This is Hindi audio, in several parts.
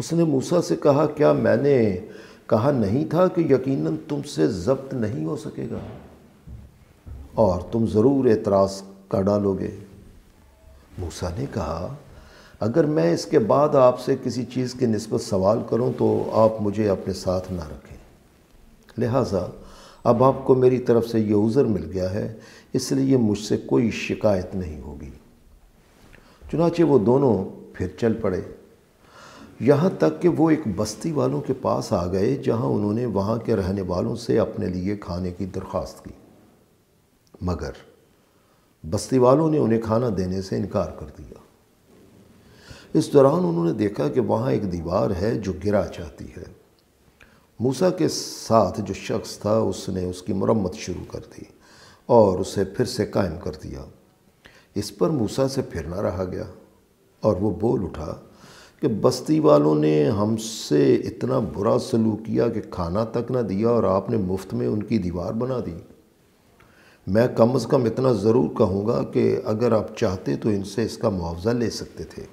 उसने मूसा से कहा क्या मैंने कहा नहीं था कि यकीनन तुमसे जब्त नहीं हो सकेगा और तुम ज़रूर एतराज़ कर डालोगे मूसा ने कहा अगर मैं इसके बाद आपसे किसी चीज़ के नस्बत सवाल करूं तो आप मुझे अपने साथ ना रखें लिहाजा अब आपको मेरी तरफ़ से ये उज़र मिल गया है इसलिए मुझसे कोई शिकायत नहीं होगी चुनाचे वो दोनों फिर चल पड़े यहाँ तक कि वो एक बस्ती वालों के पास आ गए जहाँ उन्होंने वहाँ के रहने वालों से अपने लिए खाने की दरख्वास्त की मगर बस्ती वालों ने उन्हें खाना देने से इनकार कर दिया इस दौरान उन्होंने देखा कि वहाँ एक दीवार है जो गिरा चाहती है मूसा के साथ जो शख्स था उसने उसकी मरम्मत शुरू कर दी और उसे फिर से कायम कर दिया इस पर मूसा से फिर ना रहा गया और वो बोल उठा कि बस्ती वालों ने हमसे इतना बुरा सलूक किया कि खाना तक ना दिया और आपने मुफ्त में उनकी दीवार बना दी मैं कम अज़ कम इतना ज़रूर कहूँगा कि अगर आप चाहते तो इनसे इसका मुआवजा ले सकते थे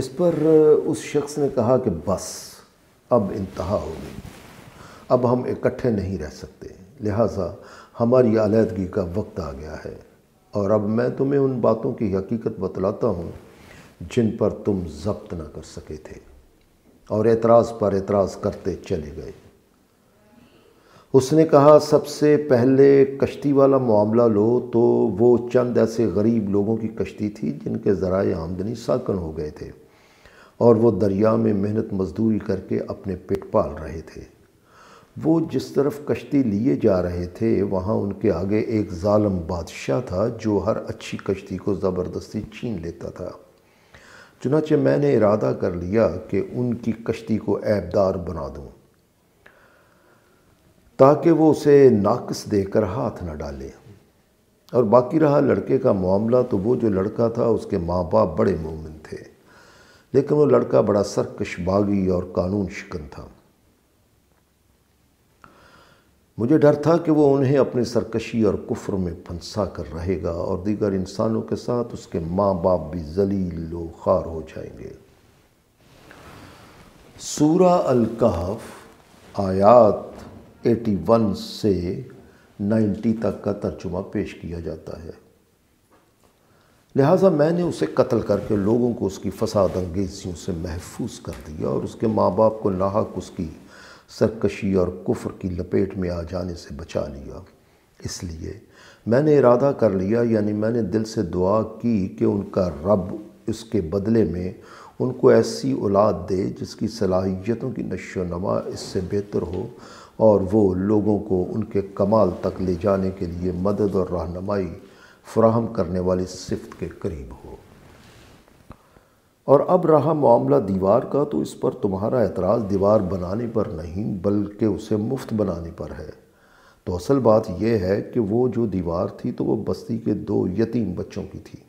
इस पर उस शख्स ने कहा कि बस अब इंतहा हो गई अब हम इकट्ठे नहीं रह सकते लिहाजा हमारी आलहदगी का वक्त आ गया है और अब मैं तुम्हें उन बातों की हकीकत बतलाता हूँ जिन पर तुम जब्त ना कर सके थे और एतराज़ पर एतराज़ करते चले गए उसने कहा सबसे पहले कश्ती वाला मामला लो तो वो चंद ऐसे गरीब लोगों की कश्ती थी जिनके ज़राए आमदनी साकन हो गए थे और वो दरिया में मेहनत मजदूरी करके अपने पेट पाल रहे थे वो जिस तरफ कश्ती लिए जा रहे थे वहाँ उनके आगे एक ालम बादशाह था जो हर अच्छी कश्ती को ज़बरदस्ती छीन लेता था चुनाचे मैंने इरादा कर लिया कि उनकी कश्ती को ऐबदार बना दूँ ताकि वो उसे नाकस देकर हाथ न डाले और बाकी रहा लड़के का मामला तो वो जो लड़का था उसके माँ बाप बड़े मोमिन थे लेकिन वो लड़का बड़ा सरकश बागी और कानून शिकन था मुझे डर था कि वो उन्हें अपनी सरकशी और कुफ्र में फंसा कर रहेगा और दीगर इंसानों के साथ उसके माँ बाप भी जलील खार हो जाएंगे सूरा अलकहफ आयात 81 से 90 तक का तर्जुमा पेश किया जाता है लिहाजा मैंने उसे कत्ल करके लोगों को उसकी फसाद अंगेजियों से महफूज कर दिया और उसके माँ बाप को नाहक उसकी सरकशी और कुफ्र की लपेट में आ जाने से बचा लिया इसलिए मैंने इरादा कर लिया यानी मैंने दिल से दुआ की कि उनका रब इसके बदले में उनको ऐसी औलाद दे जिसकी सलाहियतों की नशो नमा इससे बेहतर हो और वो लोगों को उनके कमाल तक ले जाने के लिए मदद और रहनमाई फ्राहम करने वाली सिफत के करीब हो और अब रहा मामला दीवार का तो इस पर तुम्हारा एतराज़ दीवार बनाने पर नहीं बल्कि उसे मुफ्त बनाने पर है तो असल बात यह है कि वो जो दीवार थी तो वो बस्ती के दो यतीम बच्चों की थी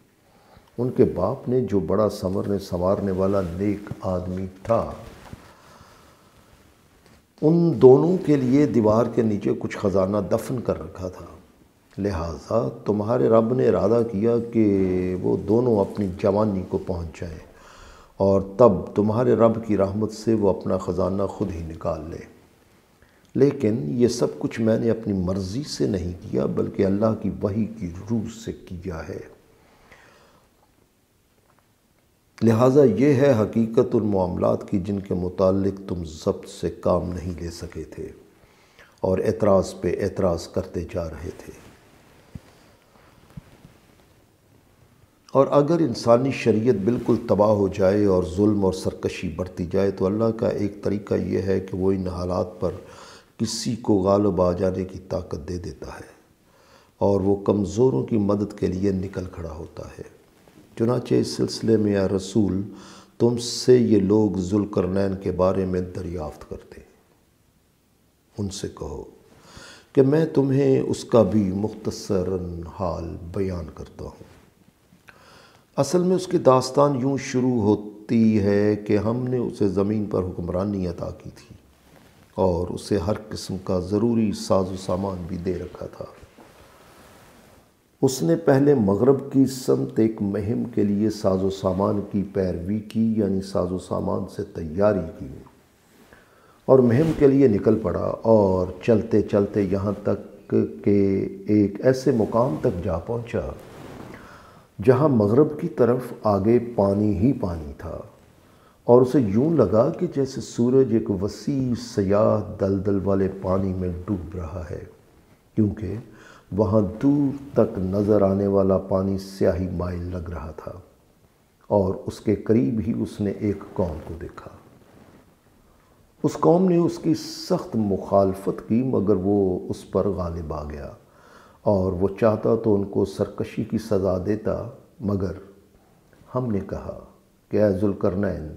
उनके बाप ने जो बड़ा संवरने संवारने वाला नेक आदमी था उन दोनों के लिए दीवार के नीचे कुछ ख़जाना दफन कर रखा था लिहाजा तुम्हारे रब ने इरादा किया कि वो दोनों अपनी जवानी को पहुँच जाएँ और तब तुम्हारे रब की रहमत से वो अपना ख़जाना खुद ही निकाल ले लेकिन ये सब कुछ मैंने अपनी मर्ज़ी से नहीं किया बल्कि अल्लाह की वही की रूह से किया है लिहाजा ये है हकीकत और मामलात की जिनके मुतालिक तुम जब्त से काम नहीं ले सके थे और एतराज़ पे एतराज़ करते जा रहे थे और अगर इंसानी शरीयत बिल्कुल तबाह हो जाए और जुल्म और सरकशी बढ़ती जाए तो अल्लाह का एक तरीका यह है कि वो इन हालात पर किसी को गालब आ जाने की ताकत दे देता है और वो कमज़ोरों की मदद के लिए निकल खड़ा होता है चुनाचे इस सिलसिले में या रसूल तुम से ये लोग जुलकरनैन के बारे में दरियाफ्त करते हैं उनसे कहो कि मैं तुम्हें उसका भी मुख्तसर हाल बयान करता हूँ असल में उसकी दास्तान यूँ शुरू होती है कि हमने उसे ज़मीन पर हुक्मरानी अदा की थी और उसे हर किस्म का ज़रूरी साजो सामान भी दे रखा था उसने पहले मगरब की समत एक महम के लिए साजो सामान की पैरवी की यानी साजो सामान से तैयारी की और महम के लिए निकल पड़ा और चलते चलते यहाँ तक के एक ऐसे मुकाम तक जा पहुँचा जहाँ मगरब की तरफ आगे पानी ही पानी था और उसे यूं लगा कि जैसे सूरज एक वसी सयाह दलदल वाले पानी में डूब रहा है क्योंकि वहाँ दूर तक नज़र आने वाला पानी स्याही माइल लग रहा था और उसके करीब ही उसने एक कौम को देखा उस कौम ने उसकी सख्त मुखालफत की मगर वो उस पर गालिब आ गया और वो चाहता तो उनको सरकशी की सज़ा देता मगर हमने कहा कि ऐजुलकरनैन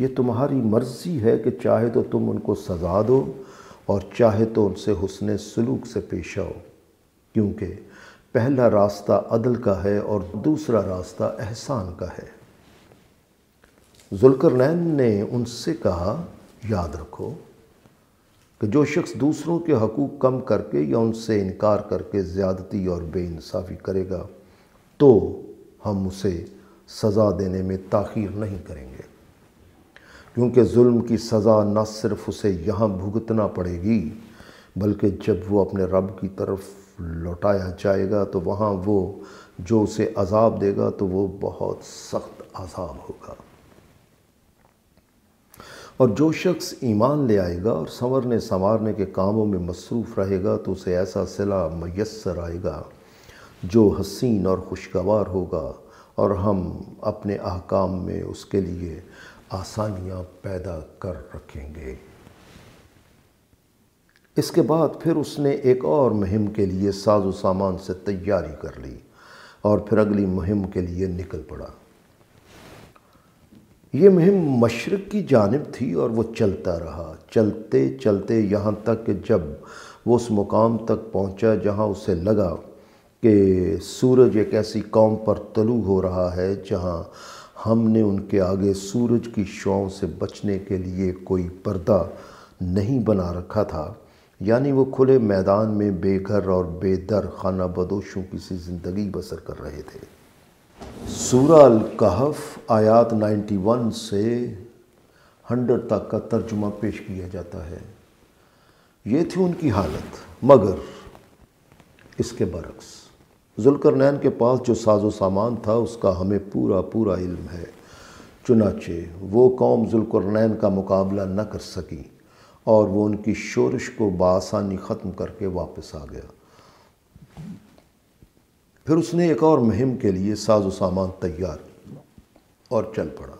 ये तुम्हारी मर्ज़ी है कि चाहे तो तुम उनको सज़ा दो और चाहे तो उनसे हुसन सलूक से पेश आओ क्योंकि पहला रास्ता अदल का है और दूसरा रास्ता एहसान का है जुल्करनैन ने उनसे कहा याद रखो कि जो शख्स दूसरों के हकूक़ कम करके या उनसे इनकार करके ज़्यादती और बेानसाफ़ी करेगा तो हम उसे सज़ा देने में ताखीर नहीं करेंगे क्योंकि जुल्म की सज़ा न सिर्फ उसे यहाँ भुगतना पड़ेगी बल्कि जब वो अपने रब की तरफ लौटाया जाएगा तो वहाँ वो जो उसे अजाब देगा तो वो बहुत सख्त अजाब होगा और जो शख्स ईमान ले आएगा और संवरने संवारने के कामों में मसरूफ़ रहेगा तो उसे ऐसा सिला मैसर आएगा जो हसीन और खुशगवार होगा और हम अपने अहकाम में उसके लिए आसानियाँ पैदा कर रखेंगे इसके बाद फिर उसने एक और मुहिम के लिए साजो सामान से तैयारी कर ली और फिर अगली मुहिम के लिए निकल पड़ा ये मुहिम मशरक़ की जानब थी और वो चलता रहा चलते चलते यहाँ तक कि जब वो उस मुकाम तक पहुँचा जहाँ उसे लगा कि सूरज एक ऐसी कौम पर तलु हो रहा है जहाँ हमने उनके आगे सूरज की शौं से बचने के लिए कोई पर्दा नहीं बना रखा था यानी वो खुले मैदान में बेघर और बेदर खाना बदोशों की सी ज़िंदगी बसर कर रहे थे सूरह कहफ आयात 91 से 100 तक का तर्जुमा पेश किया जाता है ये थी उनकी हालत मगर इसके बरक्स जुल्करनैन के पास जो साजो सामान था उसका हमें पूरा पूरा इल्म है चुनाचे वो कौम जुल्करनैन का मुकाबला न कर सकी और वो उनकी शोरश को बासानी ख़त्म करके वापस आ गया फिर उसने एक और मुहिम के लिए साजो सामान तैयार किया और चल पड़ा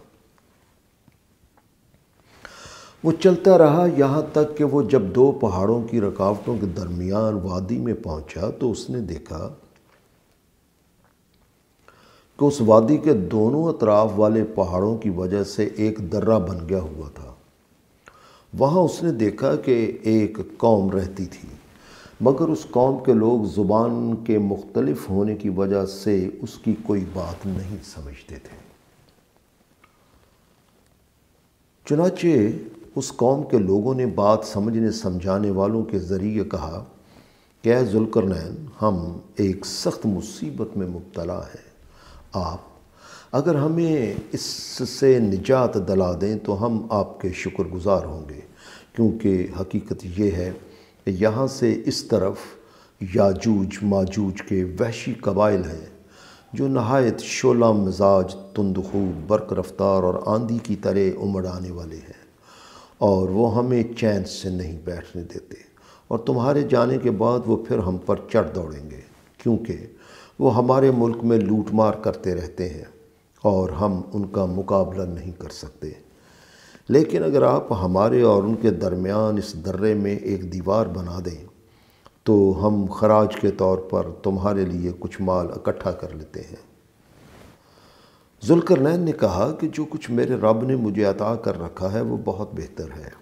वो चलता रहा यहाँ तक कि वो जब दो पहाड़ों की रुकावटों के दरमियान वादी में पहुंचा तो उसने देखा कि उस वादी के दोनों अतराफ वाले पहाड़ों की वजह से एक दर्रा बन गया हुआ था वहाँ उसने देखा कि एक कौम रहती थी मगर उस कौम के लोग ज़ुबान के मुख्तलफ होने की वजह से उसकी कोई बात नहीं समझते थे चुनाचे उस कौम के लोगों ने बात समझने समझाने वालों के ज़रिए कहा कि जुलकरनैन हम एक सख्त मुसीबत में मुबतला हैं आप अगर हमें इससे निजात दिला दें तो हम आपके शुक्रगुजार होंगे क्योंकि हकीकत यह है यहाँ से इस तरफ याजूज माजूज के वहशी कबाइल हैं जो नहायत शोला मिजाज तंदखू बर्क रफ्तार और आंधी की तरह उमड़ आने वाले हैं और वो हमें चैन से नहीं बैठने देते और तुम्हारे जाने के बाद वो फिर हम पर चढ़ दौड़ेंगे क्योंकि वो हमारे मुल्क में लूट मार करते रहते हैं और हम उनका मुकाबला नहीं कर सकते लेकिन अगर आप हमारे और उनके दरमियान इस दर्रे में एक दीवार बना दें तो हम खराज के तौर पर तुम्हारे लिए कुछ माल इकट्ठा कर लेते हैं जुलकर नैन ने कहा कि जो कुछ मेरे रब ने मुझे अता कर रखा है वो बहुत बेहतर है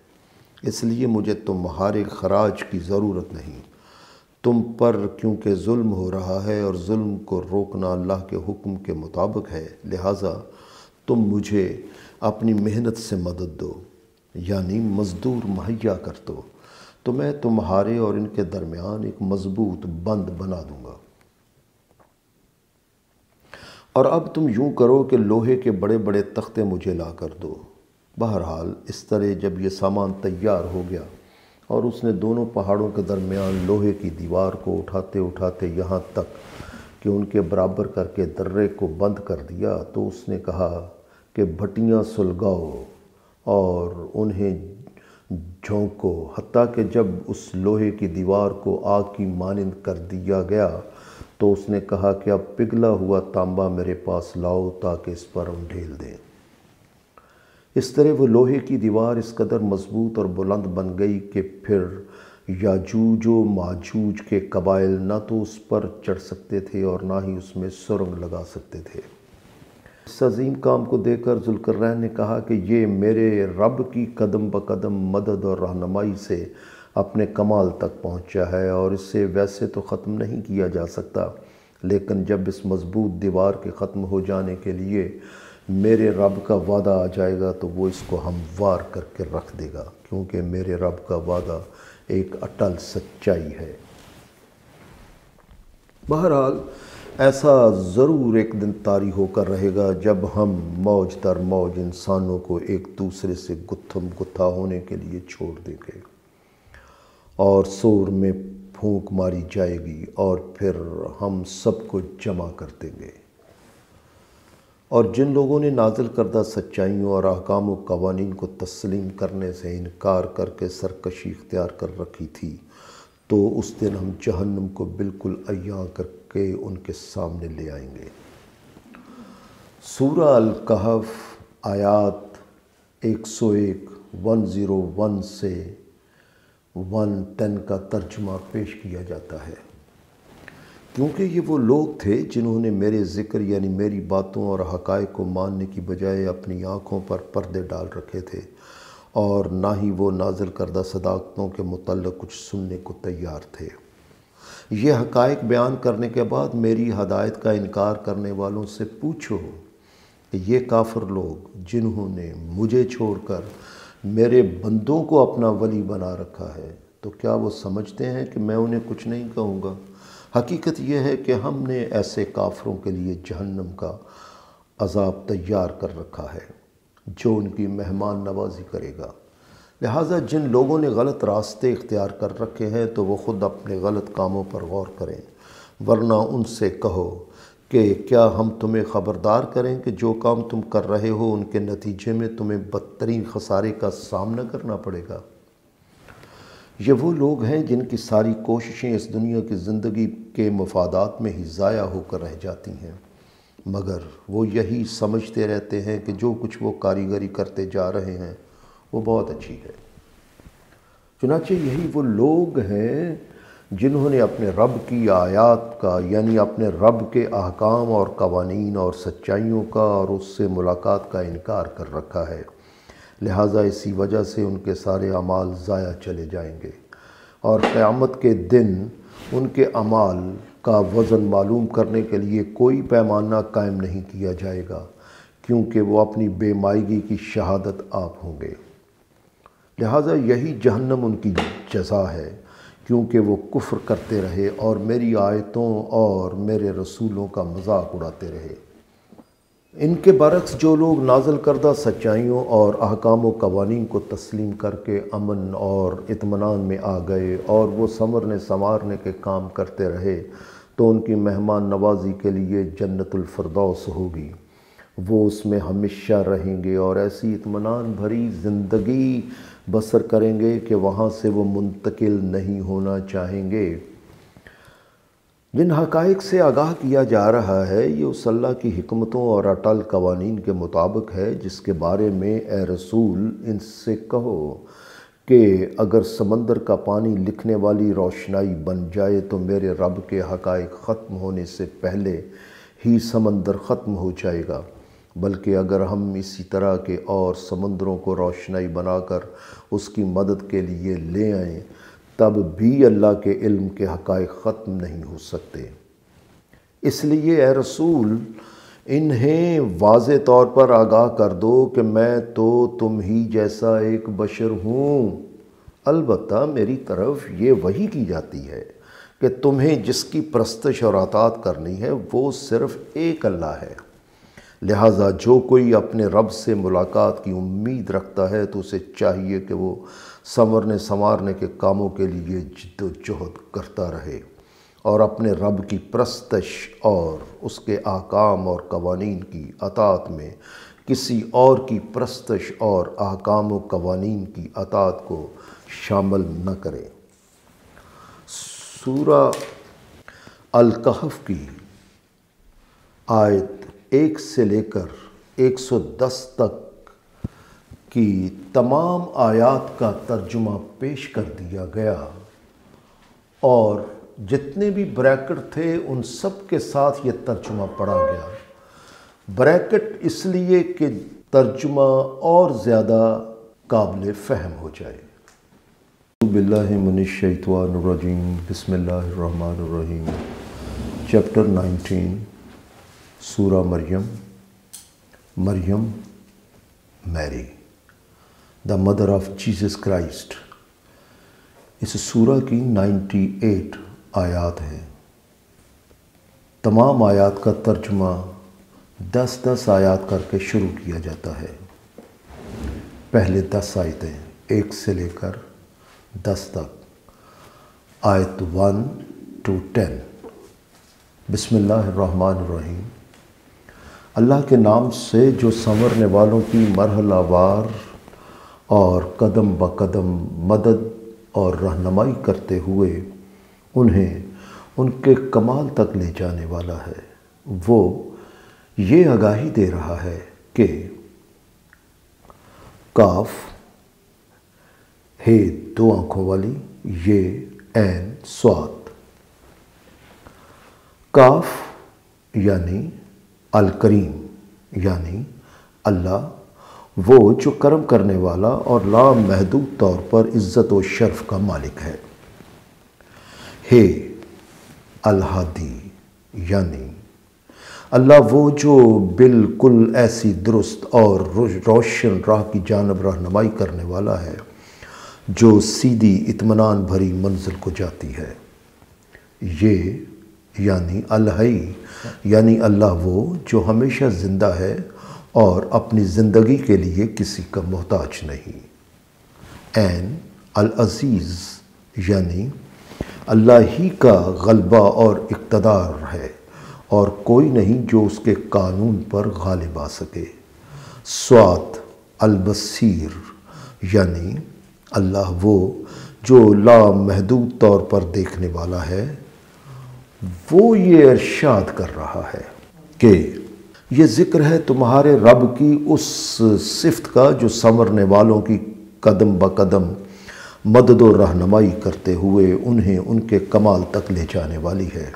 इसलिए मुझे तुम्हारे खराज की ज़रूरत नहीं तुम पर क्योंकि जुल्म हो रहा है और जुल्म को रोकना अल्लाह के हुक्म के मुताबिक है लिहाजा तुम मुझे अपनी मेहनत से मदद दो यानी मज़दूर मुहैया कर दो तो मैं तुम्हारे और इनके दरमियान एक मज़बूत बंद बना दूँगा और अब तुम यूँ करो कि लोहे के बड़े बड़े तख्ते मुझे ला कर दो बहरहाल इस तरह जब यह सामान तैयार हो गया और उसने दोनों पहाड़ों के दरमियान लोहे की दीवार को उठाते उठाते यहाँ तक कि उनके बराबर करके दर्रे को बंद कर दिया तो उसने कहा कि भटियाँ सुलगाओ और उन्हें झोंको हती कि जब उस लोहे की दीवार को आग की मानंद कर दिया गया तो उसने कहा कि अब पिघला हुआ तांबा मेरे पास लाओ ताकि इस पर हम ढेल दें इस तरह वो लोहे की दीवार इस कदर मजबूत और बुलंद बन गई कि फिर याजूज व माजूज के कबाइल ना तो उस पर चढ़ सकते थे और ना ही उसमें सुरंग लगा सकते थे इस अजीम काम को देखकर जुलकर्रैन ने कहा कि ये मेरे रब की कदम ब कदम मदद और रहनमाई से अपने कमाल तक पहुंचा है और इसे वैसे तो ख़त्म नहीं किया जा सकता लेकिन जब इस मज़बूत दीवार के ख़त्म हो जाने के लिए मेरे रब का वादा आ जाएगा तो वो इसको हमवार करके रख देगा क्योंकि मेरे रब का वादा एक अटल सच्चाई है बहरहाल ऐसा ज़रूर एक दिन तारी होकर रहेगा जब हम मौज तर मौज इंसानों को एक दूसरे से गुत्थम गुत्था होने के लिए छोड़ देंगे और शोर में फूंक मारी जाएगी और फिर हम सबको जमा कर देंगे और जिन लोगों ने नाजिल करदा सच्चाइयों और अहकाम कवानीन को तस्लीम करने से इनकार करके सरकशी इख्तियार कर रखी थी तो उस दिन हम जहन्नम को बिल्कुल अया कर के उनके सामने ले आएंगे सूरा अल कहफ आयात 101, 101 से 110 का तर्जमा पेश किया जाता है क्योंकि ये वो लोग थे जिन्होंने मेरे ज़िक्र यानी मेरी बातों और हक़ को मानने की बजाय अपनी आँखों पर पर्दे डाल रखे थे और ना ही वो नाजिल करदा सदाकतों के मुतल कुछ सुनने को तैयार थे ये हकायक बयान करने के बाद मेरी हदायत का इनकार करने वालों से पूछो कि ये काफर लोग जिन्होंने मुझे छोड़कर मेरे बंदों को अपना वली बना रखा है तो क्या वो समझते हैं कि मैं उन्हें कुछ नहीं कहूँगा हकीकत यह है कि हमने ऐसे काफरों के लिए जहन्नम का अजाब तैयार कर रखा है जो उनकी मेहमान नवाजी करेगा लिहाजा जिन लोगों ने गलत रास्ते इख्तियार कर रखे हैं तो वो ख़ुद अपने गलत कामों पर गौर करें वरना उनसे कहो कि क्या हम तुम्हें ख़बरदार करें कि जो काम तुम कर रहे हो उनके नतीजे में तुम्हें बदतरीन खसारे का सामना करना पड़ेगा ये वो लोग हैं जिनकी सारी कोशिशें इस दुनिया की ज़िंदगी के मफादात में ही ज़ाया होकर रह जाती हैं मगर वो यही समझते रहते हैं कि जो कुछ वो कारीगरी करते जा रहे हैं वो बहुत अच्छी है चुनाचे यही वो लोग हैं जिन्होंने अपने रब की आयात का यानी अपने रब के अहकाम और कवानीन और सच्चाइयों का और उससे मुलाकात का इनकार कर रखा है लिहाजा इसी वजह से उनके सारे अमाल ज़ाया चले जाएंगे और क़्यामत के दिन उनके अमाल का वज़न मालूम करने के लिए कोई पैमाना कायम नहीं किया जाएगा क्योंकि वो अपनी बेमायगी की शहादत आप होंगे लिहाजा यही जहन्नम उनकी जजा है क्योंकि वो कुफ्र करते रहे और मेरी आयतों और मेरे रसूलों का मजाक उड़ाते रहे इनके बरक्स जो लोग नाजल करदा सच्चाइयों और अहकाम व कवानीन को तस्लीम करके अमन और इतमान में आ गए और वो संवरने संवारने के काम करते रहे तो उनकी मेहमान नवाजी के लिए जन्नतफरदौस होगी वो उसमें हमेशा रहेंगे और ऐसी इतमान भरी ज़िंदगी बसर करेंगे कि वहाँ से वो मुंतकिल नहीं होना चाहेंगे जिन हकाइक से आगाह किया जा रहा है ये उस अल्लाह की हमतों और अटल कवानीन के मुताबिक है जिसके बारे में ए रसूल इनसे कहो कि अगर समंदर का पानी लिखने वाली रोशनाई बन जाए तो मेरे रब के हकाइक ख़त्म होने से पहले ही समंदर ख़त्म हो जाएगा बल्कि अगर हम इसी तरह के और समंदरों को रोशनाई बनाकर उसकी मदद के लिए ले आएँ तब भी अल्लाह के इल्म के हक़ ख़त्म नहीं हो सकते इसलिए ए रसूल इन्हें वाज तौर पर आगाह कर दो कि मैं तो तुम ही जैसा एक बशर हूँ अलबत् मेरी तरफ ये वही की जाती है कि तुम्हें जिसकी प्रस्तश और अतात करनी है वो सिर्फ़ एक अल्लाह है लिहाजा जो कोई अपने रब से मुलाकात की उम्मीद रखता है तो उसे चाहिए कि वो संवरने संवारने के कामों के लिए जद्दोजहद करता रहे और अपने रब की प्रस्तश और उसके आकाम और कवानीन की अतात में किसी और की प्रस्तश और आकाम व कवानीन की अतात को शामिल न करें सूरा अलकहफ़ की आयत एक से लेकर 110 तक की तमाम आयात का तर्जुमा पेश कर दिया गया और जितने भी ब्रैकेट थे उन सब के साथ ये तर्जुमा पढ़ा गया ब्रैकेट इसलिए कि तर्जुमा और ज़्यादा काबिल फ़हम हो जाए बिल्लाशतवानरजीम बसमीम चैप्टर नाइनटीन सूरा Maryam Maryam Mary the mother of Jesus Christ इस सूरा की 98 आयात हैं तमाम आयात का तर्जमा दस दस आयात करके शुरू किया जाता है पहले दस आयतें एक से लेकर दस तक आयत वन टू टेन रहीम अल्लाह के नाम से जो संवरने वालों की मरहलावार और कदम ब कदम मदद और रहनमाई करते हुए उन्हें उनके कमाल तक ले जाने वाला है वो ये आगाही दे रहा है कि काफ हे दो आँखों वाली ये एन स्वाद काफ यानी अल करीम यानी अल्लाह वो जो कर्म करने वाला और लामहदूद तौर पर इज़्ज़त व शर्फ का मालिक है हे अल्हादी यानी अल्लाह वो जो बिल्कुल ऐसी दुरुस्त और रोशन राह की जानब रहनुमाई करने वाला है जो सीधी इतमान भरी मंजिल को जाती है ये यानी अलहई यानी अल्लाह वो जो हमेशा ज़िंदा है और अपनी ज़िंदगी के लिए किसी का मोहताज नहीं एन अज़ीज़ यानी अल्लाह ही का गलबा और इकतदार है और कोई नहीं जो उसके कानून पर गालिब आ सके स्वात अलबसर यानी अल्लाह वो जो लामहदूद तौर पर देखने वाला है वो ये इर्शाद कर रहा है कि ये ज़िक्र है तुम्हारे रब की उस सिफत का जो संवरने वालों की कदम ब कदम मदद और रहनमाई करते हुए उन्हें उनके कमाल तक ले जाने वाली है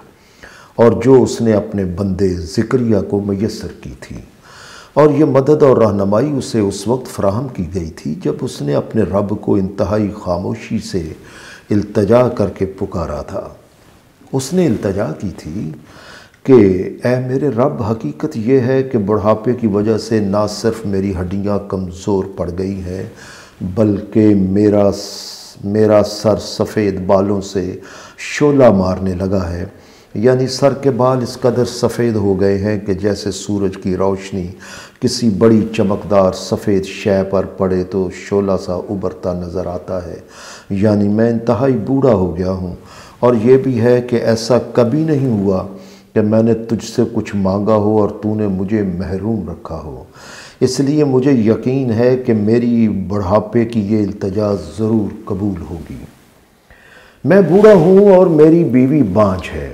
और जो उसने अपने बंदे ज़िक्रिया को मैसर की थी और ये मदद और रहनमाई उसे उस वक्त फ्राहम की गई थी जब उसने अपने रब को इंतहाई खामोशी से इल्तजा करके पुकारा था उसने अल्तजा की थी कि ए मेरे रब हकीकत यह है कि बुढ़ापे की वजह से ना सिर्फ मेरी हड्डियाँ कमज़ोर पड़ गई हैं बल्कि मेरा मेरा सर सफ़ेद बालों से शोला मारने लगा है यानी सर के बाल इस कदर सफ़ेद हो गए हैं कि जैसे सूरज की रोशनी किसी बड़ी चमकदार सफ़ेद शय पर पड़े तो शोला सा उबरता नज़र आता है यानी मैं इंतहाई बूढ़ा हो गया हूँ और ये भी है कि ऐसा कभी नहीं हुआ कि मैंने तुझसे कुछ मांगा हो और तूने मुझे महरूम रखा हो इसलिए मुझे यकीन है कि मेरी बढ़ापे की ये इल्तजा ज़रूर कबूल होगी मैं बूढ़ा हूँ और मेरी बीवी बाँझ है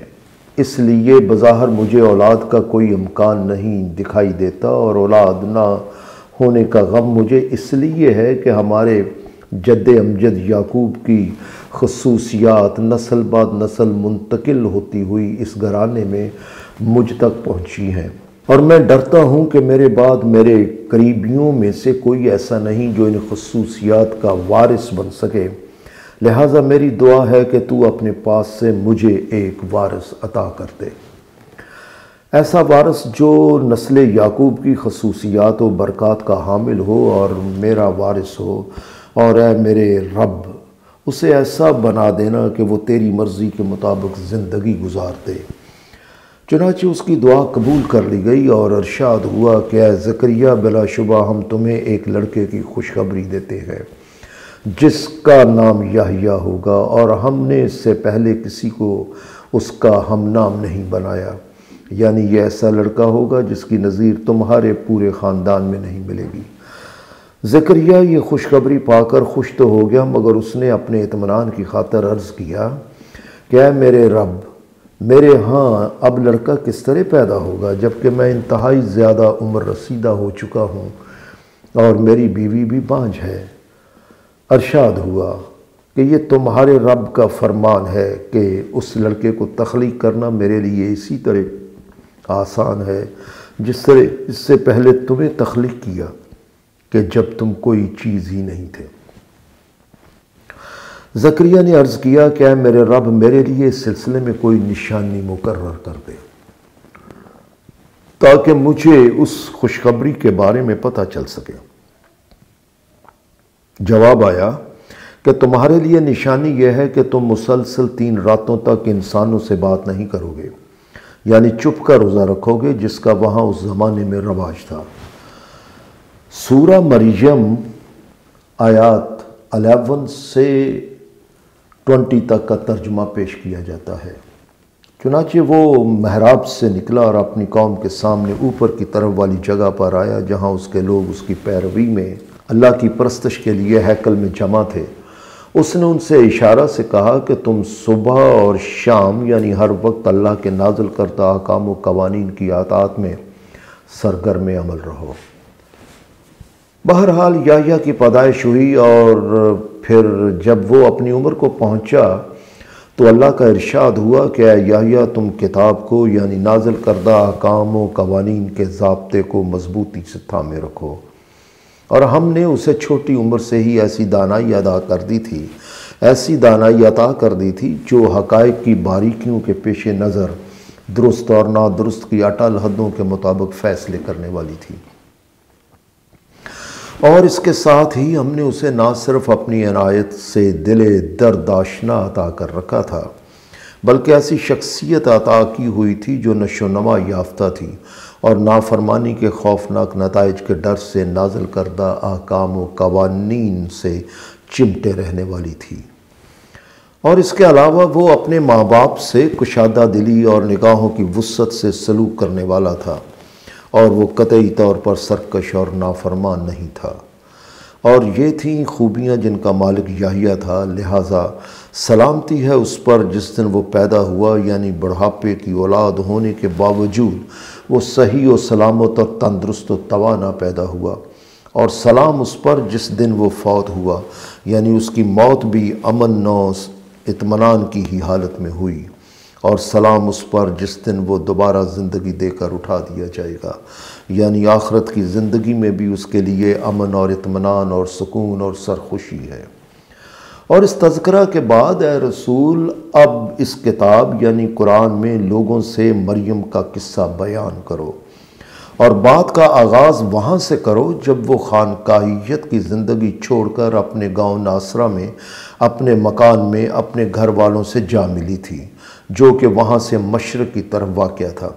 इसलिए बाहर मुझे औलाद का कोई अमकान नहीं दिखाई देता और औलाद ना होने का गम मुझे इसलिए है कि हमारे जद अमजद याकूब की खसूसियात नस्ल बाद नस्ल मुंतकिल होती हुई इस घराने में मुझ तक पहुँची हैं और मैं डरता हूँ कि मेरे बाद मेरे करीबियों में से कोई ऐसा नहीं जो इन खसूसियात का वारिस बन सके लिहाजा मेरी दुआ है कि तू अपने पास से मुझे एक वारस अता कर दे ऐसा वारस जो नस्ल याकूब की खसूसियात और बरक़ात का हामिल हो और मेरा वारिस हो और ए मेरे रब उसे ऐसा बना देना कि वो तेरी मर्ज़ी के मुताबिक ज़िंदगी गुजार दे चुनाचे उसकी दुआ कबूल कर ली गई और अरशाद हुआ कि ज़क्रिया बिलाशुबा हम तुम्हें एक लड़के की खुशखबरी देते हैं जिसका नाम याहिया होगा और हमने इससे पहले किसी को उसका हम नाम नहीं बनाया यानी यह ऐसा लड़का होगा जिसकी नज़ीर तुम्हारे पूरे ख़ानदान में नहीं मिलेगी जक्रिया ये खुशखबरी पाकर खुश तो हो गया मगर उसने अपने इतमान की खातर अर्ज़ किया क्या मेरे रब मेरे हाँ अब लड़का किस तरह पैदा होगा जबकि मैं इंतहाई ज़्यादा उम्र रसीदा हो चुका हूँ और मेरी बीवी भी बाझ है अरशाद हुआ कि ये तुम्हारे रब का फरमान है कि उस लड़के को तख्लीक करना मेरे लिए इसी तरह आसान है जिस तरह इससे पहले तुम्हें तख्लीक किया कि जब तुम कोई चीज़ ही नहीं थे जक्रिया ने अर्ज़ किया कि मेरे रब मेरे लिए इस सिलसिले में कोई निशानी मुकर कर दे ताकि मुझे उस खुशखबरी के बारे में पता चल सके जवाब आया कि तुम्हारे लिए निशानी यह है कि तुम मुसलसल तीन रातों तक इंसानों से बात नहीं करोगे यानी चुप का रोज़ा रखोगे जिसका वहां उस ज़माने में रवाज था सूरा मरीजम आयात अलेवन से ट्वेंटी तक का तर्जमा पेश किया जाता है चुनाचे वो महराब से निकला और अपनी कौम के सामने ऊपर की तरफ वाली जगह पर आया जहाँ उसके लोग उसकी पैरवी में अल्लाह की प्रस्तश के लिए हैकल में जमा थे उसने उनसे इशारा से कहा कि तुम सुबह और शाम यानी हर वक्त अल्लाह के नाजुल करता हकाम व कवानीन की आतात में सरगर्म अमल रहो बहरहाल या की पैदाइश हुई और फिर जब वो अपनी उम्र को पहुंचा तो अल्लाह का इरशाद हुआ कि याहिया तुम किताब को यानी नाजिल करदा काम व कवानीन के जबते को मजबूती से थामे रखो और हमने उसे छोटी उम्र से ही ऐसी दानाई अदा कर दी थी ऐसी दानाई अदा कर दी थी जो हकायक की बारीकियों के पेश नज़र दुरुस्त और नादुरुस्त की अटल हदों के मुताबिक फ़ैसले करने वाली थी और इसके साथ ही हमने उसे ना सिर्फ अपनी अनायत से दिल दर्दाशना अता कर रखा था बल्कि ऐसी शख्सियत अता की हुई थी जो नशोनमा याफ्ता थी और नाफरमानी के खौफनाक नतज के डर से नाजल करदा आकाम व कवानीन से चिमटे रहने वाली थी और इसके अलावा वो अपने माँ बाप से कुशादा दिली और निगाहों की वसत से सलूक करने वाला था और वो कतई तौर पर सरकश और नाफरमान नहीं था और ये थी खूबियाँ जिनका मालिक याहिया था लिहाजा सलामती है उस पर जिस दिन वो पैदा हुआ यानी बुढ़ापे की औलाद होने के बावजूद वो सही व सलामत और तंदरुस्त व तोाना पैदा हुआ और सलाम उस पर जिस दिन वो फौत हुआ यानी उसकी मौत भी अमन नौस इतमान की ही हालत में हुई और सलाम उस पर जिस दिन वो दोबारा ज़िंदगी देकर उठा दिया जाएगा यानी आखरत की ज़िंदगी में भी उसके लिए अमन और इतमान और सुकून और सरखुशी है और इस तस्करा के बाद ए रसूल अब इस किताब यानी कुरान में लोगों से मरियम का किस्सा बयान करो और बात का आगाज़ वहाँ से करो जब वो खानकाहियत की ज़िंदगी छोड़कर अपने गांव नासरा में अपने मकान में अपने घर वालों से जा मिली थी जो कि वहाँ से मशरक़ की तरफ वाक़ था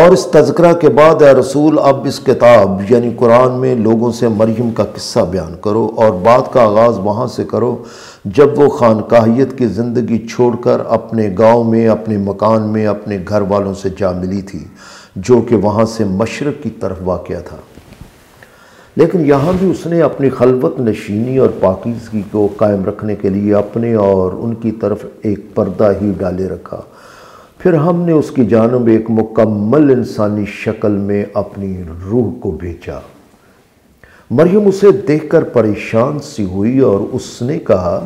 और इस तस्करा के बाद रसूल अब इस किताब यानी कुरान में लोगों से मरियम का किस्सा बयान करो और बात का आगाज़ वहाँ से करो जब वो खानकाहियत की ज़िंदगी छोड़कर अपने गांव में अपने मकान में अपने घर वालों से जा मिली थी जो कि वहाँ से मशरक़ की तरफ वाक़ था लेकिन यहाँ भी उसने अपनी खलबत नशीनी और पाकिजगी को कायम रखने के लिए अपने और उनकी तरफ एक पर्दा ही डाले रखा फिर हमने उसकी जानब एक मुकम्मल इंसानी शक्ल में अपनी रूह को भेजा मरियम उसे देखकर परेशान सी हुई और उसने कहा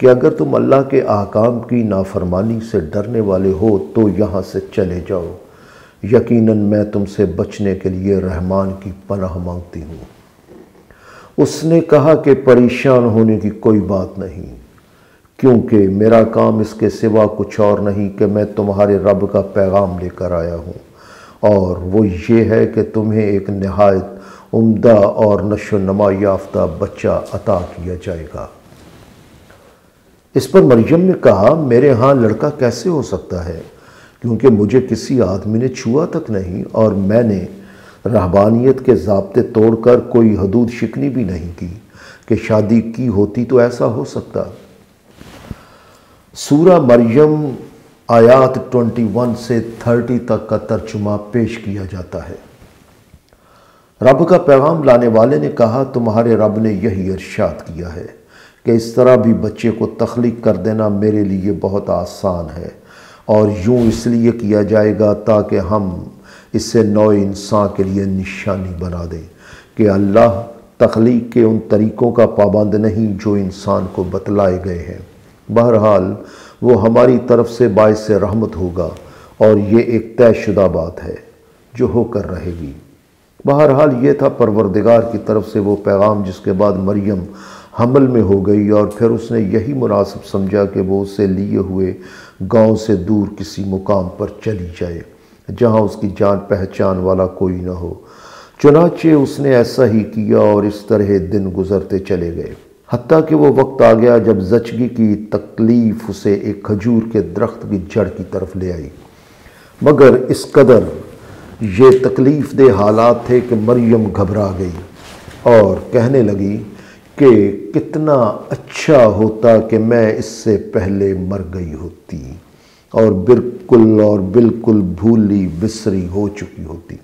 कि अगर तुम अल्लाह के आकाम की नाफरमानी से डरने वाले हो तो यहाँ से चले जाओ यकीनन मैं तुमसे बचने के लिए रहमान की पनाह मांगती हूँ उसने कहा कि परेशान होने की कोई बात नहीं क्योंकि मेरा काम इसके सिवा कुछ और नहीं कि मैं तुम्हारे रब का पैगाम लेकर आया हूँ और वो ये है कि तुम्हें एक नहायत उम्दा और नशो नमा याफ्ता बच्चा अता किया जाएगा इस पर मरियम ने कहा मेरे यहाँ लड़का कैसे हो सकता है क्योंकि मुझे किसी आदमी ने छुआ तक नहीं और मैंने रहबानियत के जबते तोड़कर कोई हदूद शिकनी भी नहीं की कि शादी की होती तो ऐसा हो सकता सूरा मरियम आयात 21 से 30 तक का तर्जुमा पेश किया जाता है रब का पैगाम लाने वाले ने कहा तुम्हारे रब ने यही इर्शाद किया है कि इस तरह भी बच्चे को तख्लीक कर देना मेरे लिए बहुत आसान है और यूँ इसलिए किया जाएगा ताकि हम इससे नौ इंसान के लिए निशानी बना दे कि अल्लाह तख्लीक के उन तरीक़ों का पाबंद नहीं जो इंसान को बतलाए गए हैं बहरहाल वो हमारी तरफ से बायस रहमत होगा और ये एक तयशुदा बात है जो होकर रहेगी बहरहाल ये था परवरदिगार की तरफ से वो पैगाम जिसके बाद मरियम हमल में हो गई और फिर उसने यही मुनासिब समझा कि वो उसे लिए हुए गांव से दूर किसी मुकाम पर चली जाए जहाँ उसकी जान पहचान वाला कोई ना हो चुनाचे उसने ऐसा ही किया और इस तरह दिन गुजरते चले गए हती कि वो वक्त आ गया जब जचगी की तकलीफ़ उसे एक खजूर के दरख्त की जड़ की तरफ ले आई मगर इस कदर ये तकलीफ़ दे हालात थे कि मरियम घबरा गई और कहने लगी कि कितना अच्छा होता कि मैं इससे पहले मर गई होती और बिल्कुल और बिल्कुल भूली बिसरी हो चुकी होती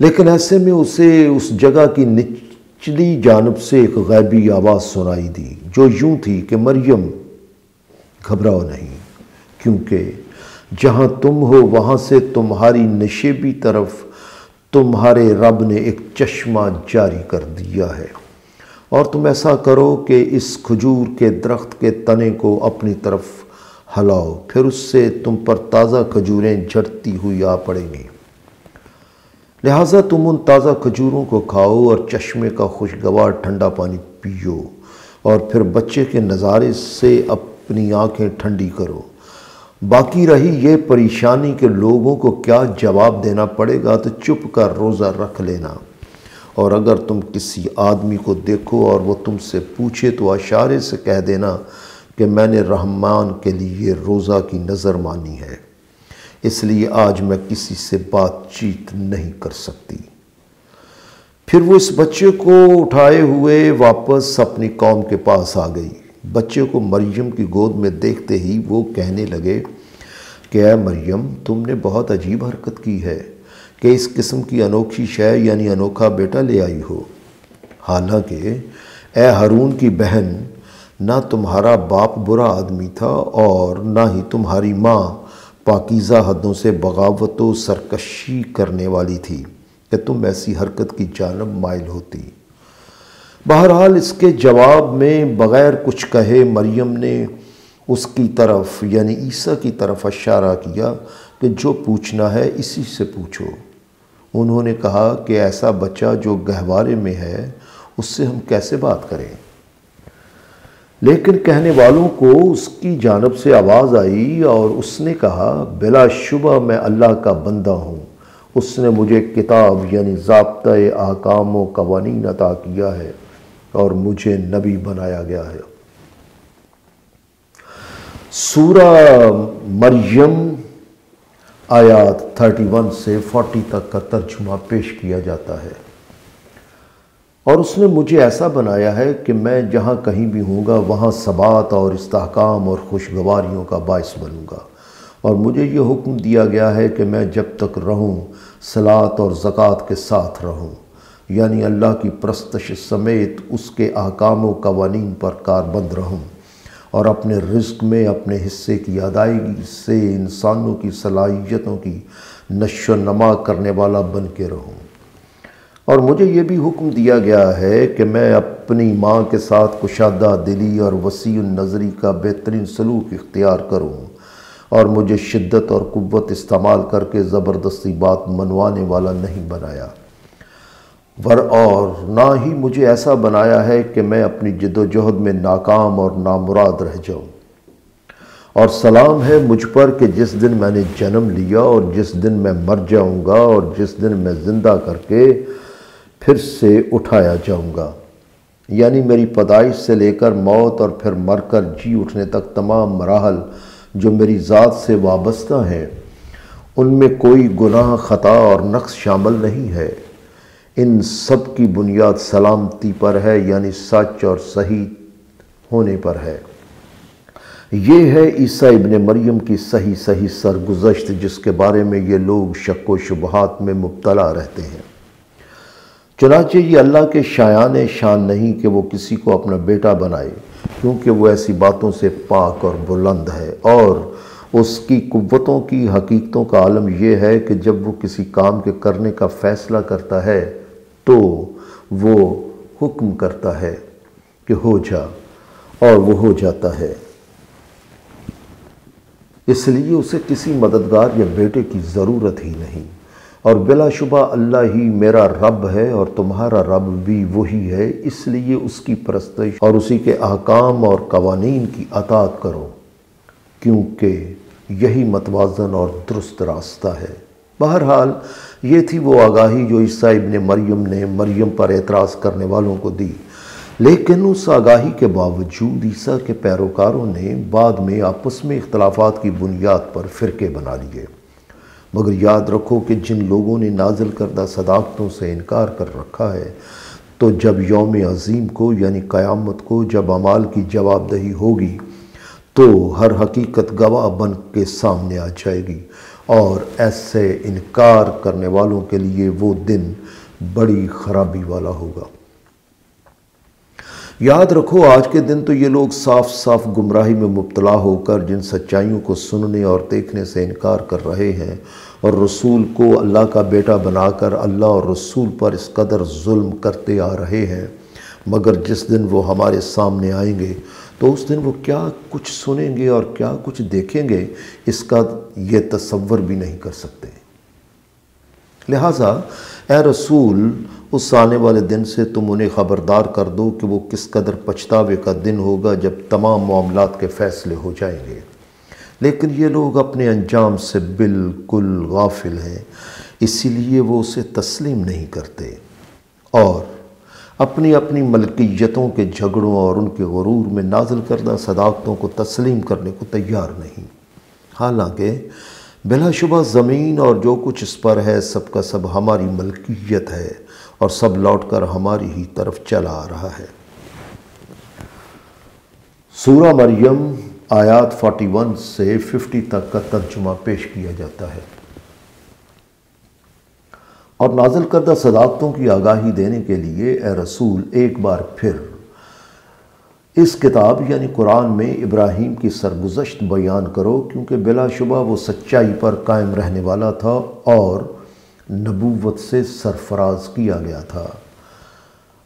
लेकिन ऐसे में उसे उस जगह की निचली जानब से एक गैबी आवाज़ सुनाई दी जो यूं थी कि मरियम घबराओ नहीं क्योंकि जहाँ तुम हो वहाँ से तुम्हारी नशेबी तरफ तुम्हारे रब ने एक चश्मा जारी कर दिया है और तुम ऐसा करो कि इस खजूर के दरख्त के तने को अपनी तरफ हलाओ फिर उससे तुम पर ताज़ा खजूरें झटती हुई आ पड़ेंगी लिहाजा तुम उन ताज़ा खजूरों को खाओ और चश्मे का खुशगवार ठंडा पानी पियो और फिर बच्चे के नज़ारे से अपनी आंखें ठंडी करो बाकी रही ये परेशानी के लोगों को क्या जवाब देना पड़ेगा तो चुप कर रोज़ा रख लेना और अगर तुम किसी आदमी को देखो और वो तुमसे पूछे तो अशारे से कह देना कि मैंने रहमान के लिए रोज़ा की नज़र मानी है इसलिए आज मैं किसी से बातचीत नहीं कर सकती फिर वो इस बच्चे को उठाए हुए वापस अपनी कौम के पास आ गई बच्चे को मरियम की गोद में देखते ही वो कहने लगे कि अः मरियम तुमने बहुत अजीब हरकत की है कि इस किस्म की अनोखी शय यानी अनोखा बेटा ले आई हो हालांकि ए हारून की बहन ना तुम्हारा बाप बुरा आदमी था और ना ही तुम्हारी माँ पाकिज़ा हदों से बगावत व सरकशी करने वाली थी कि तुम ऐसी हरकत की जानब मायल होती बहरहाल इसके जवाब में बग़ैर कुछ कहे मरियम ने उसकी तरफ यानी ईसा की तरफ इशारा किया कि जो पूछना है इसी से पूछो उन्होंने कहा कि ऐसा बच्चा जो गहवारे में है उससे हम कैसे बात करें लेकिन कहने वालों को उसकी जानब से आवाज़ आई और उसने कहा बिला शुबा मैं अल्लाह का बंदा हूँ उसने मुझे किताब यानी जबता आकाम व कवानी अता किया है और मुझे नबी बनाया गया है सूरा मरियम आयात 31 से 40 तक का तर्जुमा पेश किया जाता है और उसने मुझे ऐसा बनाया है कि मैं जहाँ कहीं भी हूँगा वहाँ सबात और इस्तेकाम और खुशगवारियों का बायस बनूँगा और मुझे ये हुक्म दिया गया है कि मैं जब तक रहूँ सलात और ज़क़़त के साथ रहूँ यानी अल्लाह की प्रस्तश समेत उसके अहकाम कवानीन पर कारबंद रहूँ और अपने रिस्क में अपने हिस्से की अदायगी से इंसानों की सलाहियतों की नशो नमा करने वाला बन के रहूँ और मुझे ये भी हुक्म दिया गया है कि मैं अपनी माँ के साथ कुशादा दिली और वसी नज़री का बेहतरीन सलूक इख्तियार करूँ और मुझे शिद्दत और कुत इस्तेमाल करके ज़बरदस्ती बात मनवाने वाला नहीं बनाया वर और ना ही मुझे ऐसा बनाया है कि मैं अपनी जदोजहद में नाकाम और नामुराद रह जाऊँ और सलाम है मुझ पर कि जिस दिन मैंने जन्म लिया और जिस दिन मैं मर जाऊँगा और जिस दिन मैं ज़िंदा करके फिर से उठाया जाऊंगा यानी मेरी पैदाइश से लेकर मौत और फिर मरकर जी उठने तक तमाम मराहल जो मेरी ज़ात से वाबस्ता हैं उनमें कोई गुनाह ख़ता और नक्स शामिल नहीं है इन सब की बुनियाद सलामती पर है यानी सच और सही होने पर है ये है ईसा इबन मरियम की सही सही सरगुजश्त जिसके बारे में ये लोग शक व शुबहत में मुबतला रहते हैं चनाचे ये अल्लाह के शायान शान नहीं कि वो किसी को अपना बेटा बनाए क्योंकि वो ऐसी बातों से पाक और बुलंद है और उसकी कुतों की हकीकतों का आलम यह है कि जब वो किसी काम के करने का फ़ैसला करता है तो वो हुक्म करता है कि हो जा और वो हो जाता है इसलिए उसे किसी मददगार या बेटे की ज़रूरत ही नहीं और बिलाशुबा अल्लाह ही मेरा रब है और तुम्हारा रब भी वही है इसलिए उसकी परस्तश और उसी के अहकाम और कवानीन की अतात करो क्योंकि यही मतवाजन और दुरुस्त रास्ता है बहरहाल ये थी वो आगाही जो ईसा ने मरियम ने मरियम पर एतराज़ करने वालों को दी लेकिन उस आगाही के बावजूद ईसा के पैरोकारों ने बाद में आपस में इख्तलाफात की बुनियाद पर फ़िरके बना लिए मगर याद रखो कि जिन लोगों ने नाजिल करदा सदाकतों से इनकार कर रखा है तो जब योम अज़ीम को यानी क़यामत को जब अमाल की जवाबदही होगी तो हर हकीकत गवाह बन के सामने आ जाएगी और ऐसे इनकार करने वालों के लिए वो दिन बड़ी खराबी वाला होगा याद रखो आज के दिन तो ये लोग साफ साफ गुमराही में मुबतला होकर जिन सच्चाइयों को सुनने और देखने से इनकार कर रहे हैं और रसूल को अल्लाह का बेटा बनाकर अल्लाह और रसूल पर इस कदर जुल्म करते आ रहे हैं मगर जिस दिन वो हमारे सामने आएंगे तो उस दिन वो क्या कुछ सुनेंगे और क्या कुछ देखेंगे इसका ये तस्वर भी नहीं कर सकते लिहाजा ए रसूल उस आने वाले दिन से तुम उन्हें ख़बरदार कर दो कि वो किस कदर पछतावे का दिन होगा जब तमाम मामला के फ़ैसले हो जाएंगे लेकिन ये लोग अपने अंजाम से बिल्कुल गाफिल हैं इसीलिए वो उसे तस्लीम नहीं करते और अपनी अपनी मलकियतों के झगड़ों और उनके गुरूर में नाजिल करदा सदाकतों को तस्लीम करने को तैयार नहीं हालांकि बिलाशुबा ज़मीन और जो कुछ इस पर है सब का सब हमारी मलकियत है और सब लौट कर हमारी ही तरफ चला आ रहा है सूरा मरियम आयात 41 से 50 तक का तर्जुमा पेश किया जाता है और नाजिल करदा सदाकतों की आगाही देने के लिए ए रसूल एक बार फिर इस किताब यानी कुरान में इब्राहिम की सरगुजश्त बयान करो क्योंकि बिलाशुबा वो सच्चाई पर कायम रहने वाला था और नबूवत से सरफराज किया गया था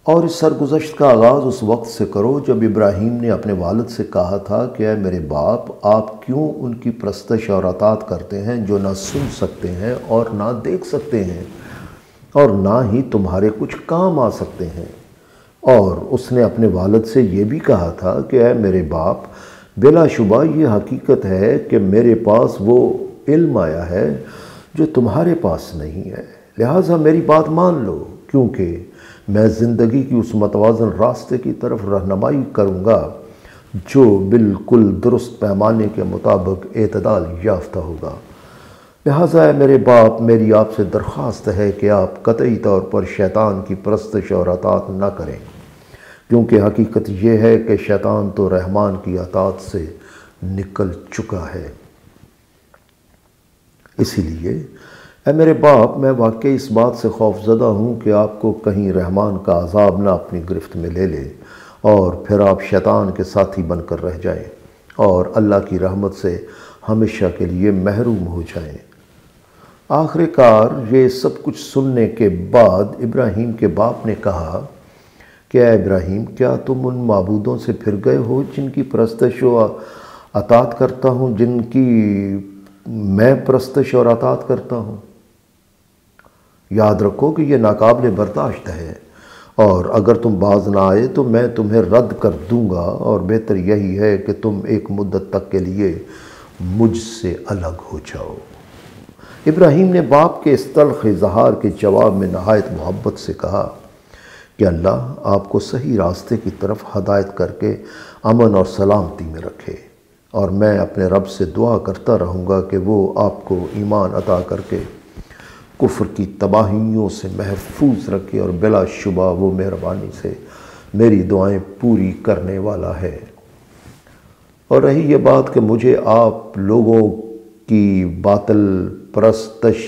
और इस सरगुजश्त का आगाज़ उस वक्त से करो जब इब्राहिम ने अपने वालद से कहा था कि अ मेरे बाप आप क्यों उनकी प्रस्तश और अतात करते हैं जो ना सुन सकते हैं और ना देख सकते हैं और ना ही तुम्हारे कुछ काम आ सकते हैं और उसने अपने वालद से ये भी कहा था कि अः मेरे बाप बिलाशुबा ये हकीकत है कि मेरे पास वो इल्म आया है जो तुम्हारे पास नहीं है लिहाजा मेरी बात मान लो क्योंकि मैं ज़िंदगी की उस मतवाजन रास्ते की तरफ रहनमाई करूँगा जो बिल्कुल दुरुस्त पैमाने के मुताबिक अतदाल याफ्ता होगा लिहाजा है मेरे बाप मेरी आपसे दरख्वास्त है कि आप कतई तौर पर शैतान की प्रस्तश और अतात ना करें क्योंकि हकीकत यह है कि शैतान तो रहमान की अतात से निकल चुका है इसीलिए ए मेरे बाप मैं वाकई इस बात से खौफजदा हूँ कि आपको कहीं रहमान का अजाब ना अपनी गिरफ्त में ले ले और फिर आप शैतान के साथी बनकर रह जाएं और अल्लाह की रहमत से हमेशा के लिए महरूम हो जाएं आखिरकार ये सब कुछ सुनने के बाद इब्राहिम के बाप ने कहा क्या इब्राहिम क्या तुम उन मबूदों से फिर गए हो जिनकी प्रस्तश अतात करता हूँ जिनकी मैं प्रस्तश और अतात करता हूँ याद रखो कि यह नाकबिल बर्दाश्त है और अगर तुम बाज ना आए तो मैं तुम्हें रद्द कर दूंगा और बेहतर यही है कि तुम एक मुद्दत तक के लिए मुझसे अलग हो जाओ इब्राहिम ने बाप के इस तलख इजहार के जवाब में नहायत मोहब्बत से कहा कि अल्लाह आपको सही रास्ते की तरफ हदायत करके अमन और सलामती में रखे और मैं अपने रब से दुआ करता रहूँगा कि वो आपको ईमान अदा करके कुफ्र की तबाहियों से महफूज रखे और बिलाशुबा वो मेहरबानी से मेरी दुआएं पूरी करने वाला है और रही ये बात कि मुझे आप लोगों की बातल प्रस्तश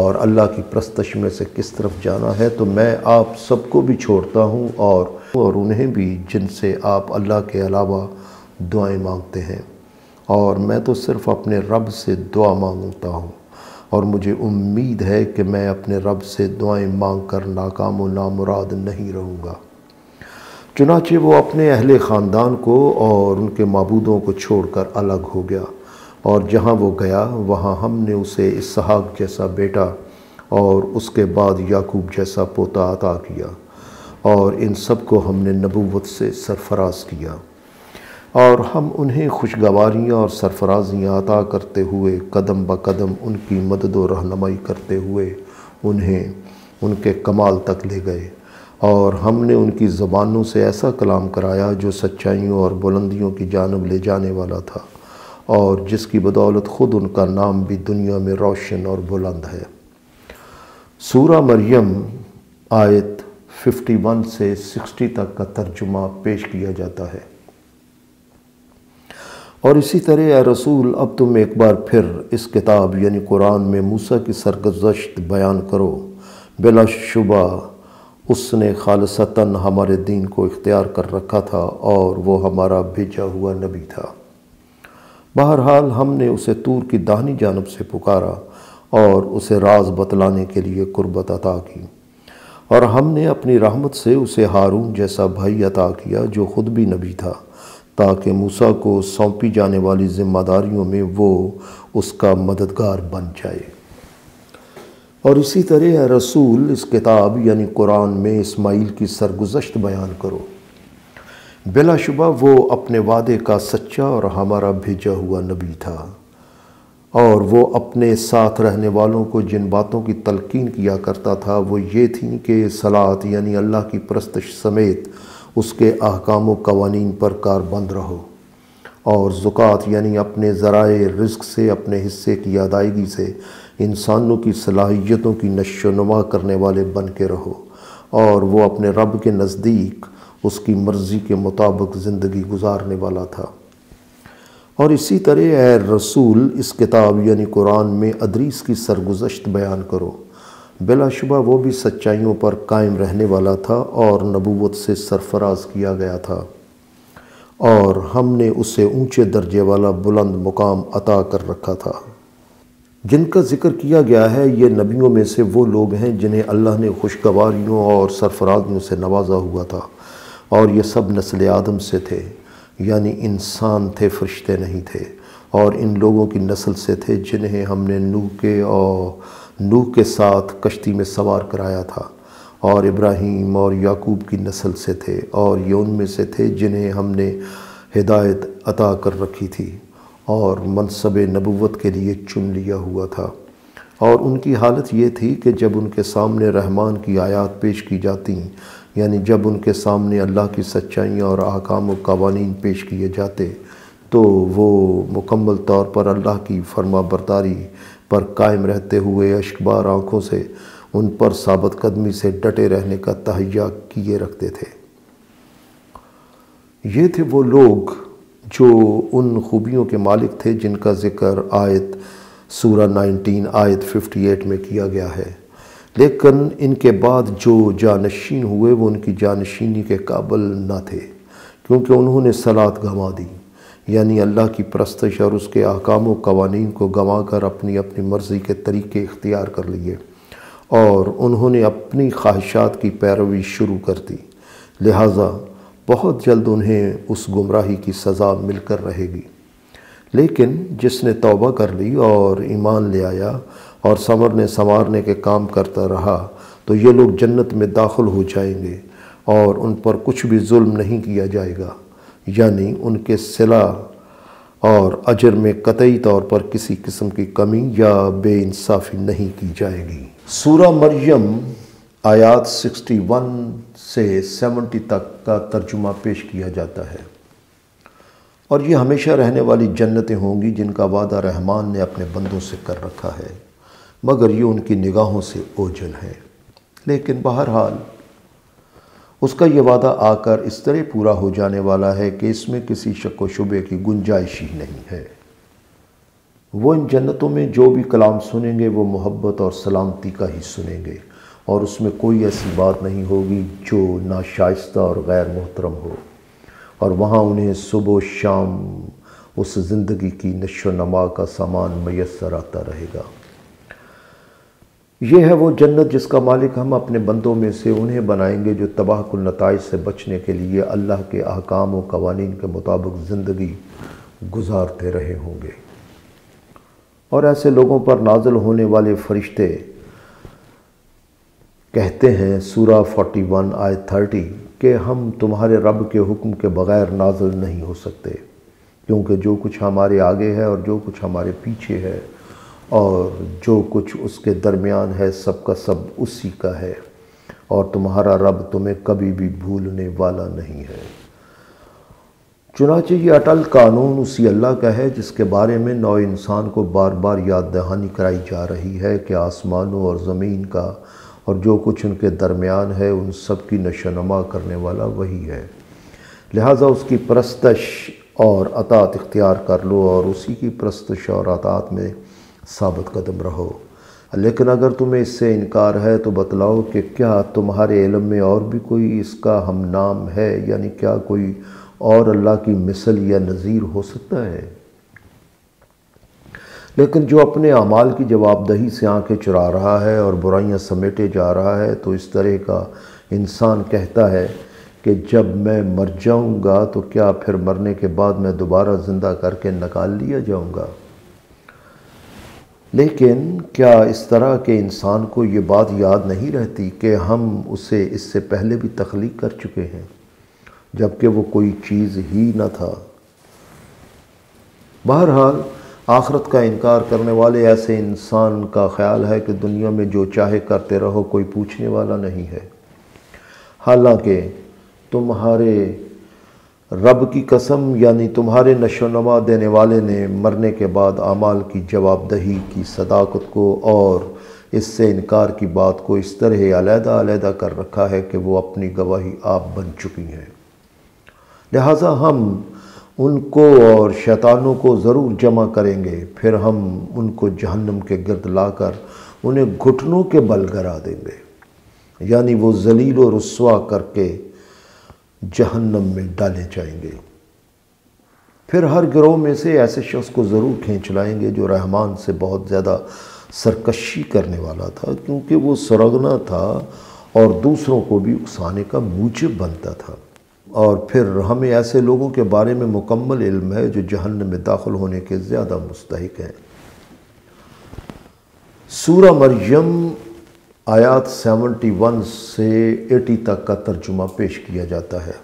और अल्लाह की प्रस्तश में से किस तरफ जाना है तो मैं आप सबको भी छोड़ता हूँ और और उन्हें भी जिनसे आप अल्लाह के अलावा दुआएं मांगते हैं और मैं तो सिर्फ़ अपने रब से दुआ मांगता हूँ और मुझे उम्मीद है कि मैं अपने रब से दुआएं मांग कर नाकाम व नामुराद नहीं रहूँगा चुनाचे वो अपने अहले ख़ानदान को और उनके मबूदों को छोड़कर अलग हो गया और जहाँ वो गया वहाँ हमने उसे इसहाक जैसा बेटा और उसके बाद याकूब जैसा पोता अता किया और इन सब को हमने नबूवत से सरफराज किया और हम उन्हें खुशगवारियाँ और सरफराजियाँ अता करते हुए कदम ब कदम उनकी मदद और रहनमई करते हुए उन्हें उनके कमाल तक ले गए और हमने उनकी ज़बानों से ऐसा कलाम कराया जो सच्चाइयों और बुलंदियों की जानब ले जाने वाला था और जिसकी बदौलत ख़ुद उनका नाम भी दुनिया में रोशन और बुलंद है सूरा मरियम आयत 51 से 60 तक का तर्जुमा पेश किया जाता है और इसी तरह रसूल अब तुम एक बार फिर इस किताब यानी कुरान में मूसा की सरगजश्त बयान करो बिलाशुबा उसने खालसता हमारे दीन को इख्तियार कर रखा था और वो हमारा भेजा हुआ नबी था बहरहाल हमने उसे तूर की दाहनी जानब से पुकारा और उसे राज बतलाने के लिए कुर्बत अता की और हमने अपनी रहमत से उसे हारून जैसा भाई अता किया जो ख़ुद भी नबी था ताकि मूसा को सौंपी जाने वाली ज़िम्मेदारियों में वो उसका मददगार बन जाए और इसी तरह रसूल इस किताब यानी कुरान में इस्माइल की सरगुजश्त बयान करो बिलाशुबा वो अपने वादे का सच्चा और हमारा भेजा हुआ नबी था और वो अपने साथ रहने वालों को जिन बातों की तलकिन किया करता था वो ये थी कि सलात यानी अल्लाह की प्रस्तश समेत उसके अहकाम कवानीन पर कारबंद रहो और ज़ुक़ात यानी अपने ज़राए रिस्क से अपने हिस्से की अदायगी से इंसानों की सलाहियतों की नशोनुमा करने वाले बन के रहो और वो अपने रब के नज़दीक उसकी मर्ज़ी के मुताबिक ज़िंदगी गुजारने वाला था और इसी तरह ए रसूल इस किताब यानी कुरान में अदरीस की सरगुजश्त बयान करो बिलाशुबा वो भी सच्चाइयों पर कायम रहने वाला था और नबूवत से सरफराज किया गया था और हमने उसे ऊंचे दर्जे वाला बुलंद मुकाम अता कर रखा था जिनका जिक्र किया गया है ये नबियों में से वो लोग हैं जिन्हें अल्लाह ने खुशगवारियों और सरफराजियों से नवाजा हुआ था और ये सब नस्ल आदम से थे यानी इंसान थे फरिश्ते नहीं थे और इन लोगों की नस्ल से थे जिन्हें हमने नू के और नूह के साथ कश्ती में सवार कराया था और इब्राहिम और याकूब की नस्ल से थे और ये उनमें से थे जिन्हें हमने हिदायत अता कर रखी थी और मनसब नबूत के लिए चुन लिया हुआ था और उनकी हालत ये थी कि जब उनके सामने रहमान की आयात पेश की जाती यानी जब उनके सामने अल्लाह की सच्चाइयाँ और अहकाम व कवानीन पेश किए जाते तो वो मुकम्मल तौर पर अल्लाह की फर्मा बरदारी पर कायम रहते हुए अशकबार आँखों से उन पर साबत कदमी से डटे रहने का तहैया किए रखते थे ये थे वो लोग जो उन खूबियों के मालिक थे जिनका ज़िक्र आयत सूरा 19 आयत 58 में किया गया है लेकिन इनके बाद जो जानशीन हुए वो उनकी जानशीनी के काबल ना थे क्योंकि उन्होंने सलात गंवा दी यानी अल्लाह की प्रस्तश और उसके अहकाम कवानीन को गंवा कर अपनी अपनी मर्ज़ी के तरीके इख्तियार कर लिए और उन्होंने अपनी ख्वाहिशात की पैरवी शुरू कर दी लिहाजा बहुत जल्द उन्हें उस गुमराही की सज़ा मिलकर रहेगी लेकिन जिसने तौबा कर ली और ईमान ले आया और संवरने संवारने के काम करता रहा तो ये लोग जन्नत में दाखिल हो जाएंगे और उन पर कुछ भी जुल्म नहीं किया जाएगा यानी उनके सिला और अजर में कतई तौर पर किसी किस्म की कमी या बेानसाफ़ी नहीं की जाएगी सूरा मरियम आयात 61 से 70 तक का तर्जुमा पेश किया जाता है और ये हमेशा रहने वाली जन्नतें होंगी जिनका वादा रहमान ने अपने बंदों से कर रखा है मगर ये उनकी निगाहों से ओझल है लेकिन बहरहाल उसका यह वादा आकर इस तरह पूरा हो जाने वाला है कि इसमें किसी शक व शुबे की गुंजाइश ही नहीं है वो इन जन्नतों में जो भी कलाम सुनेंगे वो मोहब्बत और सलामती का ही सुनेंगे और उसमें कोई ऐसी बात नहीं होगी जो नाशाइस्ता और गैर मोहतरम हो और वहाँ उन्हें सुबह शाम उस ज़िंदगी की नशो नमा का सामान मैसर आता रहेगा ये है वो जन्नत जिसका मालिक हम अपने बंदों में से उन्हें बनाएंगे जो तबाह नतज से बचने के लिए अल्लाह के अहकाम और कवानीन के मुताबिक ज़िंदगी गुजारते रहे होंगे और ऐसे लोगों पर नाजल होने वाले फरिश्ते कहते हैं सूरा 41 आय थर्टी के हम तुम्हारे रब के हुक्म के बग़ैर नाजल नहीं हो सकते क्योंकि जो कुछ हमारे आगे है और जो कुछ हमारे पीछे है और जो कुछ उसके दरमियान है सब का सब उसी का है और तुम्हारा रब तुम्हें कभी भी भूलने वाला नहीं है चुनाचे ये अटल कानून उसी अल्लाह का है जिसके बारे में नौ इंसान को बार बार याद दहानी कराई जा रही है कि आसमानों और ज़मीन का और जो कुछ उनके दरमियान है उन सब की नशोनमा करने वाला वही है लिहाजा उसकी प्रस्तश और अतात इख्तियार कर लो और उसी की प्रस्तश और अतात में साबित कदम रहो लेकिन अगर तुम्हें इससे इनकार है तो बतलाओ कि क्या तुम्हारे इलम में और भी कोई इसका हम नाम है यानी क्या कोई और अल्लाह की मिसल या नज़ीर हो सकता है लेकिन जो अपने अमाल की जवाबदही से आंखें चुरा रहा है और बुराइयां समेटे जा रहा है तो इस तरह का इंसान कहता है कि जब मैं मर जाऊंगा तो क्या फिर मरने के बाद मैं दोबारा ज़िंदा करके निकाल लिया जाऊंगा लेकिन क्या इस तरह के इंसान को ये बात याद नहीं रहती कि हम उसे इससे पहले भी तख्लीक कर चुके हैं जबकि वो कोई चीज़ ही न था बहरहाल आखरत का इनकार करने वाले ऐसे इंसान का ख्याल है कि दुनिया में जो चाहे करते रहो कोई पूछने वाला नहीं है हालांकि तुम्हारे रब की कसम यानी तुम्हारे नशोनमा देने वाले ने मरने के बाद अमाल की जवाबदही की सदाकत को और इससे इनकार की बात को इस तरह अलहदा अलहदा कर रखा है कि वो अपनी गवाही आप बन चुकी हैं लिहाजा हम उनको और शैतानों को ज़रूर जमा करेंगे फिर हम उनको जहन्नम के गर्द लाकर उन्हें घुटनों के बल गरा देंगे यानी वो जलील और रसवा करके जहन्नम में डाले जाएंगे फिर हर गिरोह में से ऐसे शख्स को ज़रूर खींच लाएंगे जो रहमान से बहुत ज़्यादा सरकशी करने वाला था क्योंकि वो सरगना था और दूसरों को भी उकसाने का मूजब बनता था और फिर हमें ऐसे लोगों के बारे में मुकम्मल इल्म है जो जहन्नम में दाखिल होने के ज़्यादा मुस्तक हैं सूर मरियम आयात 71 से 80 तक का तर्जुमा पेश किया जाता है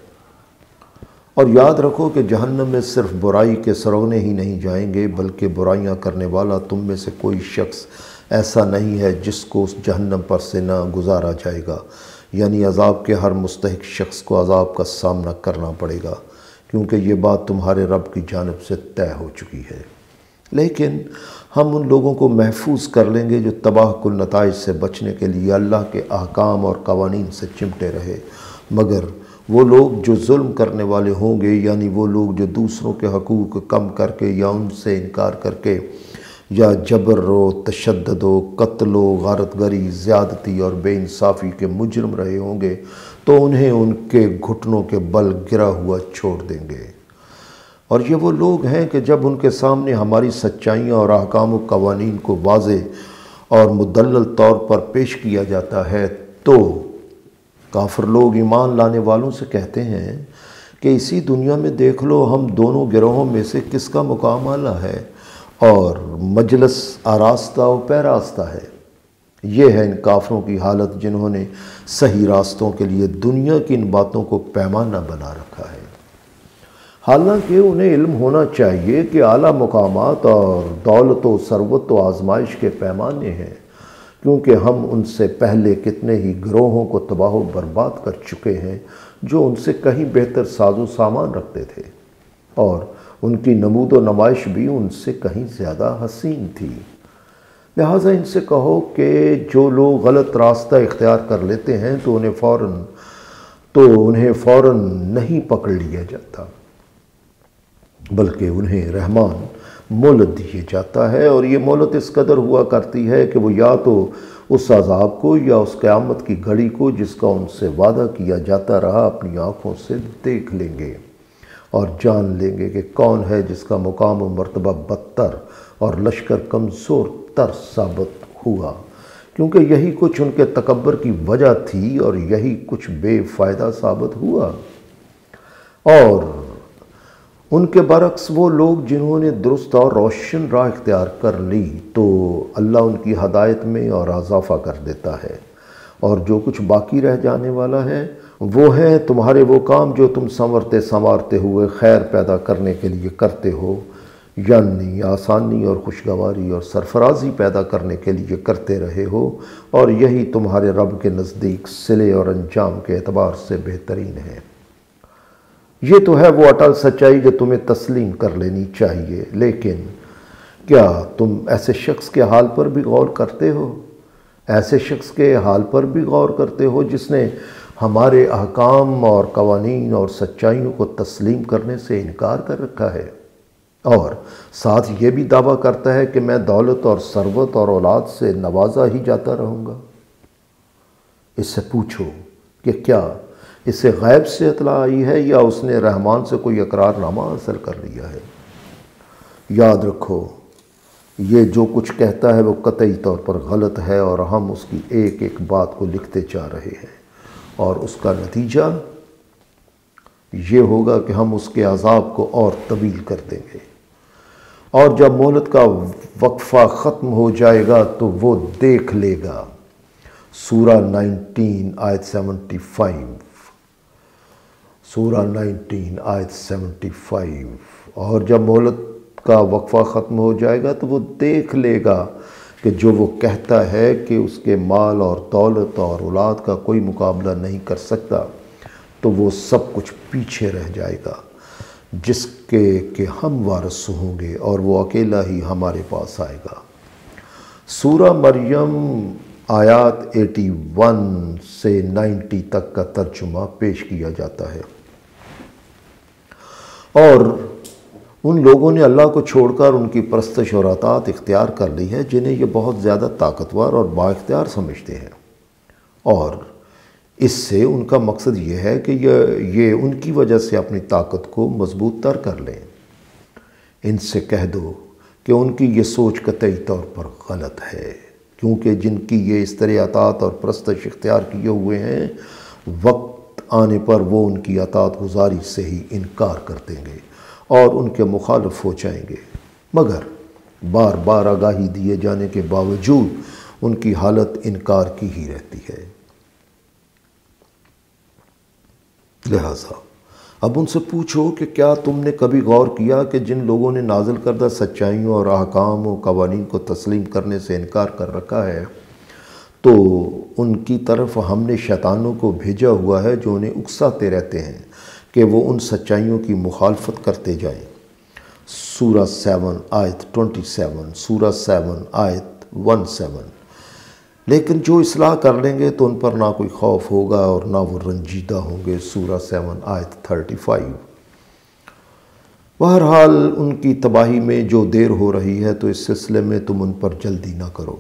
और याद रखो कि जहन्नम में सिर्फ बुराई के सरोने ही नहीं जाएंगे बल्कि बुराइयां करने वाला तुम में से कोई शख्स ऐसा नहीं है जिसको उस जहन्नम पर से ना गुजारा जाएगा यानी अजाब के हर मुस्तक शख्स को अजाब का सामना करना पड़ेगा क्योंकि ये बात तुम्हारे रब की जानब से तय हो चुकी है लेकिन हम उन लोगों को महफूज कर लेंगे जो तबाह कुल नतज से बचने के लिए अल्लाह के अहकाम और कवानीन से चिमटे रहे मगर वो लोग जो जुल्म करने वाले होंगे यानी वो लोग जो दूसरों के हकूक़ कम करके या उनसे इनकार करके या जबर व तशद कत्लो गारत गरी ज़्यादती और बेानसाफ़ी के मुजरम रहे होंगे तो उन्हें उनके घुटनों के बल गिरा हुआ छोड़ देंगे और ये वो लोग हैं कि जब उनके सामने हमारी सच्चाइयाँ और अहकाम कवानीन को वाज और मुदल तौर पर पेश किया जाता है तो काफ़र लोग ईमान लाने वालों से कहते हैं कि इसी दुनिया में देख लो हम दोनों ग्रोहों में से किसका मुकाम आला है और मजलस आरास्ता व पैरास्ता है ये है इन काफरों की हालत जिन्होंने सही रास्तों के लिए दुनिया की इन बातों को पैमाना बना रखा है हालांकि उन्हें इल्म होना चाहिए कि आला मकाम और दौलत व सरवत व आजमाइश के पैमाने हैं क्योंकि हम उनसे पहले कितने ही ग्रोहों को तबाह बर्बाद कर चुके हैं जो उनसे कहीं बेहतर साजो सामान रखते थे और उनकी नमूद व नमाइश भी उनसे कहीं ज़्यादा हसीन थी लिहाजा इनसे कहो कि जो लोग गलत रास्ता इख्तियार कर लेते हैं तो उन्हें फ़ौर तो उन्हें फ़ौर नहीं पकड़ लिया जाता बल्कि उन्हें रहमान मोलत दिए जाता है और ये मोलत इस कदर हुआ करती है कि वो या तो उस अजाब को या उस क़्यामत की घड़ी को जिसका उनसे वादा किया जाता रहा अपनी आँखों से देख लेंगे और जान लेंगे कि कौन है जिसका मुकाम और मरतबा बदतर और लश्कर कमज़ोर तर साबित हुआ क्योंकि यही कुछ उनके तकबर की वजह थी और यही कुछ बेफ़ायदा साबित हुआ और उनके बरक्स वो लोग जिन्होंने दुरुस्त और रोशन राह इख्तियार कर ली तो अल्लाह उनकी हदायत में और अजाफा कर देता है और जो कुछ बाकी रह जाने वाला है वो है तुम्हारे वो काम जो तुम संवरते संवारते हुए खैर पैदा करने के लिए करते हो यानी आसानी और खुशगवारी और सरफराजी पैदा करने के लिए करते रहे हो और यही तुम्हारे रब के नज़दीक सिले और अंजाम के अतबार से बेहतरीन है ये तो है वो अटल सच्चाई जो तुम्हें तस्लीम कर लेनी चाहिए लेकिन क्या तुम ऐसे शख्स के हाल पर भी गौर करते हो ऐसे शख्स के हाल पर भी गौर करते हो जिसने हमारे अहकाम और कवानीन और सच्चाइयों को तस्लीम करने से इनकार कर रखा है और साथ ये भी दावा करता है कि मैं दौलत और सरबत और औलाद से नवाजा ही जाता रहूँगा इससे पूछो कि क्या इससे गैब से इतला आई है या उसने रहमान से कोई अकरारनामा हासिल कर लिया है याद रखो ये जो कुछ कहता है वो कतई तौर पर गलत है और हम उसकी एक एक बात को लिखते जा रहे हैं और उसका नतीजा ये होगा कि हम उसके अजाब को और तवील कर देंगे और जब मोहलत का वक्फा ख़त्म हो जाएगा तो वो देख लेगा सूरा 19 आयत 75 सूरा 19 आयत 75 और जब मोहलत का वक्फा ख़त्म हो जाएगा तो वो देख लेगा कि जो वो कहता है कि उसके माल और दौलत और औलाद का कोई मुकाबला नहीं कर सकता तो वो सब कुछ पीछे रह जाएगा जिसके के हम वारस होंगे और वो अकेला ही हमारे पास आएगा सूरा मरियम आयात 81 से 90 तक का तर्जुमा पेश किया जाता है और उन लोगों ने अल्लाह को छोड़कर उनकी परस्तश और अतात इख्तियार कर ली है जिन्हें ये बहुत ज़्यादा ताकतवर और बाख्तियार समझते हैं और इससे उनका मकसद ये है कि ये ये उनकी वजह से अपनी ताकत को मजबूत तर कर लें इनसे कह दो कि उनकी ये सोच कतई तौर पर गलत है क्योंकि जिनकी ये इस तरह अतात और प्रस्तश इख्तियार किए हुए हैं वक्त आने पर वो उनकी अतात गुजारी से ही इनकार कर देंगे और उनके मुखालफ हो जाएंगे मगर बार बार आगाही दिए जाने के बावजूद उनकी हालत इनकार की ही रहती है लिहाजा अब उनसे पूछो कि क्या तुमने कभी गौर किया कि जिन लोगों ने नाजिल करदा सच्चाइयों और अहकाम और कवानीन को तस्लीम करने से इनकार कर रखा है तो उनकी तरफ हमने शैतानों को भेजा हुआ है जो उन्हें उकसाते रहते हैं कि वो उन सच्चाइयों की मुखालफत करते जाएं सूरा सेवन आयत ट्वेंटी सेवन सूरा सेवन आयत वन सेवन लेकिन जो इसलाह कर लेंगे तो उन पर ना कोई खौफ होगा और ना वो रंजीदा होंगे सूरा सेवन आयत थर्टी फाइव बहरहाल उनकी तबाही में जो देर हो रही है तो इस सिलसिले में तुम उन पर जल्दी ना करो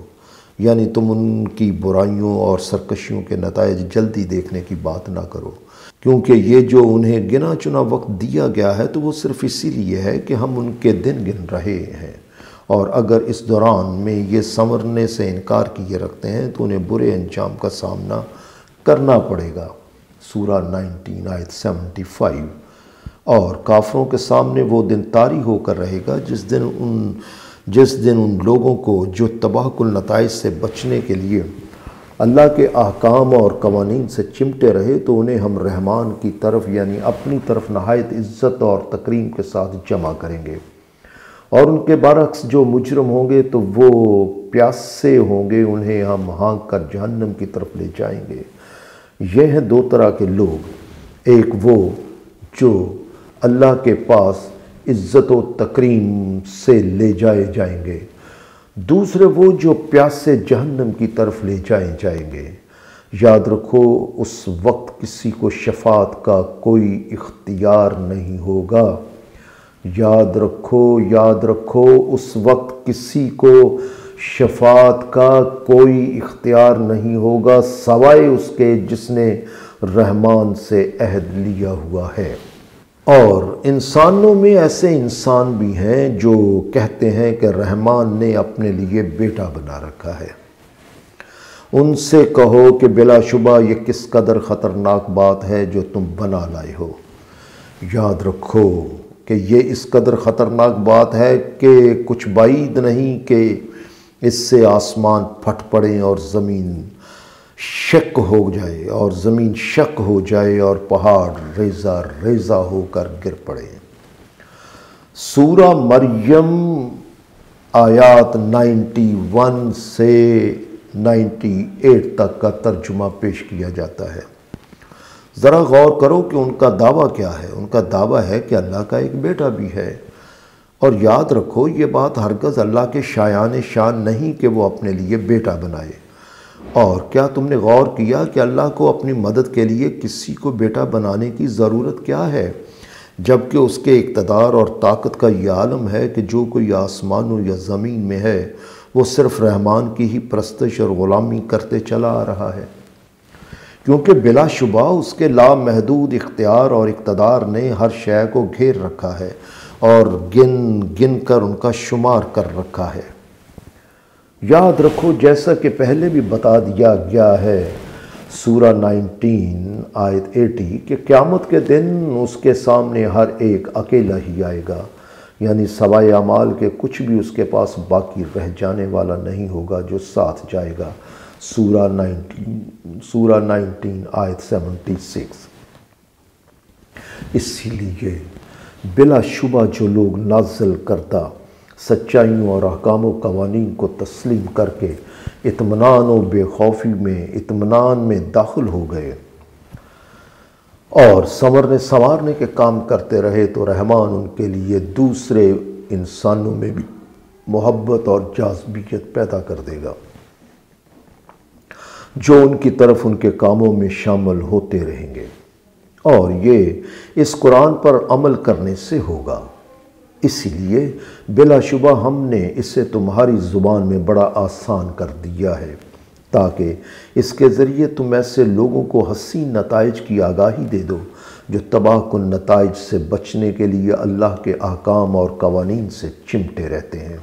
यानी तुम उनकी बुराइयों और सरकशियों के नतज जल्दी देखने की बात ना करो क्योंकि ये जो उन्हें गिना चुना वक्त दिया गया है तो वो सिर्फ इसीलिए है कि हम उनके दिन गिन रहे हैं और अगर इस दौरान में ये संवरने से इनकार किए रखते हैं तो उन्हें बुरे अंजाम का सामना करना पड़ेगा सूरा 19 आयत 75 और काफरों के सामने वो दिन तारी होकर रहेगा जिस दिन उन जिस दिन उन लोगों को जो तबाहकुल नतज से बचने के लिए अल्लाह के अहकाम और कवानीन से चिमटे रहे तो उन्हें हम रहमान की तरफ यानी अपनी तरफ नहायत इज़्ज़त और तकरीम के साथ जमा करेंगे और उनके बरक्स जो मुजरम होंगे तो वो प्यासे होंगे उन्हें हम हाँक कर जहन्नम की तरफ ले जाएंगे यह हैं दो तरह के लोग एक वो जो अल्लाह के पास इज्जत व तकरीम से ले जाए जाएंगे दूसरे वो जो प्यास से जहन्नम की तरफ ले जाए जाएंगे याद रखो उस वक्त किसी को शफात का कोई इख्तियार नहीं होगा याद रखो याद रखो उस वक्त किसी को शफात का कोई इख्तियार नहीं होगा सवाए उसके जिसने रहमान से अहद लिया हुआ है और इंसानों में ऐसे इंसान भी हैं जो कहते हैं कि रहमान ने अपने लिए बेटा बना रखा है उनसे कहो कि बिलाशुबा ये किस कदर ख़तरनाक बात है जो तुम बना लाए हो याद रखो कि ये इस कदर ख़तरनाक बात है कि कुछ बाईद नहीं कि इससे आसमान फट पड़े और ज़मीन शक हो जाए और ज़मीन शक हो जाए और पहाड़ रेजा रेजा होकर गिर पड़े सूरा मरियम आयात 91 से 98 तक का तर्जुमा पेश किया जाता है ज़रा गौर करो कि उनका दावा क्या है उनका दावा है कि अल्लाह का एक बेटा भी है और याद रखो ये बात हरगज़ अल्लाह के शायान शान नहीं कि वो अपने लिए बेटा बनाए और क्या तुमने गौर किया कि अल्लाह को अपनी मदद के लिए किसी को बेटा बनाने की ज़रूरत क्या है जबकि उसके इकतदार और ताकत का यह आलम है कि जो कोई आसमानों या ज़मीन में है वो सिर्फ़ रहमान की ही प्रस्तश और ग़ुलामी करते चला आ रहा है क्योंकि बिलाशुबा उसके लामहदूद इख्तियार और इकतदार ने हर शय को घेर रखा है और गिन गिन कर उनका शुमार कर रखा है याद रखो जैसा कि पहले भी बता दिया गया है सूरा 19 आयत 80 कि क़्यामत के दिन उसके सामने हर एक अकेला ही आएगा यानी सवाए अमाल के कुछ भी उसके पास बाकी रह जाने वाला नहीं होगा जो साथ जाएगा सूरा 19 सूरा 19 आयत 76 इसीलिए बिला शुबा जो लोग नाजल करता सच्चाइयों और अहकाम कवानी को तस्लीम करके इतमान व बेखौफी में इतमान में दाखिल हो गए और संवरने संवारने के काम करते रहे तो रहमान उनके लिए दूसरे इंसानों में भी मोहब्बत और जाजबियत पैदा कर देगा जो उनकी तरफ उनके कामों में शामिल होते रहेंगे और ये इस कुरान पर अमल करने से होगा इसलिए बिलाशुबा हमने इसे तुम्हारी ज़ुबान में बड़ा आसान कर दिया है ताकि इसके ज़रिए तुम ऐसे लोगों को हसी नतज की आगाही दे दो जो तबाह कन नतज से बचने के लिए अल्लाह के अहकाम और कवानीन से चिमटे रहते हैं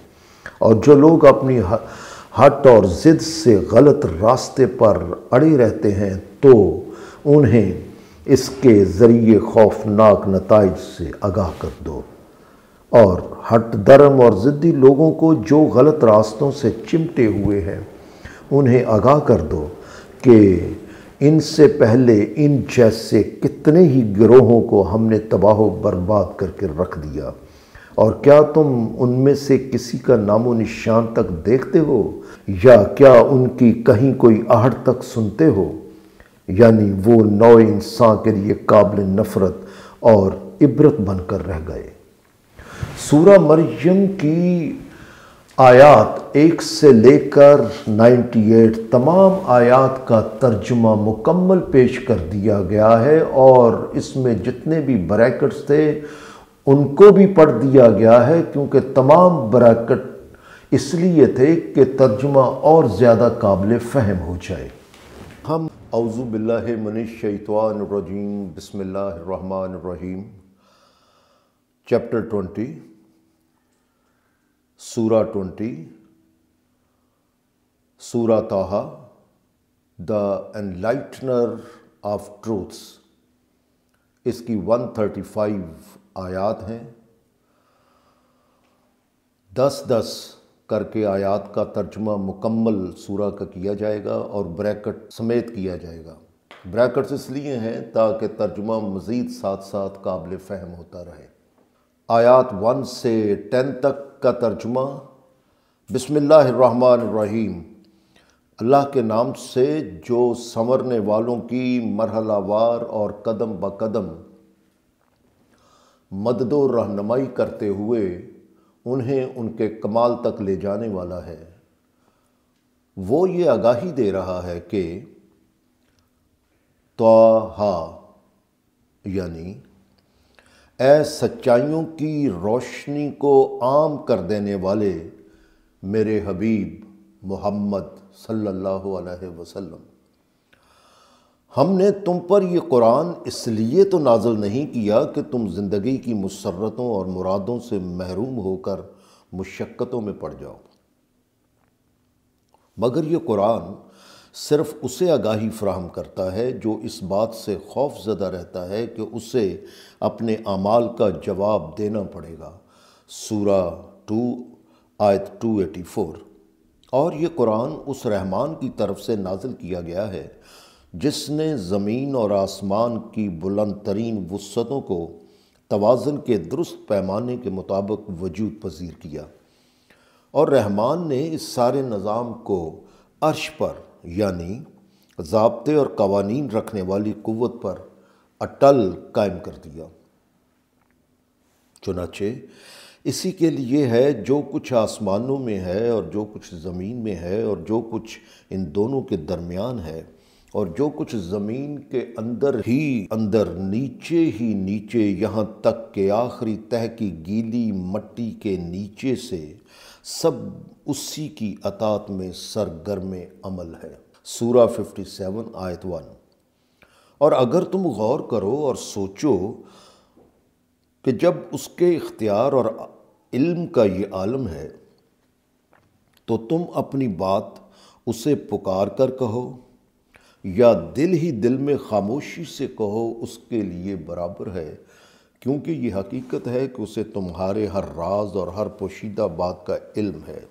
और जो लोग अपनी हट और ज़िद से गलत रास्ते पर अड़े रहते हैं तो उन्हें इसके ज़रिए खौफनाक नतज से आगाह कर दो और हट धर्म और ज़िद्दी लोगों को जो गलत रास्तों से चिमटे हुए हैं उन्हें आगाह कर दो कि इनसे पहले इन जैसे कितने ही गिरोहों को हमने तबाह बर्बाद करके रख दिया और क्या तुम उनमें से किसी का नामो निशान तक देखते हो या क्या उनकी कहीं कोई आहट तक सुनते हो यानी वो नौ इंसान के लिए काबिल नफ़रत और इबरत बनकर रह गए सूर मरियम की आयात एक से लेकर 98 तमाम आयात का तर्जुमा मुकम्मल पेश कर दिया गया है और इसमें जितने भी ब्रैकेट्स थे उनको भी पढ़ दिया गया है क्योंकि तमाम ब्रैकेट इसलिए थे कि तर्जुमा और ज़्यादा काबिल फहम हो जाए हम अवज़ुबिल्लिमिनशतवानरजीम बसमिल्लर रहीम चैप्टर ट्वेंटी सूरा ट्वेंटी सूरा Taha, the enlightener of truths इसकी 135 आयात हैं दस दस करके आयात का तर्जमा मुकम्मल सूरा का किया जाएगा और ब्रैकेट समेत किया जाएगा ब्रैकेट्स इसलिए हैं ताकि तर्जमा मज़ीद साथ साथ काबिल फ़हम होता रहे आयात वन से टेन तक का तर्जुमा बसमीम अल्लाह के नाम से जो संवरने वालों की मरहलावार और कदम ब कदम मदद रहनुमाई करते हुए उन्हें उनके कमाल तक ले जाने वाला है वो ये आगाही दे रहा है कि तो हा यानी ए सच्चाइयों की रोशनी को आम कर देने वाले मेरे हबीब मोहम्मद सल्लल्लाहु अलैहि वसल्लम हमने तुम पर यह कुरान इसलिए तो नाजल नहीं किया कि तुम ज़िंदगी की मसरतों और मुरादों से महरूम होकर मुशक्क़तों में पड़ जाओ मगर यह कुरान सिर्फ उसे आगाही फ्राहम करता है जो इस बात से खौफ ज़दा रहता है कि उसे अपने अमाल का जवाब देना पड़ेगा सूरा टू आयत टू एटी फ़ोर और ये कुरान उस रहमान की तरफ से नाजिल किया गया है जिसने ज़मीन और आसमान की बुलंद तरीन वसतों को तोज़न के दुरुस्त पैमाने के मुताबिक वजूद पजीर किया और रहमान ने इस सारे निज़ाम को अर्श पर यानी जबते और कवानीन रखने वाली कुत पर अटल कायम कर दिया चुनाचे इसी के लिए है जो कुछ आसमानों में है और जो कुछ ज़मीन में है और जो कुछ इन दोनों के दरमियान है और जो कुछ ज़मीन के अंदर ही अंदर नीचे ही नीचे यहाँ तक के आखिरी तह की गीली मट्टी के नीचे से सब उसी की अतात में सरगर्म अमल है सूरा 57 आयत वन और अगर तुम गौर करो और सोचो कि जब उसके इख्तियार और इल्म का ये आलम है तो तुम अपनी बात उसे पुकार कर कहो या दिल ही दिल में खामोशी से कहो उसके लिए बराबर है क्योंकि ये हकीकत है कि उसे तुम्हारे हर राज और हर पोशीदा बात का इल्म है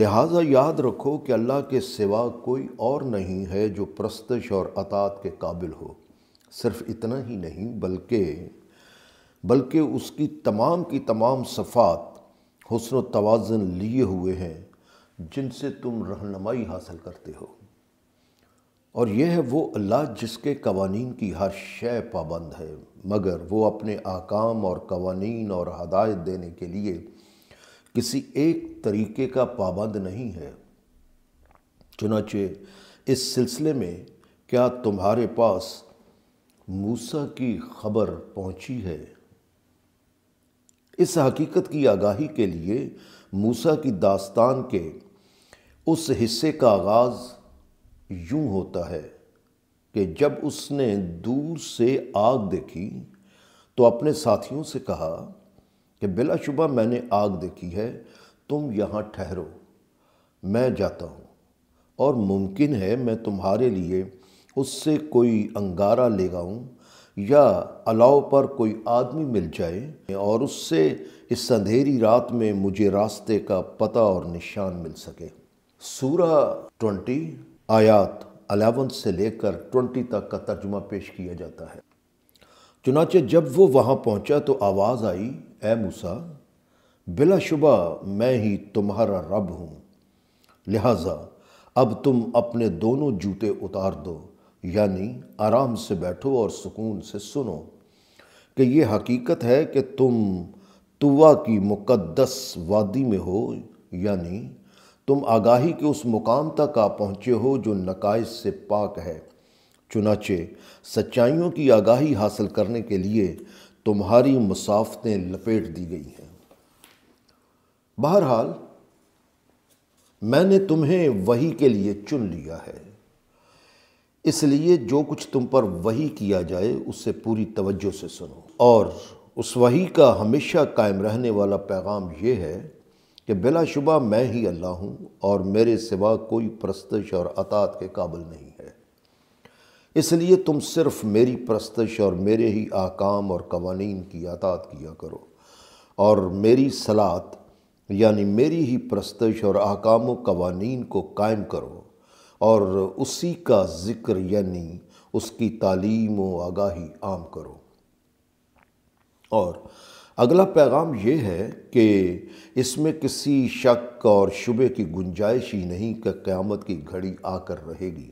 लिहाजा याद रखो कि अल्लाह के सिवा कोई और नहीं है जो प्रस्तश और अतात के काबिल हो सिर्फ इतना ही नहीं बल्कि बल्कि उसकी तमाम की तमाम सफ़ात हसन तोज़न लिए हुए हैं जिनसे तुम रहनमाई हासिल करते हो और यह है वो अल्लाह जिसके कवानीन की हर शय पाबंद है मगर वो अपने आकाम और कवानीन और हदायत देने के लिए किसी एक तरीके का पाबंद नहीं है चुनाचे इस सिलसिले में क्या तुम्हारे पास मूसा की खबर पहुंची है इस हकीकत की आगाही के लिए मूसा की दास्तान के उस हिस्से का आगाज़ यूं होता है कि जब उसने दूर से आग देखी तो अपने साथियों से कहा कि बिलाशुबा मैंने आग देखी है तुम यहाँ ठहरो मैं जाता हूँ और मुमकिन है मैं तुम्हारे लिए उससे कोई अंगारा ले गाऊँ या अलाव पर कोई आदमी मिल जाए और उससे इस अंधेरी रात में मुझे रास्ते का पता और निशान मिल सके सूरा ट्वेंटी आयात अलावंस से लेकर ट्वेंटी तक का तर्जुमा पेश किया जाता है चुनाचे जब वो वहाँ पहुँचा तो आवाज़ आई ए मूसा बिलाशुबा मैं ही तुम्हारा रब हूँ लिहाजा अब तुम अपने दोनों जूते उतार दो यानी आराम से बैठो और सुकून से सुनो कि ये हकीकत है कि तुम तुवा की मुकद्दस वादी में हो यानी तुम आगाही के उस मुकाम तक आ पहुँचे हो जो नकाइश से पाक है चुनाचे सच्चाइयों की आगाही हासिल करने के लिए तुम्हारी मुसाफतें लपेट दी गई हैं बहरहाल मैंने तुम्हें वही के लिए चुन लिया है इसलिए जो कुछ तुम पर वही किया जाए उससे पूरी तवज्जो से सुनो और उस वही का हमेशा कायम रहने वाला पैगाम यह है कि बिलाशुबा मैं ही अल्लाह हूँ और मेरे सिवा कोई प्रस्तश और अतात के काबिल नहीं है इसलिए तुम सिर्फ़ मेरी प्रस्तश और मेरे ही आकाम और कवानीन की अतात किया करो और मेरी सलात यानी मेरी ही प्रस्तश और आकाम कवानीन को कायम करो और उसी का ज़िक्र यानी उसकी तालीम व आगाही आम करो और अगला पैगाम ये है कि इसमें किसी शक और शुबे की गुंजाइश ही नहीं कि क़्यामत की घड़ी आकर रहेगी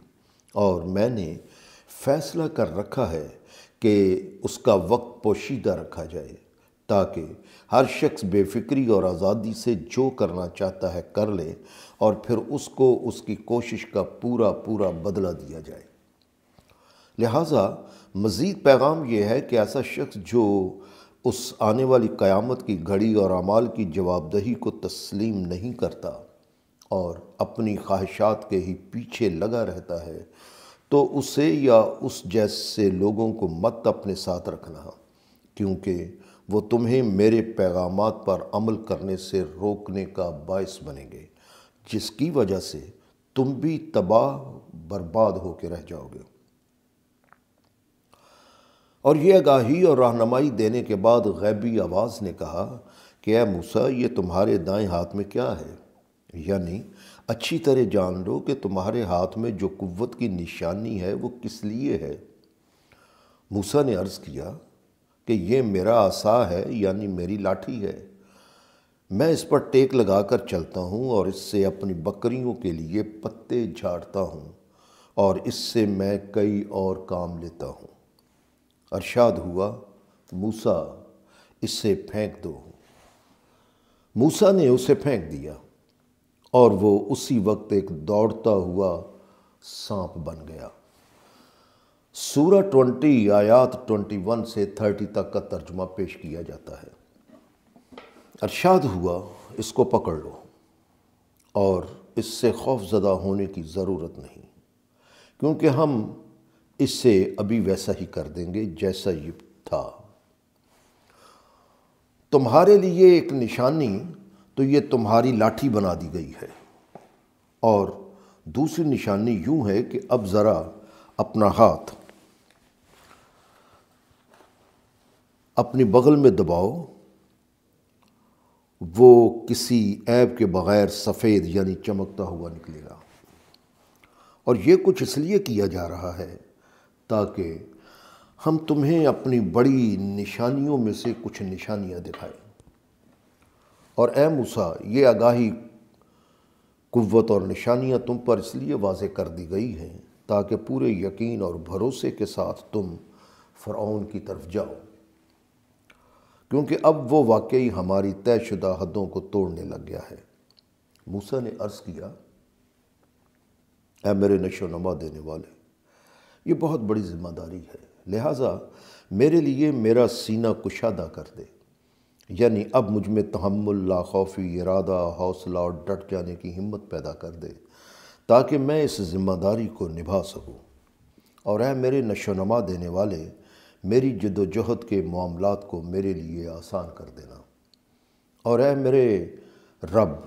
और मैंने फ़ैसला कर रखा है कि उसका वक्त पोशीदा रखा जाए ताकि हर शख्स बेफिक्री और आज़ादी से जो करना चाहता है कर ले और फिर उसको उसकी कोशिश का पूरा पूरा बदला दिया जाए लिहाजा मज़ीद पैगाम यह है कि ऐसा शख्स जो उस आने वाली क़यामत की घड़ी और अमाल की जवाबदही को तस्लीम नहीं करता और अपनी ख्वाहिशात के ही पीछे लगा रहता है तो उसे या उस जैसे लोगों को मत अपने साथ रखना क्योंकि वो तुम्हें मेरे पैगाम पर अमल करने से रोकने का बायस बनेंगे जिसकी वजह से तुम भी तबाह बर्बाद होकर रह जाओगे और ये आगाही और रहनमाई देने के बाद गैबी आवाज़ ने कहा कि ए मूसा ये तुम्हारे दाएं हाथ में क्या है यानी अच्छी तरह जान लो कि तुम्हारे हाथ में जो कुव्वत की निशानी है वो किस लिए है मूसा ने अर्ज़ किया कि ये मेरा आसा है यानी मेरी लाठी है मैं इस पर टेक लगाकर चलता हूँ और इससे अपनी बकरियों के लिए पत्ते झाड़ता हूँ और इससे मैं कई और काम लेता हूँ अरशाद हुआ मूसा इससे फेंक दो मूसा ने उसे फेंक दिया और वो उसी वक्त एक दौड़ता हुआ सांप बन गया सूरह ट्वेंटी आयात ट्वेंटी वन से थर्टी तक का तर्जुमा पेश किया जाता है अरशाद हुआ इसको पकड़ लो और इससे खौफजदा होने की ज़रूरत नहीं क्योंकि हम इससे अभी वैसा ही कर देंगे जैसा ये था तुम्हारे लिए एक निशानी तो ये तुम्हारी लाठी बना दी गई है और दूसरी निशानी यूं है कि अब ज़रा अपना हाथ अपने बगल में दबाओ वो किसी ऐप के बग़ैर सफ़ेद यानी चमकता हुआ निकलेगा और ये कुछ इसलिए किया जा रहा है ताकि हम तुम्हें अपनी बड़ी निशानियों में से कुछ निशानियां दिखाएं और ए मूसा ये आगाही कुत और निशानियां तुम पर इसलिए वाज कर दी गई हैं ताकि पूरे यकीन और भरोसे के साथ तुम फ़रौन की तरफ जाओ क्योंकि अब वो वाकई हमारी तयशुदा हदों को तोड़ने लग गया है मूसा ने अर्ज़ किया ए मेरे नशो नमा देने वाले ये बहुत बड़ी जिम्मेदारी है लिहाजा मेरे लिए मेरा सीना कुशादा कर दे यानी अब मुझ में तहमुल खौफी इरादा हौसला और डट जाने की हिम्मत पैदा कर दे ताकि मैं इस जिम्मेदारी को निभा सकूँ और अः मेरे नशोनमा देने वाले मेरी जदोजहद के मामला को मेरे लिए आसान कर देना और अः मेरे रब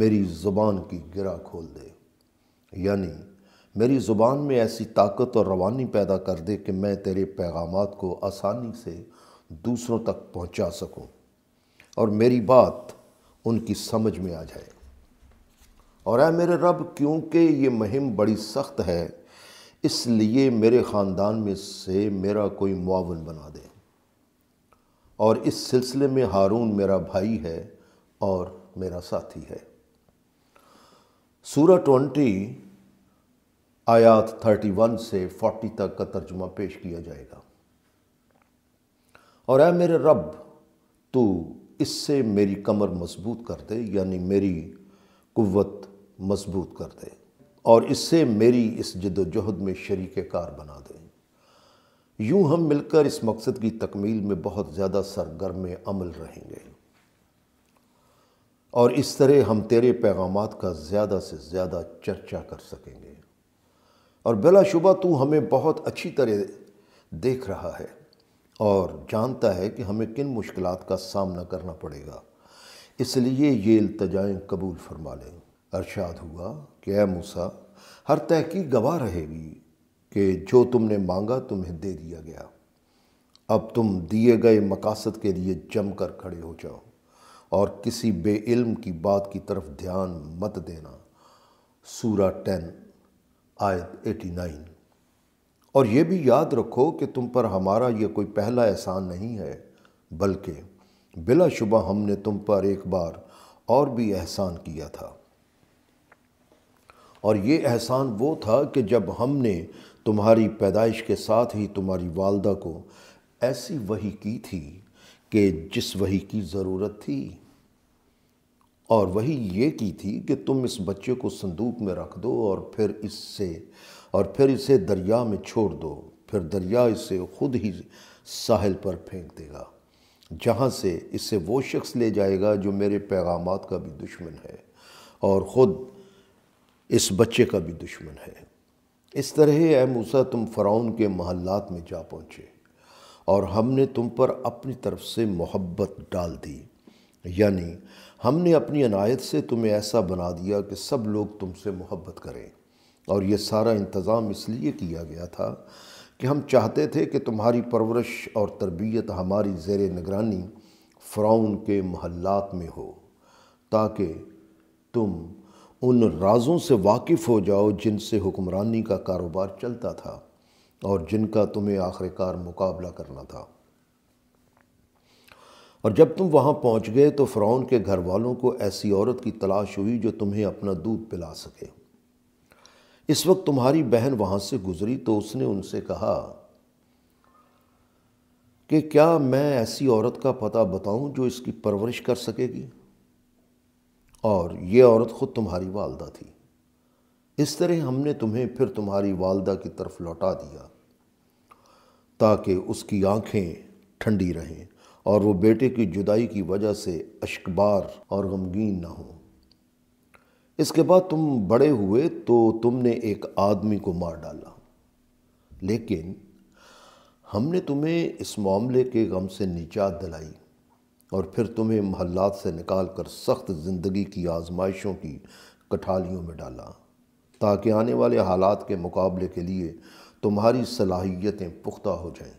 मेरी ज़ुबान की गिरा खोल दे यानी मेरी ज़ुबान में ऐसी ताकत और रवानी पैदा कर दे कि मैं तेरे पैगाम को आसानी से दूसरों तक पहुँचा सकूँ और मेरी बात उनकी समझ में आ जाए और ऐ मेरे रब क्योंकि ये मुहिम बड़ी सख्त है इसलिए मेरे ख़ानदान में से मेरा कोई मुआवन बना दे और इस सिलसिले में हारून मेरा भाई है और मेरा साथी है सूरह ट्वेंटी आयात 31 से 40 तक का तर्जुमा पेश किया जाएगा और ऐ मेरे रब तो इससे मेरी कमर मजबूत कर दे यानी मेरी कुत मजबूत कर दे और इससे मेरी इस जदोजहद में शरीक कार बना दे यूं हम मिलकर इस मकसद की तकमील में बहुत ज़्यादा सरगर्म अमल रहेंगे और इस तरह हम तेरे पैगाम का ज़्यादा से ज़्यादा चर्चा कर सकेंगे और बिलाशुबा तू हमें बहुत अच्छी तरह देख रहा है और जानता है कि हमें किन मुश्किल का सामना करना पड़ेगा इसलिए ये अल्तजाएँ कबूल फरमा लें अरशाद हुआ कि ए मूसा हर तहकीक गवाह रहेगी कि जो तुमने मांगा तुम्हें दे दिया गया अब तुम दिए गए मकासद के लिए जम कर खड़े हो जाओ और किसी बेइल्म की बात की तरफ ध्यान मत देना सूरा टेन आयत 89 और ये भी याद रखो कि तुम पर हमारा ये कोई पहला एहसान नहीं है बल्कि बिलाशुबा हमने तुम पर एक बार और भी एहसान किया था और ये एहसान वो था कि जब हमने तुम्हारी पैदाइश के साथ ही तुम्हारी वालदा को ऐसी वही की थी कि जिस वही की ज़रूरत थी और वही ये की थी कि तुम इस बच्चे को संदूक में रख दो और फिर इससे और फिर इसे दरिया में छोड़ दो फिर दरिया इसे खुद ही साहिल पर फेंक देगा जहाँ से इसे वो शख्स ले जाएगा जो मेरे पैगाम का भी दुश्मन है और ख़ुद इस बच्चे का भी दुश्मन है इस तरह ए मूसा तुम फ़राउन के महल्लात में जा पहुँचे और हमने तुम पर अपनी तरफ से मोहब्बत डाल दी यानी हमने अपनी अनायत से तुम्हें ऐसा बना दिया कि सब लोग तुमसे मोहब्बत करें और ये सारा इंतज़ाम इसलिए किया गया था कि हम चाहते थे कि तुम्हारी परवरिश और तरबियत हमारी जेर निगरानी फ़्राउन के महल्लात में हो ताकि तुम उन राज़ों से वाकिफ़ हो जाओ जिनसे हुक्मरानी का कारोबार चलता था और जिनका तुम्हें आखिरकार मुकाबला करना था और जब तुम वहाँ पहुँच गए तो फ़्रौन के घर वालों को ऐसी औरत की तलाश हुई जो तुम्हें अपना दूध पिला सके इस वक्त तुम्हारी बहन वहाँ से गुजरी तो उसने उनसे कहा कि क्या मैं ऐसी औरत का पता बताऊँ जो इसकी परवरिश कर सकेगी और ये औरत ख़ुद तुम्हारी वालदा थी इस तरह हमने तुम्हें फिर तुम्हारी वालदा की तरफ लौटा दिया ताकि उसकी आंखें ठंडी रहें और वो बेटे की जुदाई की वजह से अशकबार और गमगीन ना हो इसके बाद तुम बड़े हुए तो तुमने एक आदमी को मार डाला लेकिन हमने तुम्हें इस मामले के गम से निजात दिलाई और फिर तुम्हें महल्लात से निकाल कर सख्त ज़िंदगी की आजमाइशों की कठालियों में डाला ताकि आने वाले हालात के मुकाबले के लिए तुम्हारी सलाहियतें पुख्ता हो जाएं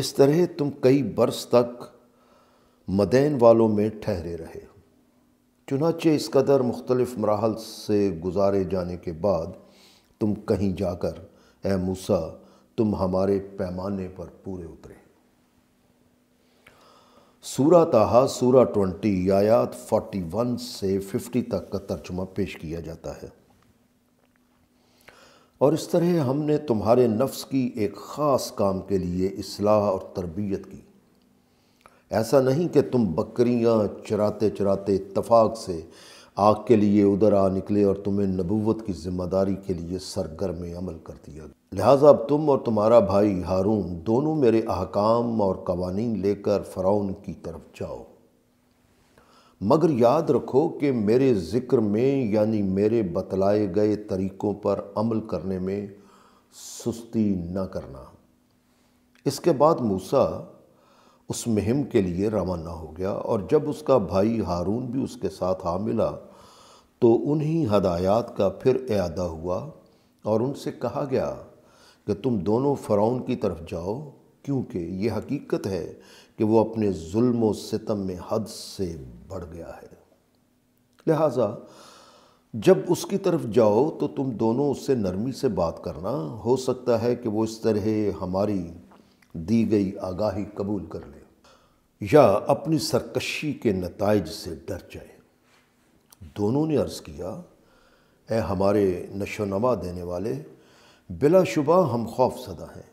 इस तरह तुम कई बरस तक मदैन वालों में ठहरे रहे चुनाचे इस कदर मुख्तलिफ मराहल से गुजारे जाने के बाद तुम कहीं जाकर ए मूसा तुम हमारे पैमाने पर पूरे उतरे सूरा तहा सूरा ट्वेंटी आयात फोर्टी वन से फिफ्टी तक का तर्जुमा पेश किया जाता है और इस तरह हमने तुम्हारे नफ्स की एक ख़ास काम के लिए असलाह और तरबियत की ऐसा नहीं कि तुम बकरियां चराते चराते इतफाक़ से आग के लिए उधर आ निकले और तुम्हें नबूवत की ज़िम्मेदारी के लिए सरगर्म अमल कर दिया लिहाजा अब तुम और तुम्हारा भाई हारून दोनों मेरे अहकाम और कवानीन लेकर फ़रौन की तरफ जाओ मगर याद रखो कि मेरे ज़िक्र में यानी मेरे बतलाए गए तरीक़ों पर अमल करने में सुस्ती न करना इसके बाद मूसा उस मुहिम के लिए रवाना हो गया और जब उसका भाई हारून भी उसके साथ आ मिला तो उन्हीं हदायत का फिर अदा हुआ और उनसे कहा गया कि तुम दोनों फ़राउन की तरफ जाओ क्योंकि ये हकीकत है कि वो अपने जुल्म सितम में हद से बढ़ गया है लिहाजा जब उसकी तरफ जाओ तो तुम दोनों उससे नरमी से बात करना हो सकता है कि वो इस तरह हमारी दी गई आगाही कबूल कर ले या अपनी सरकशी के नतज से डर जाए दोनों ने अर्ज़ किया ए हमारे नशोनमा देने वाले बिलाशुबा हम खौफ सदा हैं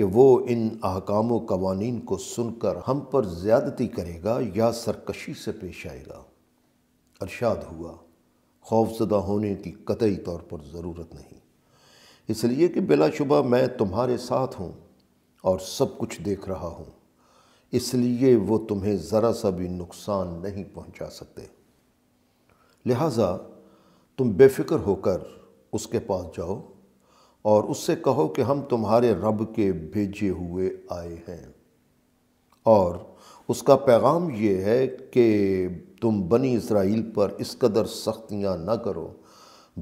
कि वो इन अहकाम कवानीन को सुनकर हम पर ज़्यादती करेगा या सरकशी से पेश आएगा अरशाद हुआ खौफजदा होने की कतई तौर पर ज़रूरत नहीं इसलिए कि बिलाशुबा मैं तुम्हारे साथ हूँ और सब कुछ देख रहा हूँ इसलिए वो तुम्हें ज़रा सा भी नुकसान नहीं पहुँचा सकते लिहाजा तुम बेफिक्र होकर उसके पास जाओ और उससे कहो कि हम तुम्हारे रब के भेजे हुए आए हैं और उसका पैगाम ये है कि तुम बनी इसराइल पर इस कदर सख्तियाँ ना करो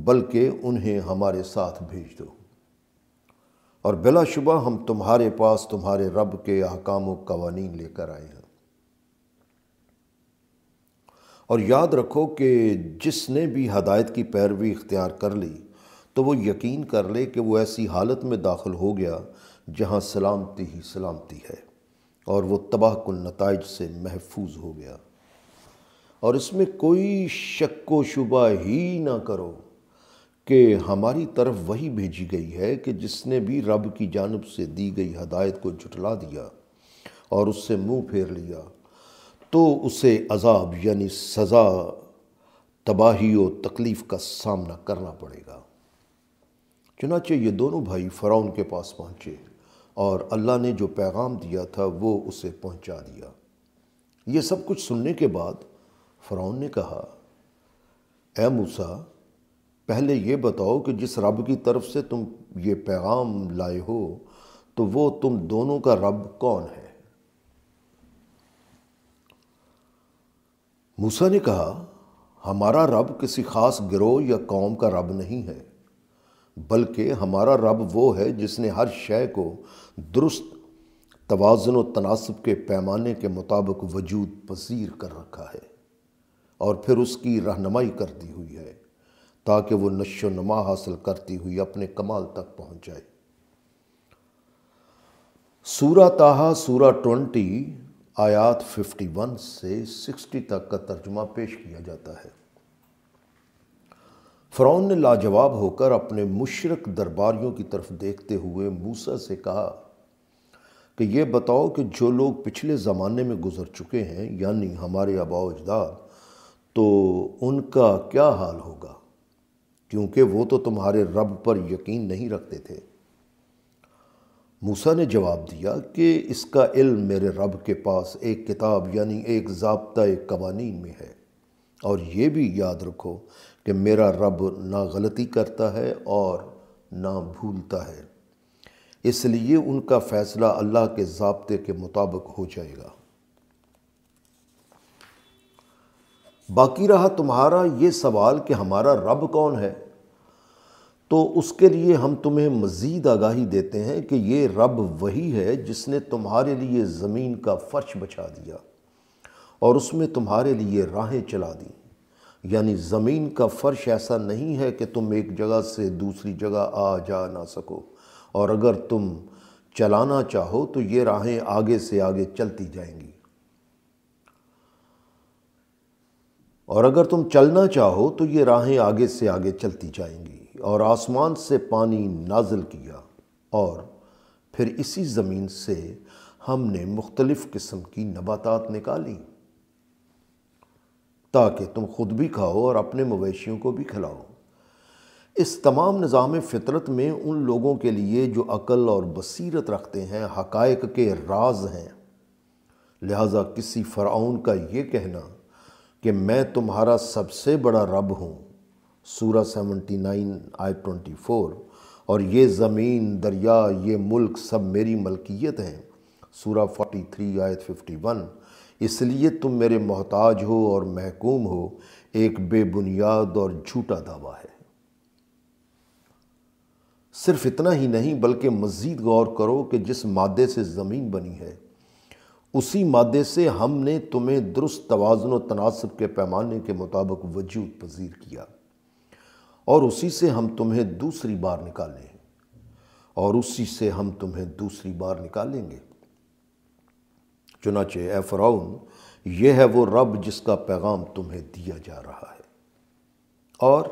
बल्कि उन्हें हमारे साथ भेज दो और बिलाशुबा हम तुम्हारे पास तुम्हारे रब के अहकाम कवानीन लेकर आए हैं और याद रखो कि जिसने भी हदायत की पैरवी इख्तियार कर ली तो वो यकीन कर ले कि वो ऐसी हालत में दाखिल हो गया जहाँ सलामती ही सलामती है और वो तबाह कुल नतज से महफूज हो गया और इसमें कोई शक व शुबा ही ना करो कि हमारी तरफ वही भेजी गई है कि जिसने भी रब की जानब से दी गई हदायत को जुटला दिया और उससे मुंह फेर लिया तो उसे अजाब यानी सज़ा तबाही और तकलीफ़ का सामना करना पड़ेगा चुनाचे ये दोनों भाई फ़राउन के पास पहुँचे और अल्लाह ने जो पैगाम दिया था वो उसे पहुँचा दिया ये सब कुछ सुनने के बाद फ़राउन ने कहा ए मूसा पहले ये बताओ कि जिस रब की तरफ से तुम ये पैगाम लाए हो तो वो तुम दोनों का रब कौन है मूसा ने कहा हमारा रब किसी ख़ास गिरोह या कौम का रब नहीं है बल्कि हमारा रब वो है जिसने हर शय को दुरुस्त तोज़न व तनासब के पैमाने के मुताबिक वजूद पसीर कर रखा है और फिर उसकी रहनमाई कर दी हुई है ताकि वो नशो नमा हासिल करती हुई अपने कमाल तक पहुँच जाए सूरा ताहा सूरा ट्वेंटी आयात फिफ्टी वन से सिक्सटी तक का तर्जुमा पेश किया जाता है फ़रौन ने लाजवाब होकर अपने मुशरक दरबारियों की तरफ देखते हुए मूसा से कहा कि ये बताओ कि जो लोग पिछले ज़माने में गुज़र चुके हैं यानी हमारे आबा अजदाद तो उनका क्या हाल होगा क्योंकि वो तो तुम्हारे रब पर यकीन नहीं रखते थे मूसा ने जवाब दिया कि इसका इल्म मेरे रब के पास एक किताब यानी एक जबता एक कवानी में है और ये भी याद रखो कि मेरा रब ना गलती करता है और ना भूलता है इसलिए उनका फ़ैसला अल्लाह के ज़बते के मुताबिक हो जाएगा बाकी रहा तुम्हारा ये सवाल कि हमारा रब कौन है तो उसके लिए हम तुम्हें मज़ीद आगाही देते हैं कि ये रब वही है जिसने तुम्हारे लिए ज़मीन का फ़र्श बचा दिया और उसमें तुम्हारे लिए राहें चला दी यानी ज़मीन का फ़र्श ऐसा नहीं है कि तुम एक जगह से दूसरी जगह आ जा ना सको और अगर तुम चलाना चाहो तो ये राहें आगे से आगे चलती जाएंगी और अगर तुम चलना चाहो तो ये राहें आगे से आगे चलती जाएंगी और आसमान से पानी नाजल किया और फिर इसी ज़मीन से हमने मुख्तलिफ़ किस्म की नबातात निकाली ताकि तुम खुद भी खाओ और अपने मवेशियों को भी खिलाओ इस तमाम निज़ाम फितरत में उन लोगों के लिए जो अकल और बसीरत रखते हैं हकायक के राज हैं लिहाजा किसी फ़राउन का ये कहना कि मैं तुम्हारा सबसे बड़ा रब हूँ सूरा सेवनटी नाइन आई ट्वेंटी फ़ोर और ये ज़मीन दरिया ये मुल्क सब मेरी मलकियत हैं सूरा फोर्टी थ्री आयत फिफ्टी वन इसलिए तुम मेरे मोहताज हो और महकूम हो एक बेबुनियाद और झूठा दावा है सिर्फ इतना ही नहीं बल्कि मज़ीद गौर करो कि जिस मादे से ज़मीन बनी है उसी मादे से हमने तुम्हें दुरुस्त व तनासब के पैमाने के मुताबिक वजूद पजीर किया और उसी से हम तुम्हें दूसरी बार निकालें और उसी से हम तुम्हें दूसरी बार निकालेंगे चुनाचे ए फ्राउन यह है वो रब जिसका पैगाम तुम्हें दिया जा रहा है और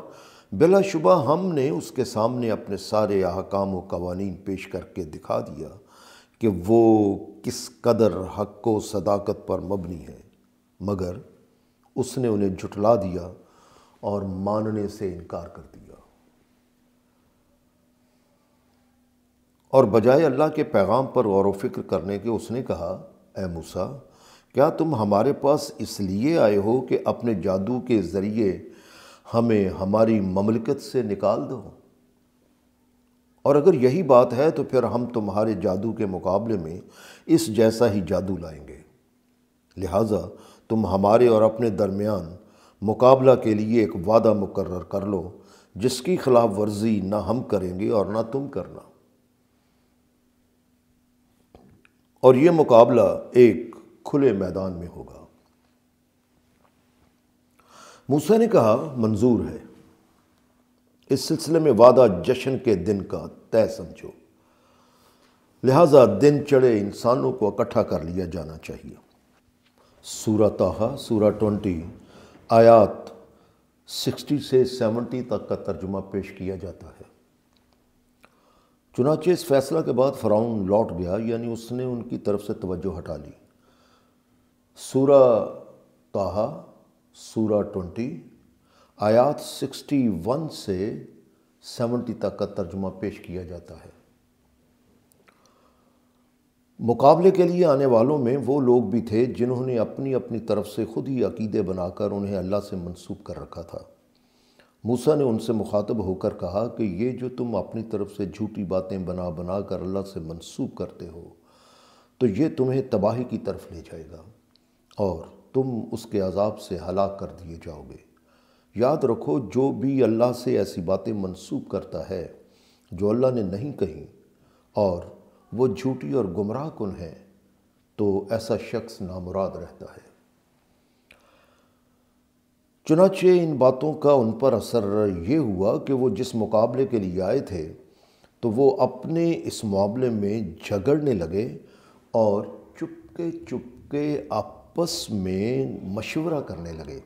बिलाशुबा हमने उसके सामने अपने सारे अहकाम व कवानीन पेश करके दिखा दिया कि वो किस कदर हक व सदाकत पर मबनी है मगर उसने उन्हें जुटला दिया और मानने से इनकार कर दिया और बजाय अल्लाह के पैगाम पर गौर व फिक्र करने के उसने कहा ए मूसा क्या तुम हमारे पास इसलिए आए हो कि अपने जादू के ज़रिए हमें हमारी ममलकत से निकाल दो और अगर यही बात है तो फिर हम तुम्हारे जादू के मुकाबले में इस जैसा ही जादू लाएंगे लिहाजा तुम हमारे और अपने दरमियान मुकाबला के लिए एक वादा मुकर कर लो जिसकी खिलाफ वर्जी ना हम करेंगे और ना तुम करना और यह मुकाबला एक खुले मैदान में होगा मूसा ने कहा मंजूर है इस सिलसिले में वादा जश्न के दिन का तय समझो लिहाजा दिन चढ़े इंसानों को इकट्ठा कर लिया जाना चाहिए सूरा ताहा सूरा ट्वेंटी आयात सिक्सटी से सेवेंटी तक का तर्जुमा पेश किया जाता है चुनाचे इस फैसला के बाद फ़राउन लौट गया यानी उसने उनकी तरफ से तवज्जो हटा ली सूरा ताहा सूरा ट्वेंटी आयात सिक्सटी वन से सेवेंटी तक का तर्जुमा पेश किया जाता है मुकाबले के लिए आने वालों में वो लोग भी थे जिन्होंने अपनी अपनी तरफ से खुद ही अकीदे बनाकर उन्हें अल्लाह से मंसूब कर रखा था मूसा ने उनसे मुखातब होकर कहा कि ये जो तुम अपनी तरफ से झूठी बातें बना बना कर अल्लाह से मंसूब करते हो तो ये तुम्हें तबाही की तरफ ले जाएगा और तुम उसके अजाब से हलाक कर दिए जाओगे याद रखो जो भी अल्लाह से ऐसी बातें मंसूब करता है जो अल्लाह ने नहीं कही और वो झूठी और गुमराह कन है तो ऐसा शख्स नामुराद रहता है चुनाचे इन बातों का उन पर असर ये हुआ कि वो जिस मुकाबले के लिए आए थे तो वो अपने इस मामले में झगड़ने लगे और चुपके चुपके आपस में मशवरा करने लगे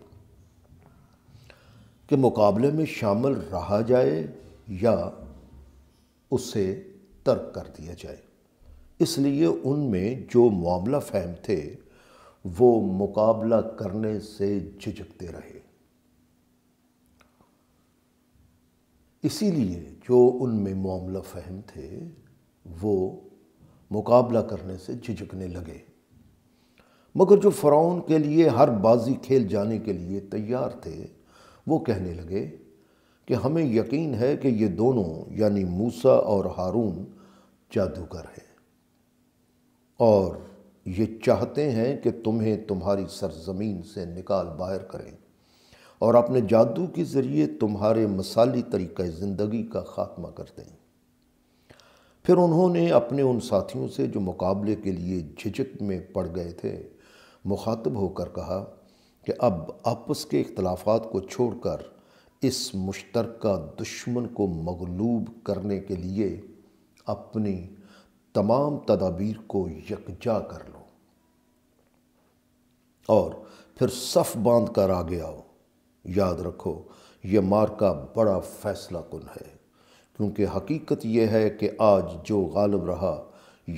कि मुकाबले में शामिल रहा जाए या उसे तर्क कर दिया जाए इसलिए उनमें जो मामला फहम थे वो मुकाबला करने से झिझकते रहे इसीलिए जो उनमें मामला फहम थे वो मुकाबला करने से झिझकने लगे मगर जो फ़रौन के लिए हर बाजी खेल जाने के लिए तैयार थे वो कहने लगे कि हमें यकीन है कि ये दोनों यानी मूसा और हारून जादूगर हैं और ये चाहते हैं कि तुम्हें तुम्हारी सरजमीन से निकाल बाहर करें और अपने जादू के ज़रिए तुम्हारे मसाली तरीक़ ज़िंदगी का ख़ात्मा कर दें फिर उन्होंने अपने उन साथियों से जो मुकाबले के लिए झिझक में पड़ गए थे मुखातब होकर कहा कि अब आपस के अख्तलाफात को छोड़कर इस मुश्तरक दुश्मन को मगलूब करने के लिए अपनी तमाम तदाबीर को यकजा कर लो और फिर सफ़ बांध कर आगे आओ याद रखो ये मार का बड़ा फैसला कन है क्योंकि हकीकत यह है कि आज जो गालब रहा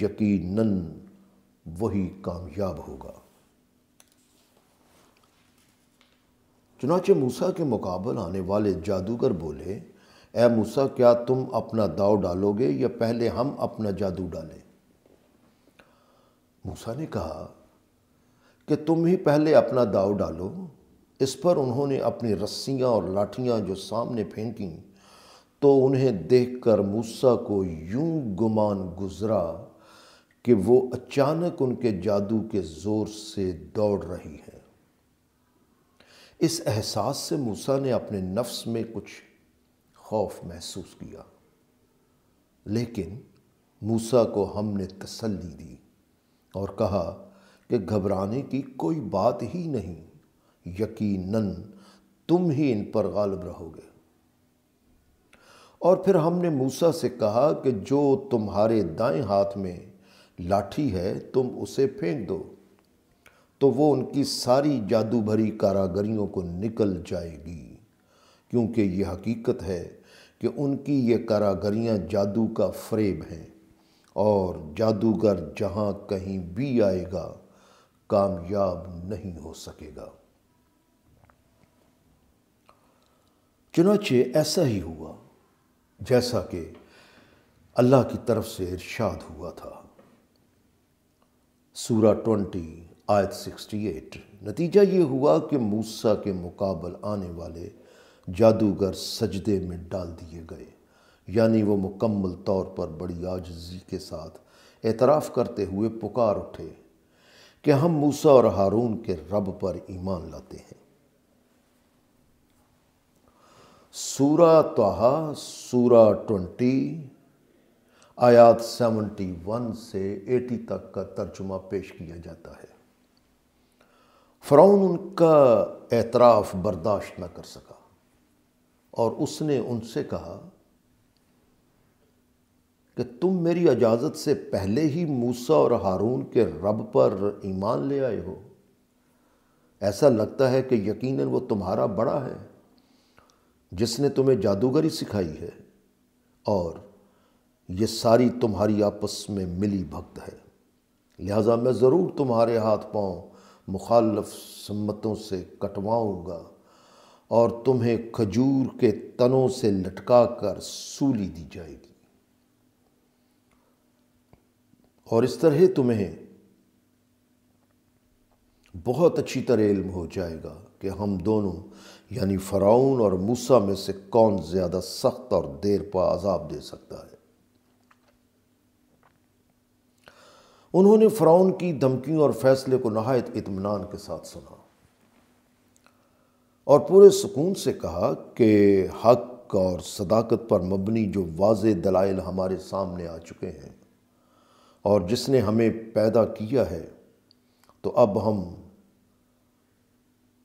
यकीनन वही कामयाब होगा चुनाचे मूसा के मुकाबल आने वाले जादूगर बोले ए मूसा क्या तुम अपना दाव डालोगे या पहले हम अपना जादू डालें मूसा ने कहा कि तुम ही पहले अपना दाव डालो इस पर उन्होंने अपनी रस्सियाँ और लाठियाँ जो सामने फेंकी तो उन्हें देखकर मूसा को यूं गुमान गुज़रा कि वो अचानक उनके जादू के ज़ोर से दौड़ रही है इस एहसास से मूसा ने अपने नफ्स में कुछ खौफ महसूस किया लेकिन मूसा को हमने तसल्ली दी और कहा कि घबराने की कोई बात ही नहीं यकीनन तुम ही इन पर गालब रहोगे और फिर हमने मूसा से कहा कि जो तुम्हारे दाएं हाथ में लाठी है तुम उसे फेंक दो तो वो उनकी सारी जादू भरी कारागरियों को निकल जाएगी क्योंकि ये हकीकत है कि उनकी ये कारागरियाँ जादू का फ्रेब हैं और जादूगर जहाँ कहीं भी आएगा कामयाब नहीं हो सकेगा चुनाचे ऐसा ही हुआ जैसा कि अल्लाह की तरफ से इरशाद हुआ था सूरा ट्वेंटी आयत सिक्सटी एट नतीजा ये हुआ कि मूसा के मुकाबल आने वाले जादूगर सजदे में डाल दिए गए यानी वो मुकम्मल तौर पर बड़ी आजजी के साथ एतराफ़ करते हुए पुकार उठे कि हम मूसा और हारून के रब पर ईमान लाते हैं सूरा तहा सूरा ट्वेंटी आयात सेवेंटी वन से एटी तक का तर्जुमा पेश किया जाता है फ्राउन उनका एतराफ़ बर्दाश्त न कर सका और उसने उनसे कहा कि तुम मेरी इजाज़त से पहले ही मूसा और हारून के रब पर ईमान ले आए हो ऐसा लगता है कि यकीनन वो तुम्हारा बड़ा है जिसने तुम्हें जादूगरी सिखाई है और ये सारी तुम्हारी आपस में मिली भक्त है लिहाजा मैं ज़रूर तुम्हारे हाथ पाँव मुखालफ सम्मतों से कटवाऊँगा और तुम्हें खजूर के तनों से लटका कर सूली दी जाएगी और इस तरह तुम्हें बहुत अच्छी तरह इल्म हो जाएगा कि हम दोनों यानी फ़राउन और मूसा में से कौन ज़्यादा सख्त और देर पा अजाब दे सकता है उन्होंने फ़राउन की धमकियों और फैसले को नहायत इतमान के साथ सुना और पूरे सुकून से कहा कि हक और सदाकत पर मबनी जो वाज दलाइल हमारे सामने आ चुके हैं और जिसने हमें पैदा किया है तो अब हम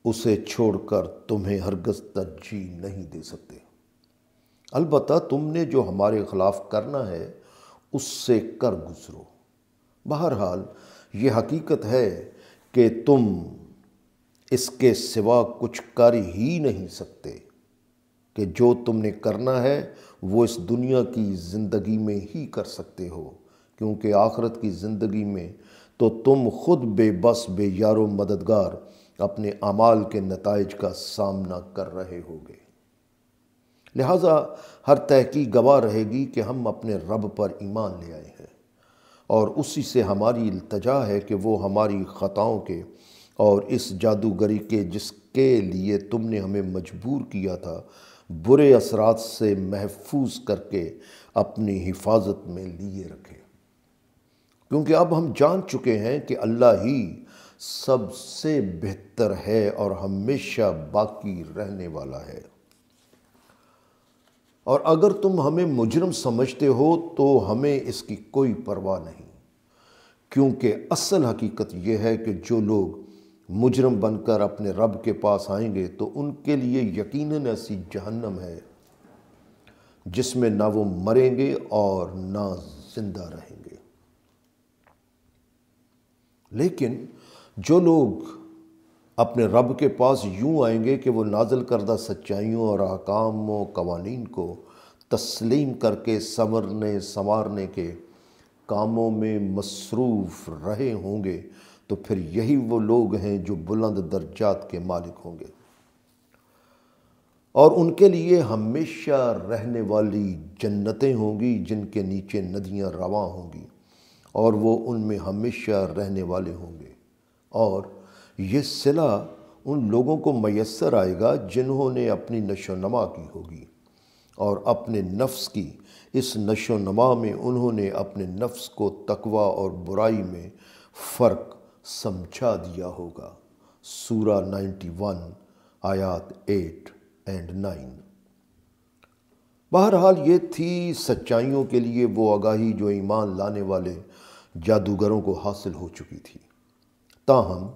उसे छोड़कर तुम्हें हरगज तरजीह नहीं दे सकते अलबत् तुमने जो हमारे ख़िलाफ़ करना है उससे कर गुजरो बहरहाल ये हकीकत है कि तुम इसके सिवा कुछ कर ही नहीं सकते कि जो तुमने करना है वो इस दुनिया की ज़िंदगी में ही कर सकते हो क्योंकि आखरत की ज़िंदगी में तो तुम खुद बेबस बेयारो मददगार अपने अमाल के नतज का सामना कर रहे होंगे लिहाजा हर तहकी गवाह रहेगी कि हम अपने रब पर ईमान ले आए हैं और उसी से हमारी इल्तजा है कि वो हमारी ख़ताओं के और इस जादूगरी के जिसके लिए तुमने हमें मजबूर किया था बुरे असरात से महफूज करके अपनी हिफाजत में लिए रखे क्योंकि अब हम जान चुके हैं कि अल्लाह ही सबसे बेहतर है और हमेशा बाकी रहने वाला है और अगर तुम हमें मुजरम समझते हो तो हमें इसकी कोई परवाह नहीं क्योंकि असल हकीकत यह है कि जो लोग मुजरम बनकर अपने रब के पास आएंगे तो उनके लिए यकीनन ऐसी जहन्नम है जिसमें ना वो मरेंगे और ना जिंदा रहेंगे लेकिन जो लोग अपने रब के पास यूँ आएंगे कि वो नाजल करदा सच्चाइयों और अहकाम व कवानीन को तस्लीम करके संवरने संवारने के कामों में मसरूफ़ रहे होंगे तो फिर यही वो लोग हैं जो बुलंद दर्जात के मालिक होंगे और उनके लिए हमेशा रहने वाली जन्नतें होंगी जिनके नीचे नदियां रवा होंगी और वो उनमें हमेशा रहने वाले होंगे और ये सिला उन लोगों को मैसर आएगा जिन्होंने अपनी नशोनमा की होगी और अपने नफ्स की इस नशोनमा में उन्होंने अपने नफ्स को तकवा और बुराई में फ़र्क समझा दिया होगा सूरा 91 आयात 8 एंड 9 बहरहाल ये थी सच्चाइयों के लिए वो आगाही जो ईमान लाने वाले जादूगरों को हासिल हो चुकी थी ताहम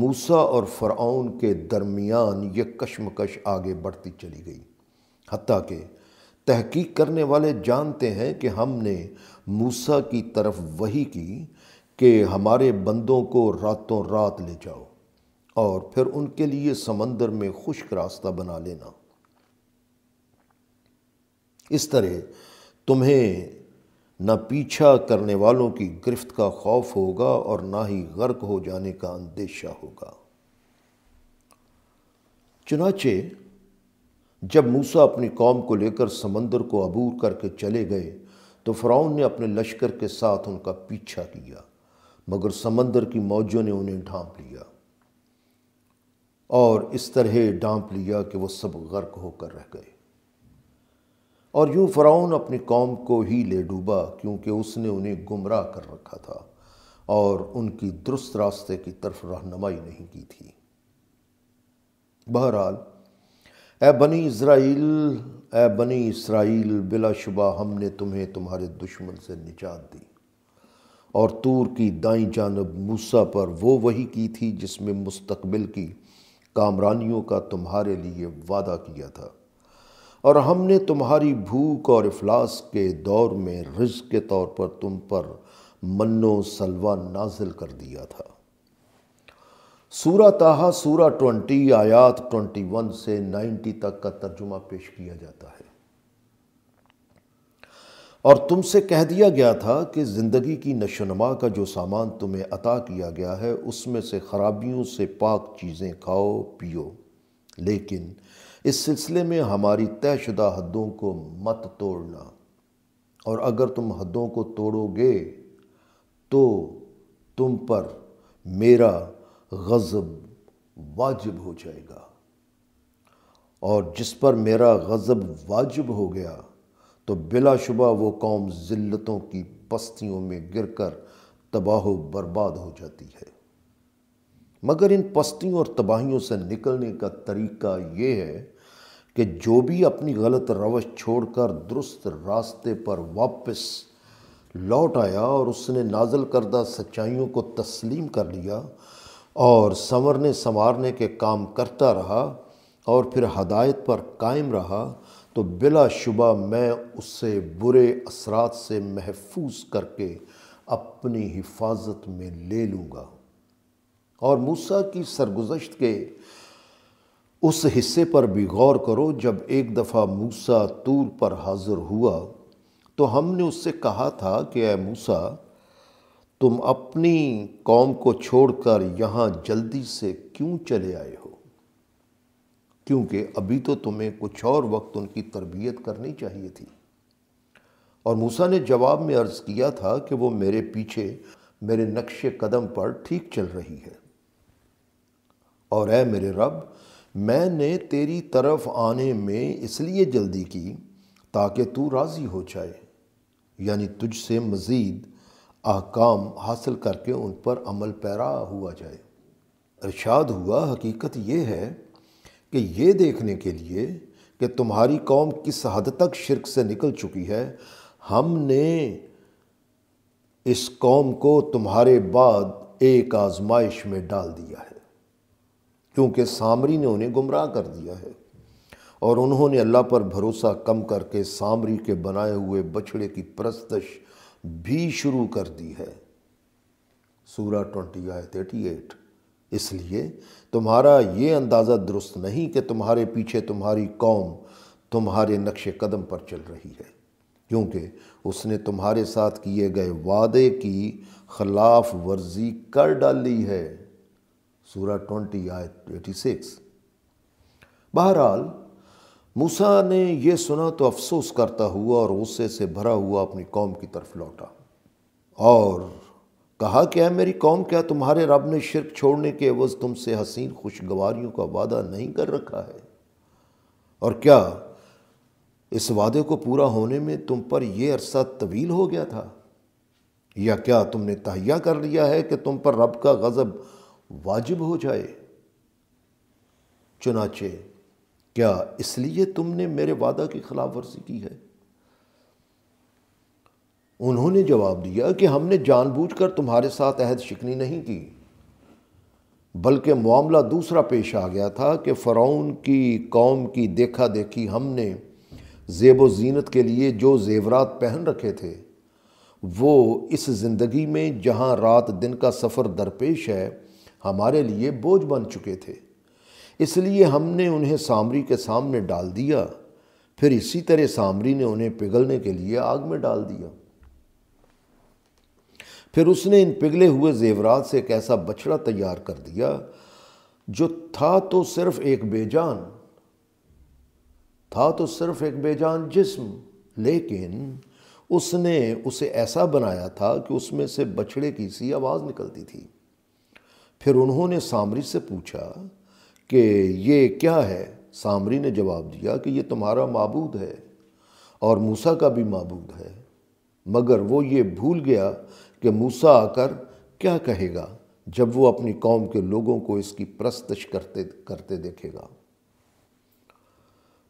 मूसा और फराउन के दरमियान ये कशमकश आगे बढ़ती चली गई हती कि तहकीक करने वाले जानते हैं कि हमने मूसा की तरफ वही की कि हमारे बंदों को रातों रात ले जाओ और फिर उनके लिए समंदर में खुश्क रास्ता बना लेना इस तरह तुम्हें न पीछा करने वालों की गिरफ्त का खौफ होगा और ना ही गर्क हो जाने का अंदेशा होगा चुनाचे जब मूसा अपनी कौम को लेकर समंदर को अबूर करके चले गए तो फ्राउन ने अपने लश्कर के साथ उनका पीछा किया मगर समंदर की मौजों ने उन्हें ढांप लिया और इस तरह ढांप लिया कि वो सब गर्क होकर रह गए और यूँ फ़राउन अपनी कौम को ही ले डूबा क्योंकि उसने उन्हें गुमराह कर रखा था और उनकी दुरुस्त रास्ते की तरफ रहनुमाई नहीं की थी बहरहाल ए बनी इसराइल ए बनी इसराइल बिलाशुबा हमने तुम्हें तुम्हारे दुश्मन से निजात दी और तूर की दाई जानब मूसा पर वो वही की थी जिसमें मुस्तकबिल की कामरानियों का तुम्हारे लिए वादा किया था और हमने तुम्हारी भूख और अफलास के दौर में रिज के तौर पर तुम पर मनो सलवा नाजिल कर दिया था सूरा ताहा सूरा ट्वेंटी आयात ट्वेंटी वन से नाइन्टी तक का तर्जुमा पेश किया जाता है और तुमसे कह दिया गया था कि ज़िंदगी की नशोनमा का जो सामान तुम्हें अता किया गया है उसमें से खराबियों से पाक चीज़ें खाओ पियो लेकिन इस सिलसिले में हमारी तयशुदा हदों को मत तोड़ना और अगर तुम हदों को तोड़ोगे तो तुम पर मेरा गज़ब वाजिब हो जाएगा और जिस पर मेरा गज़ब वाजिब हो गया तो बिलाशुबा वो कौम ज़िल्लतों की बस्तियों में गिरकर तबाह बर्बाद हो जाती है मगर इन पस्तियों और तबाहियों से निकलने का तरीका ये है कि जो भी अपनी गलत रवश छोड़कर दुरुस्त रास्ते पर वापस लौट आया और उसने नाजल करदा सच्चाइयों को तस्लीम कर लिया और संवरने संवारने के काम करता रहा और फिर हदायत पर कायम रहा तो बिला शुबा मैं उससे बुरे असरात से महफूज करके अपनी हिफाजत में ले लूँगा और मूसा की सरगुजश्त के उस हिस्से पर भी गौर करो जब एक दफ़ा मूसा तूर पर हाज़िर हुआ तो हमने उससे कहा था कि अ मूसा तुम अपनी कौम को छोड़कर यहाँ जल्दी से क्यों चले आए हो क्योंकि अभी तो तुम्हें कुछ और वक्त उनकी तरबियत करनी चाहिए थी और मूसा ने जवाब में अर्ज़ किया था कि वो मेरे पीछे मेरे नक्शे कदम पर ठीक चल रही है और ऐ मेरे रब मैंने तेरी तरफ आने में इसलिए जल्दी की ताकि तू राज़ी हो जाए यानी तुझसे मज़ीद अहकाम हासिल करके उन पर अमल पैरा हुआ जाए इरशाद हुआ हकीकत ये है कि ये देखने के लिए कि तुम्हारी कौम किस हद तक शिरक से निकल चुकी है हमने इस कौम को तुम्हारे बाद एक आजमाइश में डाल दिया है क्योंकि सामरी ने उन्हें गुमराह कर दिया है और उन्होंने अल्लाह पर भरोसा कम करके सामरी के बनाए हुए बछड़े की प्रस्तश भी शुरू कर दी है सूरा ट्वेंटी आए थर्टी एट इसलिए तुम्हारा ये अंदाज़ा दुरुस्त नहीं कि तुम्हारे पीछे तुम्हारी कौम तुम्हारे नक्श कदम पर चल रही है क्योंकि उसने तुम्हारे साथ किए गए वादे की खिलाफ वर्जी कर डाली है सूरा आय एटी सिक्स बहरहाल मूसा ने यह सुना तो अफसोस करता हुआ और गुस्से से भरा हुआ अपनी कौम की तरफ लौटा और कहा क्या मेरी कौम क्या तुम्हारे रब ने शिरक छोड़ने के अवज तुमसे हसीन खुशगवारियों का वादा नहीं कर रखा है और क्या इस वादे को पूरा होने में तुम पर यह अरसा तवील हो गया था या क्या तुमने तहिया कर लिया है कि तुम पर रब का गज़ब वाजिब हो जाए चुनाचे क्या इसलिए तुमने मेरे वादा की खिलाफ वर्जी की है उन्होंने जवाब दिया कि हमने जानबूझकर तुम्हारे साथ अहद शिकनी नहीं की बल्कि मामला दूसरा पेश आ गया था कि फ़रौन की कौम की देखा देखी हमने जेब व जीनत के लिए जो जेवरात पहन रखे थे वो इस ज़िंदगी में जहाँ रात दिन का सफ़र दरपेश है हमारे लिए बोझ बन चुके थे इसलिए हमने उन्हें सामरी के सामने डाल दिया फिर इसी तरह सामरी ने उन्हें पिघलने के लिए आग में डाल दिया फिर उसने इन पिघले हुए जेवरात से एक ऐसा बछड़ा तैयार कर दिया जो था तो सिर्फ एक बेजान था तो सिर्फ एक बेजान जिस्म लेकिन उसने उसे ऐसा बनाया था कि उसमें से बछड़े की सी आवाज़ निकलती थी फिर उन्होंने सामरी से पूछा कि ये क्या है सामरी ने जवाब दिया कि ये तुम्हारा मबूद है और मूसा का भी मबूद है मगर वो ये भूल गया कि मूसा आकर क्या कहेगा जब वो अपनी कौम के लोगों को इसकी प्रस्तश करते करते देखेगा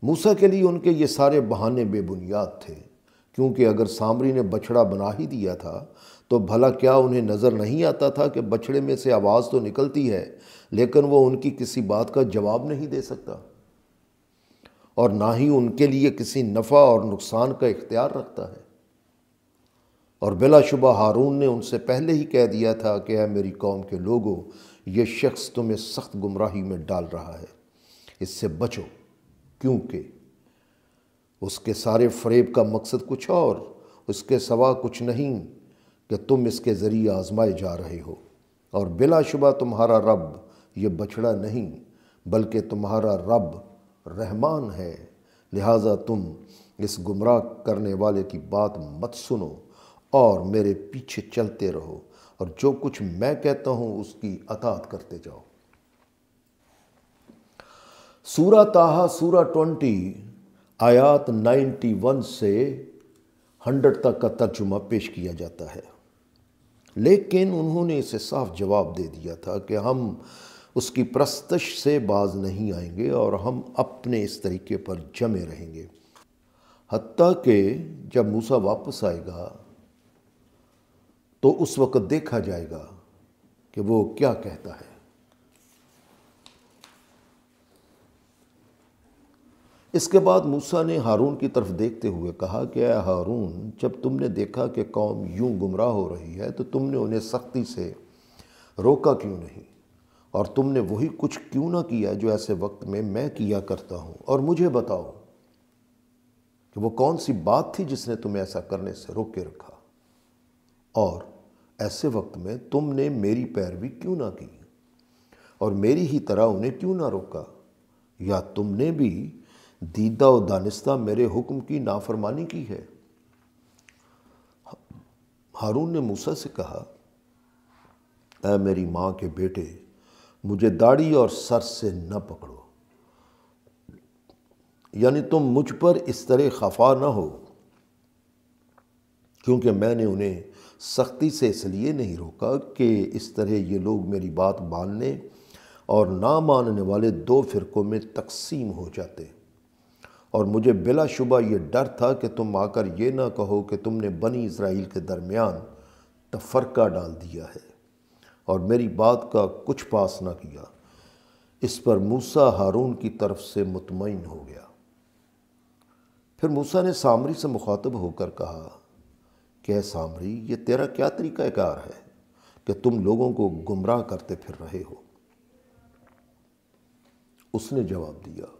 मूसा के लिए उनके ये सारे बहाने बेबुनियाद थे क्योंकि अगर सामरी ने बछड़ा बना ही दिया था तो भला क्या उन्हें नज़र नहीं आता था कि बछड़े में से आवाज़ तो निकलती है लेकिन वो उनकी किसी बात का जवाब नहीं दे सकता और ना ही उनके लिए किसी नफ़ा और नुकसान का इख्तियार रखता है और बिलाशुबा हारून ने उनसे पहले ही कह दिया था कि अ मेरी कौम के लोगों ये शख्स तुम्हें सख्त गुमराही में डाल रहा है इससे बचो क्योंकि उसके सारे फरेब का मकसद कुछ और उसके सवा कुछ नहीं कि तुम इसके ज़रिए आजमाए जा रहे हो और बिलाशुबा तुम्हारा रब ये बछड़ा नहीं बल्कि तुम्हारा रब रहमान है लिहाजा तुम इस गुमराह करने वाले की बात मत सुनो और मेरे पीछे चलते रहो और जो कुछ मैं कहता हूँ उसकी अतात करते जाओ सूरा ताहा सूरा ट्वेंटी आयात नाइन्टी वन से हंड्रेड तक का तर्जुमा पेश किया जाता है लेकिन उन्होंने इसे साफ जवाब दे दिया था कि हम उसकी प्रस्तश से बाज नहीं आएंगे और हम अपने इस तरीके पर जमे रहेंगे हती कि जब मूसा वापस आएगा तो उस वक़्त देखा जाएगा कि वो क्या कहता है इसके बाद मूसा ने हारून की तरफ देखते हुए कहा कि अय हारून जब तुमने देखा कि कौम यूं गुमराह हो रही है तो तुमने उन्हें सख्ती से रोका क्यों नहीं और तुमने वही कुछ क्यों ना किया जो ऐसे वक्त में मैं किया करता हूँ और मुझे बताओ कि वो कौन सी बात थी जिसने तुम्हें ऐसा करने से रोक के रखा और ऐसे वक्त में तुमने मेरी पैरवी क्यों ना की और मेरी ही तरह उन्हें क्यों ना रोका या तुमने भी दीदा व दानिस्ता मेरे हुक्म की नाफरमानी की है हारून ने मूसा से कहा ऐ मेरी माँ के बेटे मुझे दाढ़ी और सर से न पकड़ो यानी तुम मुझ पर इस तरह खफा न हो क्योंकि मैंने उन्हें सख्ती से इसलिए नहीं रोका कि इस तरह ये लोग मेरी बात मानने और ना मानने वाले दो फ़िरक़ों में तकसीम हो जाते और मुझे बिलाशुबा ये डर था कि तुम आकर ये ना कहो कि तुमने बनी इसराइल के दरमियान तफरका डाल दिया है और मेरी बात का कुछ पास ना किया इस पर मूसा हारून की तरफ से मुतमिन हो गया फिर मूसा ने सामरी से मुखातब होकर कहा कि सामरी ये तेरा क्या तरीक़ाकार है कि तुम लोगों को गुमराह करते फिर रहे हो उसने जवाब दिया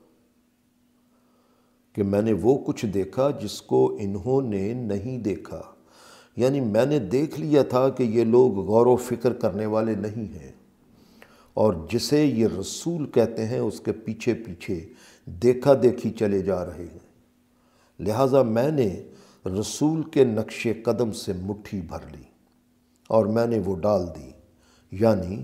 कि मैंने वो कुछ देखा जिसको इन्होंने नहीं देखा यानी मैंने देख लिया था कि ये लोग गौर व फिक्र करने वाले नहीं हैं और जिसे ये रसूल कहते हैं उसके पीछे पीछे देखा देखी चले जा रहे हैं लिहाजा मैंने रसूल के नक्शे कदम से मुट्ठी भर ली और मैंने वो डाल दी यानी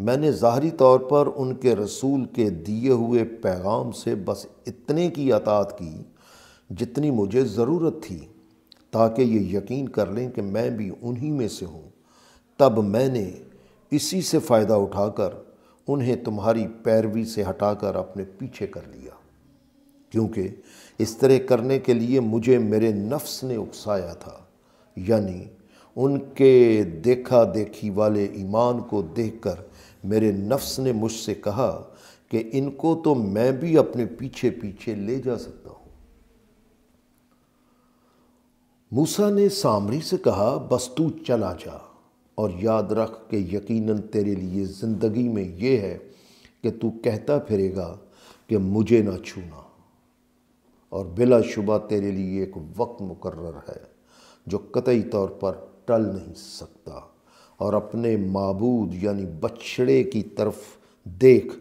मैंने ज़ाहरी तौर पर उनके रसूल के दिए हुए पैगाम से बस इतने की अतात की जितनी मुझे ज़रूरत थी ताकि ये यकीन कर लें कि मैं भी उन्हीं में से हूँ तब मैंने इसी से फ़ायदा उठाकर उन्हें तुम्हारी पैरवी से हटाकर अपने पीछे कर लिया क्योंकि इस तरह करने के लिए मुझे मेरे नफ्स ने उकसाया था यानी उनके देखा देखी वाले ईमान को देखकर मेरे नफ्स ने मुझसे कहा कि इनको तो मैं भी अपने पीछे पीछे ले जा सकता हूं मूसा ने सामरी से कहा बस तू चला जा और याद रख के यकीनन तेरे लिए ज़िंदगी में यह है कि तू कहता फिरेगा कि मुझे ना छूना और बिलाशुबा तेरे लिए एक वक्त मुकर्र है जो कतई तौर पर टल नहीं सकता और अपने मबूद यानी बछड़े की तरफ देख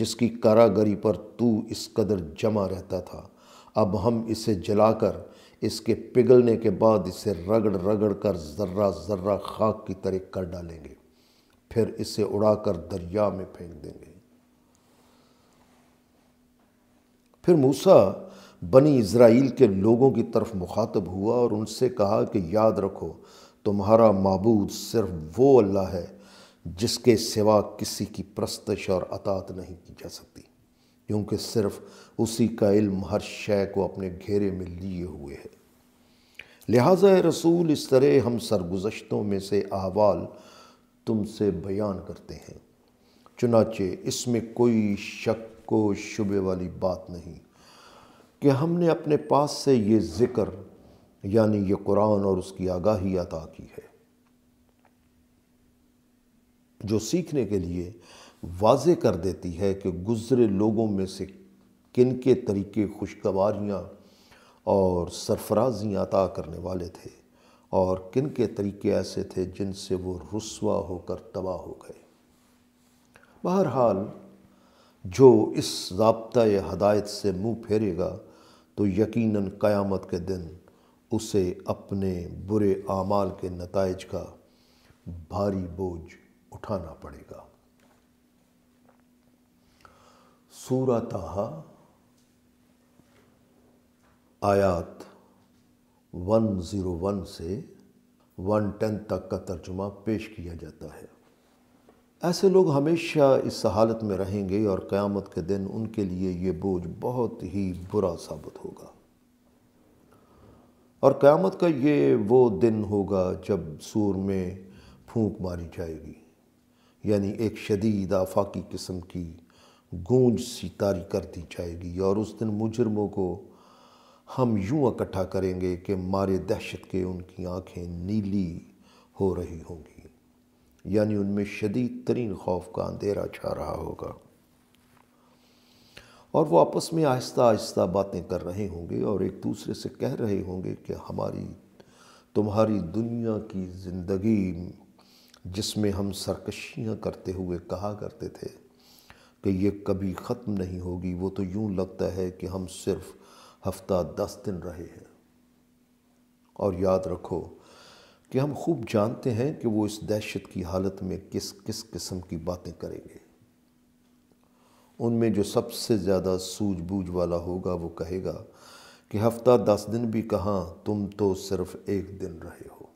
जिसकी कारागरी पर तू इस कदर जमा रहता था अब हम इसे जलाकर इसके पिघलने के बाद इसे रगड़ रगड़ कर ज़र्रा ज़र्रा खाक की तरह कर डालेंगे फिर इसे उड़ाकर दरिया में फेंक देंगे फिर मूसा बनी इसराइल के लोगों की तरफ मुखातब हुआ और उनसे कहा कि याद रखो तुम्हारा मबूद सिर्फ वो अल्लाह है जिसके सिवा किसी की प्रस्तश और अतात नहीं की जा सकती क्योंकि सिर्फ उसी का इल्म हर शय को अपने घेरे में लिए हुए है लिहाजा रसूल इस तरह हम सरगुजश्तों में से अहवाल तुमसे बयान करते हैं चुनाचे इसमें कोई शक को शुबे वाली बात नहीं कि हमने अपने पास से ये ज़िक्र यानी ये कुरान और उसकी आगाही अता की है जो सीखने के लिए वाज कर देती है कि गुज़रे लोगों में से किन के तरीके खुशगवारियाँ और सरफराजियाँ अता करने वाले थे और किन के तरीके ऐसे थे जिनसे वो रसवा होकर तबाह हो गए बहरहाल जो इस जबता हदायत से मुँह फेरेगा तो यकीनन क़यामत के दिन उसे अपने बुरे आमाल के नतज का भारी बोझ उठाना पड़ेगा सूरतहा आयात 101 से 110 तक का तर्जुमा पेश किया जाता है ऐसे लोग हमेशा इस हालत में रहेंगे और क़यामत के दिन उनके लिए ये बोझ बहुत ही बुरा साबित होगा और क़्यामत का ये वो दिन होगा जब सूर में फूंक मारी जाएगी यानी एक शदीद आफाकी किस्म की गूंज सी तारी कर दी जाएगी और उस दिन मुजरमों को हम यूँ इकट्ठा करेंगे कि मारे दहशत के उनकी आंखें नीली हो रही होंगी यानी उनमें शदीद तरीन खौफ का अंधेरा छा रहा होगा और वो आपस में आहिस्ता आहिस्ता बातें कर रहे होंगे और एक दूसरे से कह रहे होंगे कि हमारी तुम्हारी दुनिया की ज़िंदगी जिसमें हम सरकशियाँ करते हुए कहा करते थे कि ये कभी ख़त्म नहीं होगी वो तो यूँ लगता है कि हम सिर्फ हफ्ता दस दिन रहे हैं और याद रखो कि हम खूब जानते हैं कि वो इस दहशत की हालत में किस किस किस्म की बातें करेंगे उनमें जो सबसे ज़्यादा सूझबूझ वाला होगा वो कहेगा कि हफ्ता दस दिन भी कहाँ तुम तो सिर्फ एक दिन रहे हो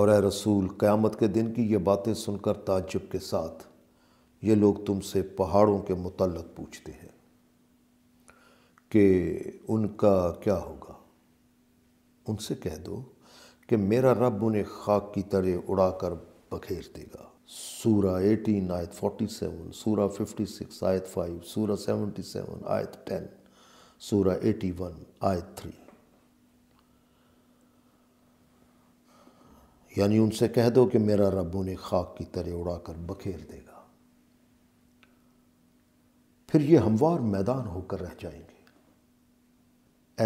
और ए रसूल क़यामत के दिन की ये बातें सुनकर ताज्जुब के साथ ये लोग तुमसे पहाड़ों के मुतलक पूछते हैं कि उनका क्या होगा उनसे कह दो कि मेरा रब उन्हें खाक की तरह उड़ाकर बखेर देगा सूरा 18 आयत 47 सूरा 56 आयत 5 सूरा 77 आयत 10 सूरा 81 आयत 3 यानी उनसे कह दो कि मेरा रब उन्हें खाक की तरह उड़ाकर बखेर देगा फिर ये हमवार मैदान होकर रह जाएंगे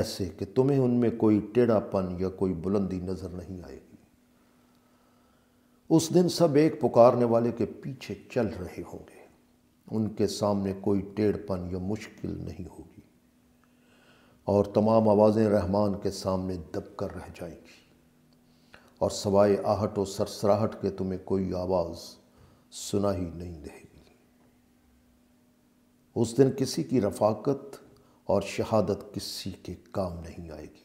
ऐसे कि तुम्हें उनमें कोई टेढ़ापन या कोई बुलंदी नज़र नहीं आएगी उस दिन सब एक पुकारने वाले के पीछे चल रहे होंगे उनके सामने कोई टेढ़पन या मुश्किल नहीं होगी और तमाम आवाज़ें रहमान के सामने दब कर रह जाएंगी और सवाए आहट और सरसराहट के तुम्हें कोई आवाज़ सुना ही नहीं देगी उस दिन किसी की रफाकत और शहादत किसी के काम नहीं आएगी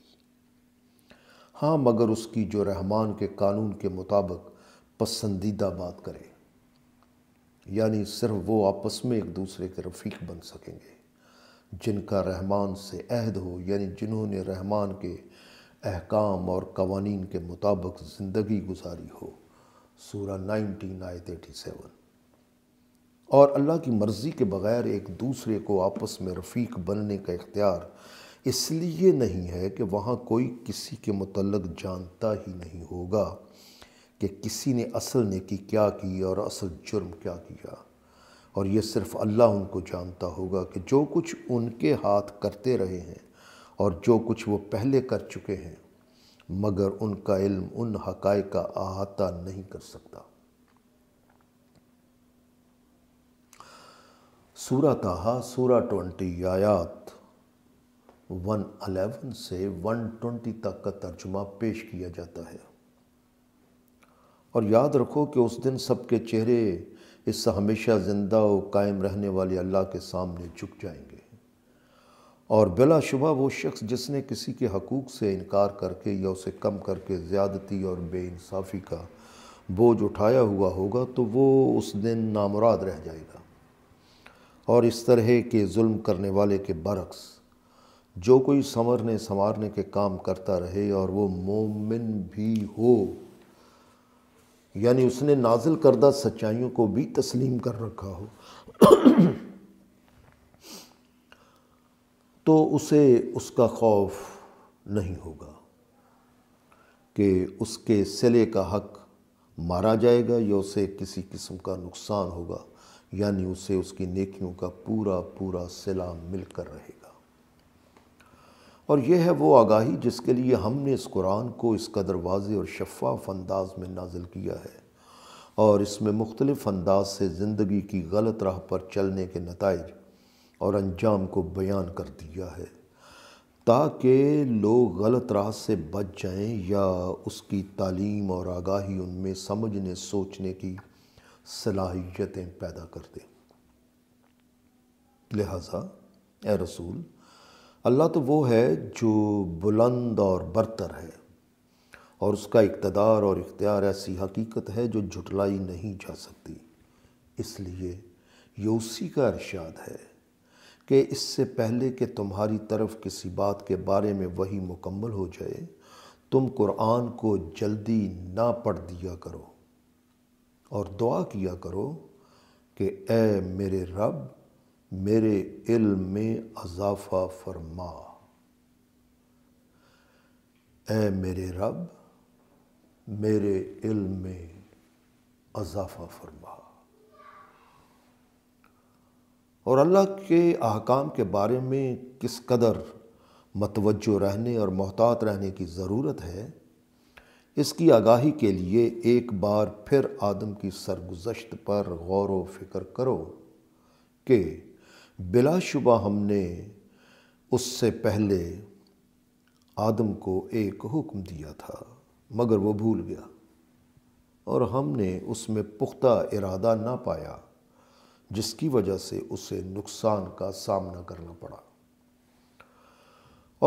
हाँ मगर उसकी जो रहमान के कानून के मुताबिक पसंदीदा बात करें यानी सिर्फ वो आपस में एक दूसरे के रफ़ीक बन सकेंगे जिनका रहमान से अहद हो यानी जिन्होंने रहमान के अहकाम और कवानीन के मुताबिक ज़िंदगी गुजारी हो सूरह नाइनटीन आयत एटी सेवन और अल्लाह की मर्ज़ी के बग़ैर एक दूसरे को आपस में रफ़ीक बनने का इख्तियार इसलिए नहीं है कि वहाँ कोई किसी के मतलब जानता ही नहीं होगा कि किसी ने असल नेकी क्या की और असल जुर्म क्या किया और ये सिर्फ़ अल्लाह उनको जानता होगा कि जो कुछ उनके हाथ करते रहे हैं और जो कुछ वो पहले कर चुके हैं मगर उनका इल्म उन हकाय का अहाता नहीं कर सकता सूरा तहा सूरा ट्वेंटी आयात वन अलेवन से वन ट्वेंटी तक का तर्जुमा पेश किया जाता है और याद रखो कि उस दिन सबके चेहरे इस हमेशा ज़िंदा और कायम रहने वाले अल्लाह के सामने झुक जाएंगे और बिलाशुबा वो शख्स जिसने किसी के हकूक़ से इनकार करके या उसे कम करके ज़्यादती और बेानसाफ़ी का बोझ उठाया हुआ होगा तो वो उस दिन नामुराद रह जाएगा और इस तरह के जुल्म करने वाले के बरक्स जो कोई संवरने संवारने के काम करता रहे और वो मोमिन भी हो यानी उसने नाजिल करदा सच्चाइयों को भी तस्लीम कर रखा हो तो उसे उसका खौफ नहीं होगा कि उसके सिले का हक मारा जाएगा या उसे किसी किस्म का नुकसान होगा यानी उसे उसकी नेकियों का पूरा पूरा सिला मिलकर रहेगा और यह है वो आगाही जिसके लिए हमने इस कुरान को इस कदर वाज और शफाफ अंदाज में नाजिल किया है और इसमें मुख्तलिफ़ अंदाज से ज़िंदगी की गलत राह पर चलने के नतज और अंजाम को बयान कर दिया है ताकि लोग गलत राह से बच जाएँ या उसकी तालीम और आगाही उनमें समझने सोचने की सलाहियतें पैदा कर दें लिहाजा ए रसूल अल्लाह तो वो है जो बुलंद और बरतर है और उसका इकतदार और इख्तियार ऐसी हकीकत है जो झुटलाई नहीं जा सकती इसलिए ये उसी का इरशाद है कि इससे पहले कि तुम्हारी तरफ किसी बात के बारे में वही मुकम्मल हो जाए तुम कुरान को जल्दी ना पढ़ दिया करो और दुआ किया करो कि ए मेरे रब मेरे इल्म में अजाफा फरमा ए मेरे रब मेरे इल्म में अजाफा फरमा और अल्लाह के अहकाम के बारे में किस कदर मतवजो रहने और मोहतात रहने की ज़रूरत है इसकी आगाही के लिए एक बार फिर आदम की सरगुजश्त पर गौर व फिक्र करो कि बिलाशुबा हमने उससे पहले आदम को एक हुक्म दिया था मगर वो भूल गया और हमने उसमें पुख्ता इरादा ना पाया जिसकी वजह से उसे नुकसान का सामना करना पड़ा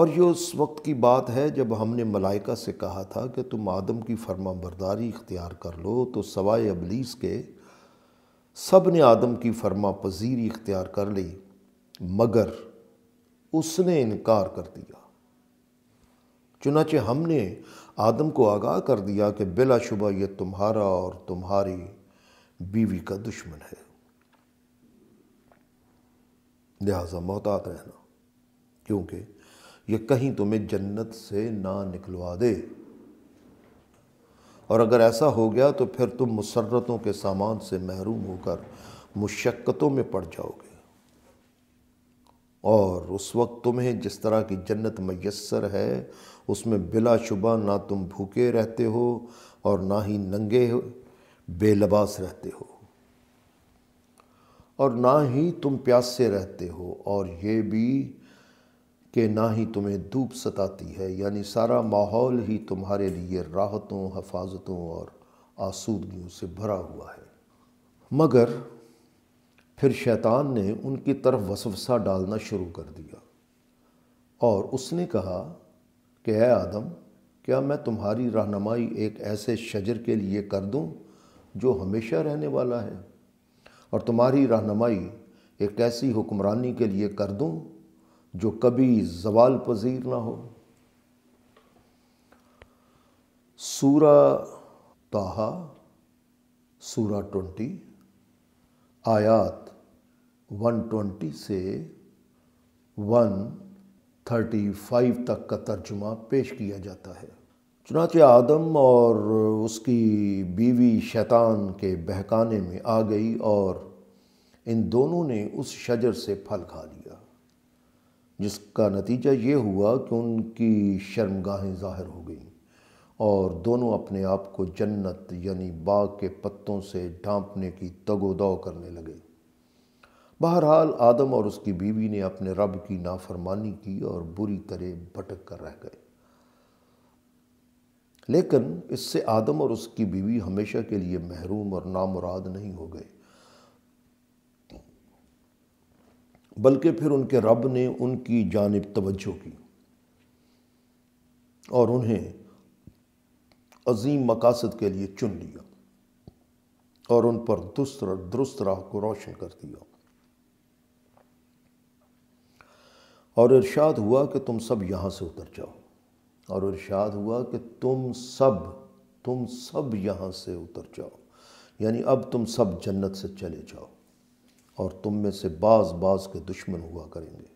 और ये उस वक्त की बात है जब हमने मलाइका से कहा था कि तुम आदम की फर्मा बरदारी इख्तियार कर लो तो सवाए अबलीस के सब ने आदम की फर्मा पजीरी इख्तियार कर ली मगर उसने इनकार कर दिया चुनाचे हमने आदम को आगाह कर दिया कि बिलाशुबा यह तुम्हारा और तुम्हारी बीवी का दुश्मन है लिहाजा मोहतात रहना क्योंकि यह कहीं तुम्हें जन्नत से ना निकलवा दे और अगर ऐसा हो गया तो फिर तुम मुसरतों के सामान से महरूम होकर मुशक्क़तों में पड़ जाओगे और उस वक्त तुम्हें जिस तरह की जन्नत मैसर है उसमें बिलाशुबा ना तुम भूखे रहते हो और ना ही नंगे बेलबास रहते हो और ना ही तुम प्यास से रहते हो और ये भी कि ना ही तुम्हें धूप सताती है यानी सारा माहौल ही तुम्हारे लिए राहतों हफाजतों और आसूदगियों से भरा हुआ है मगर फिर शैतान ने उनकी तरफ वसवसा डालना शुरू कर दिया और उसने कहा कि है आदम क्या मैं तुम्हारी रहनमाई एक ऐसे शजर के लिए कर दूं जो हमेशा रहने वाला है और तुम्हारी रहनमाई एक ऐसी हुक्मरानी के लिए कर दूं जो कभी जवाल पजीर ना हो सूरा ताहा सूरा ट्वेंटी आयात 120 से 135 तक का तर्जुमा पेश किया जाता है चुनाच आदम और उसकी बीवी शैतान के बहकाने में आ गई और इन दोनों ने उस शजर से फल खा लिया जिसका नतीजा ये हुआ कि उनकी शर्मगाहें ज़ाहिर हो गईं और दोनों अपने आप को जन्नत यानी बाग के पत्तों से ढांपने की तगोदौ करने लगे बहरहाल आदम और उसकी बीवी ने अपने रब की नाफरमानी की और बुरी तरह भटक कर रह गए लेकिन इससे आदम और उसकी बीवी हमेशा के लिए महरूम और नामुराद नहीं हो गए बल्कि फिर उनके रब ने उनकी जानब तवज्जो की और उन्हें अजीम मकासद के लिए चुन लिया और उन पर दुस्त दुरुस्त राह को रोशन कर दिया और इरशाद हुआ कि तुम सब यहाँ से उतर जाओ और इरशाद हुआ कि तुम सब तुम सब यहाँ से उतर जाओ यानी अब तुम सब जन्नत से चले जाओ और तुम में से बाज बाज के दुश्मन हुआ करेंगे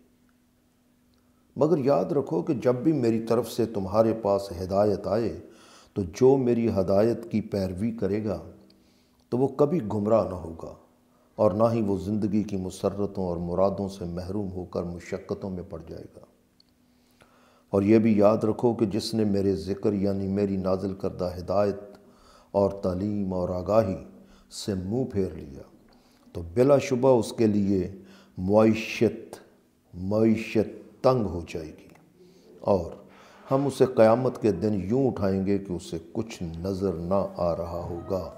मगर याद रखो कि जब भी मेरी तरफ से तुम्हारे पास हिदायत आए तो जो मेरी हदायत की पैरवी करेगा तो वो कभी गुमराह ना होगा और ना ही वो ज़िंदगी की मसरतों और मुरादों से महरूम होकर मुशक्क़तों में पड़ जाएगा और यह भी याद रखो कि जिसने मेरे ज़िक्र यानी मेरी नाजिल करदा हिदायत और तालीम और आगाही से मुँह फेर लिया तो बिलाशुबा उसके लिए मीशत मीशत तंग हो जाएगी और हम उसे क़यामत के दिन यूँ उठाएँगे कि उसे कुछ नज़र ना आ रहा होगा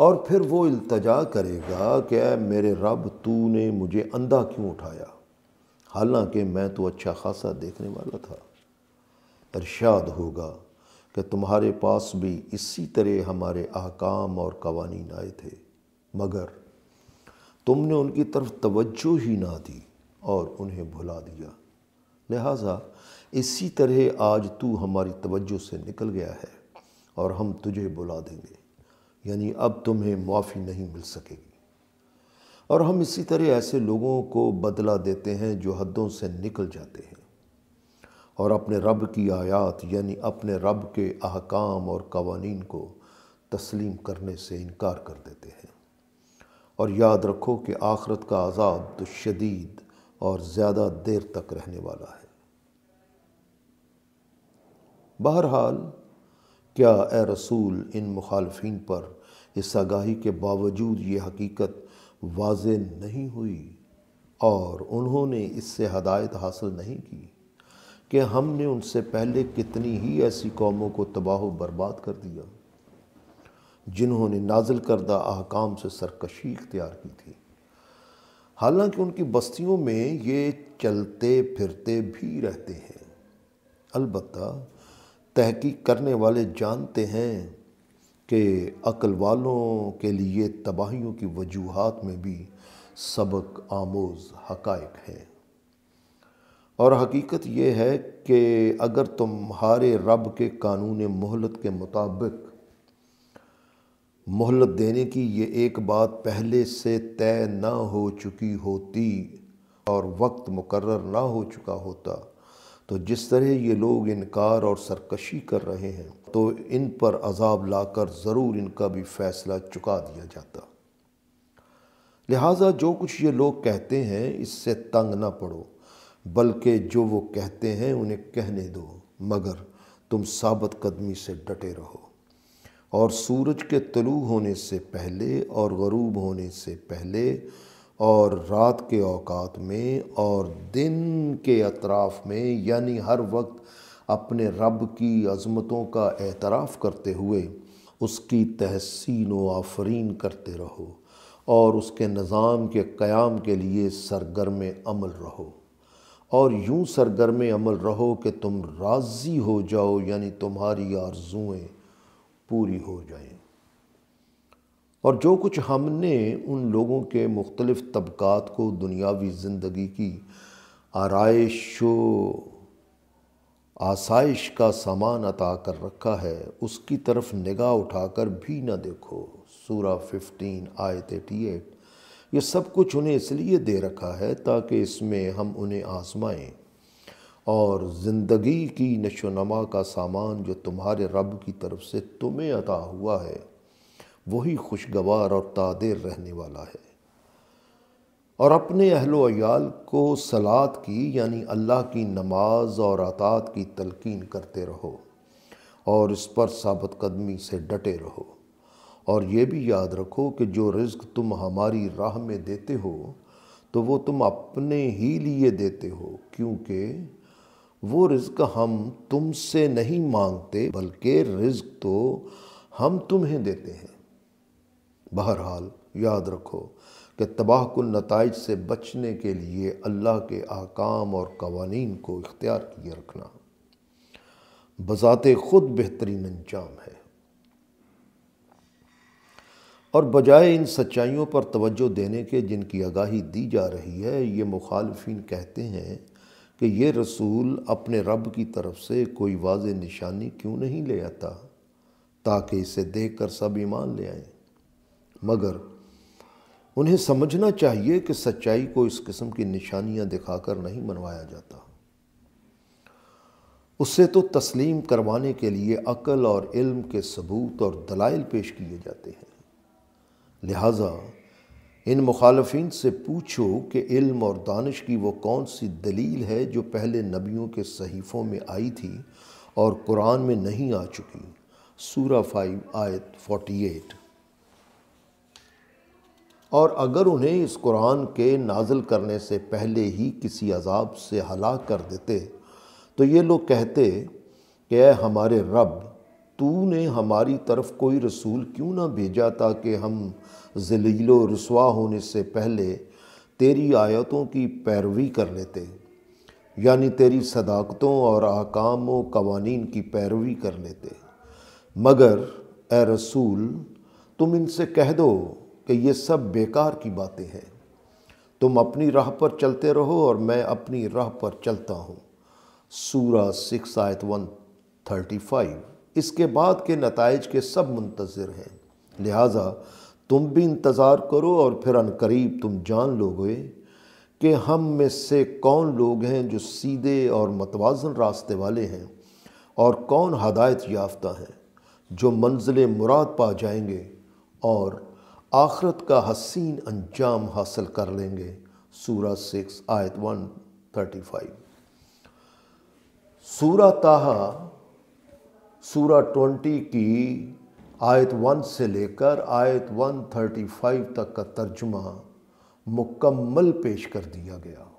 और फिर वो अल्तजा करेगा कि मेरे रब तू ने मुझे अंधा क्यों उठाया हालांकि मैं तो अच्छा खासा देखने वाला था इरशाद होगा कि तुम्हारे पास भी इसी तरह हमारे अहकाम और कवानीन आए थे मगर तुमने उनकी तरफ तवज्जो ही ना दी और उन्हें भुला दिया लिहाजा इसी तरह आज तू हमारी तवज्जो से निकल गया है और हम तुझे बुला देंगे यानी अब तुम्हें माफ़ी नहीं मिल सकेगी और हम इसी तरह ऐसे लोगों को बदला देते हैं जो हदों से निकल जाते हैं और अपने रब की आयात यानी अपने रब के अहकाम और कवानीन को तस्लीम करने से इनकार कर देते हैं और याद रखो कि आखरत का आज़ाब तो शदीद और ज़्यादा देर तक रहने वाला है बहरहाल क्या ए रसूल इन मुखालफी पर इस आगाही के बावजूद ये हकीकत वाज नहीं हुई और उन्होंने इससे हदायत हासिल नहीं की कि हमने उनसे पहले कितनी ही ऐसी कौमों को तबाह बर्बाद कर दिया जिन्होंने नाजिल करदा अहकाम से सरकशी इख्तियार की थी हालांकि उनकी बस्तियों में ये चलते फिरते भी रहते हैं अलबत् तहकीक करने वाले जानते हैं कि अकल वालों के लिए तबाहियों की वजूहत में भी सबक आमोज हकायक हैं और हकीकत यह है कि अगर तुम्हारे रब के कानून मोहलत के मुताबिक मोहलत देने की ये एक बात पहले से तय ना हो चुकी होती और वक्त मुकर ना हो चुका होता तो जिस तरह ये लोग इनकार और सरकशी कर रहे हैं तो इन पर अजाब लाकर ज़रूर इनका भी फैसला चुका दिया जाता लिहाजा जो कुछ ये लोग कहते हैं इससे तंग ना पड़ो बल्कि जो वो कहते हैं उन्हें कहने दो मगर तुम साबत कदमी से डटे रहो और सूरज के तलू होने से पहले और गरूब होने से पहले और रात के अवकात में और दिन के अतराफ़ में यानी हर वक्त अपने रब की अजमतों का एतराफ़ करते हुए उसकी तहसीन व आफरीन करते रहो और उसके निज़ाम के क़्याम के लिए सरगर्म अमल रहो और यूँ सरगर्म अमल रहो कि तुम राज़ी हो जाओ यानी तुम्हारी आरजुएँ पूरी हो जाएं और जो कुछ हमने उन लोगों के मुख्तलिफ़ तबक़ात को दुनियावी ज़िंदगी की आरइश आसाइश का सामान अता कर रखा है उसकी तरफ निगाह उठाकर भी न देखो सूरा 15 आयत 88 ये सब कुछ उन्हें इसलिए दे रखा है ताकि इसमें हम उन्हें आजमाएं और ज़िंदगी की नशो नमा का सामान जो तुम्हारे रब की तरफ से तुम्हें अता हुआ है वही खुशगवार और तादिर रहने वाला है और अपने अहलोयाल को सलात की यानी अल्लाह की नमाज और आतात की तलकिन करते रहो और इस पर साबत कदमी से डटे रहो और ये भी याद रखो कि जो रिज्क तुम हमारी राह में देते हो तो वो तुम अपने ही लिए देते हो क्योंकि वो रिज्क हम तुमसे नहीं मांगते बल्कि रिज्क तो हम तुम्हें देते हैं बहरहाल याद रखो कि तबाह कन नतज से बचने के लिए अल्लाह के आकाम और कवानीन को इख्तियार किए रखना बज़ात ख़ुद बेहतरीन अंजाम है और बजाय इन सच्चाइयों पर तवज्जो देने के जिनकी आगाही दी जा रही है ये मुखालफन कहते हैं कि ये रसूल अपने रब की तरफ से कोई वाज निशानी क्यों नहीं ले आता ताकि इसे देख कर सब ईमान ले आए मगर उन्हें समझना चाहिए कि सच्चाई को इस किस्म की निशानियां दिखाकर नहीं मनवाया जाता उससे तो तस्लीम करवाने के लिए अकल और इल्म के सबूत और दलाइल पेश किए जाते हैं लिहाजा इन मुखालफन से पूछो कि इल्म और दानिश की वो कौन सी दलील है जो पहले नबियों के सहीफ़ों में आई थी और कुरान में नहीं आ चुकी सूरा फाइव आयत फोर्टी एट और अगर उन्हें इस कुरान के नाजिल करने से पहले ही किसी अजाब से हलाक कर देते तो ये लोग कहते कि ए हमारे रब तू ने हमारी तरफ कोई रसूल क्यों ना भेजा ताकि हम जलीलो रसवा होने से पहले तेरी आयतों की पैरवी कर लेते यानी तेरी सदाकतों और आकाम व कवानीन की पैरवी कर लेते मगर ए रसूल तुम इनसे कह दो कि ये सब बेकार की बातें हैं तुम अपनी राह पर चलते रहो और मैं अपनी राह पर चलता हूँ सूरा सिक्स आयत वन थर्टी फाइव इसके बाद के नतज के सब मुंतज़र हैं लिहाजा तुम भी इंतज़ार करो और फिर अनकरीब तुम जान लोगे कि हम में से कौन लोग हैं जो सीधे और मतवाजन रास्ते वाले हैं और कौन हदायत याफ्ता हैं जो मंजिल मुराद पा जाएंगे और आखरत का हसीन अंजाम हासिल कर लेंगे सूरा सिक्स आयत वन थर्टी फाइव सूरा ताहा सूरा ट्वेंटी की आयत वन से लेकर आयत वन थर्टी फाइव तक का तर्जमा मुकम्मल पेश कर दिया गया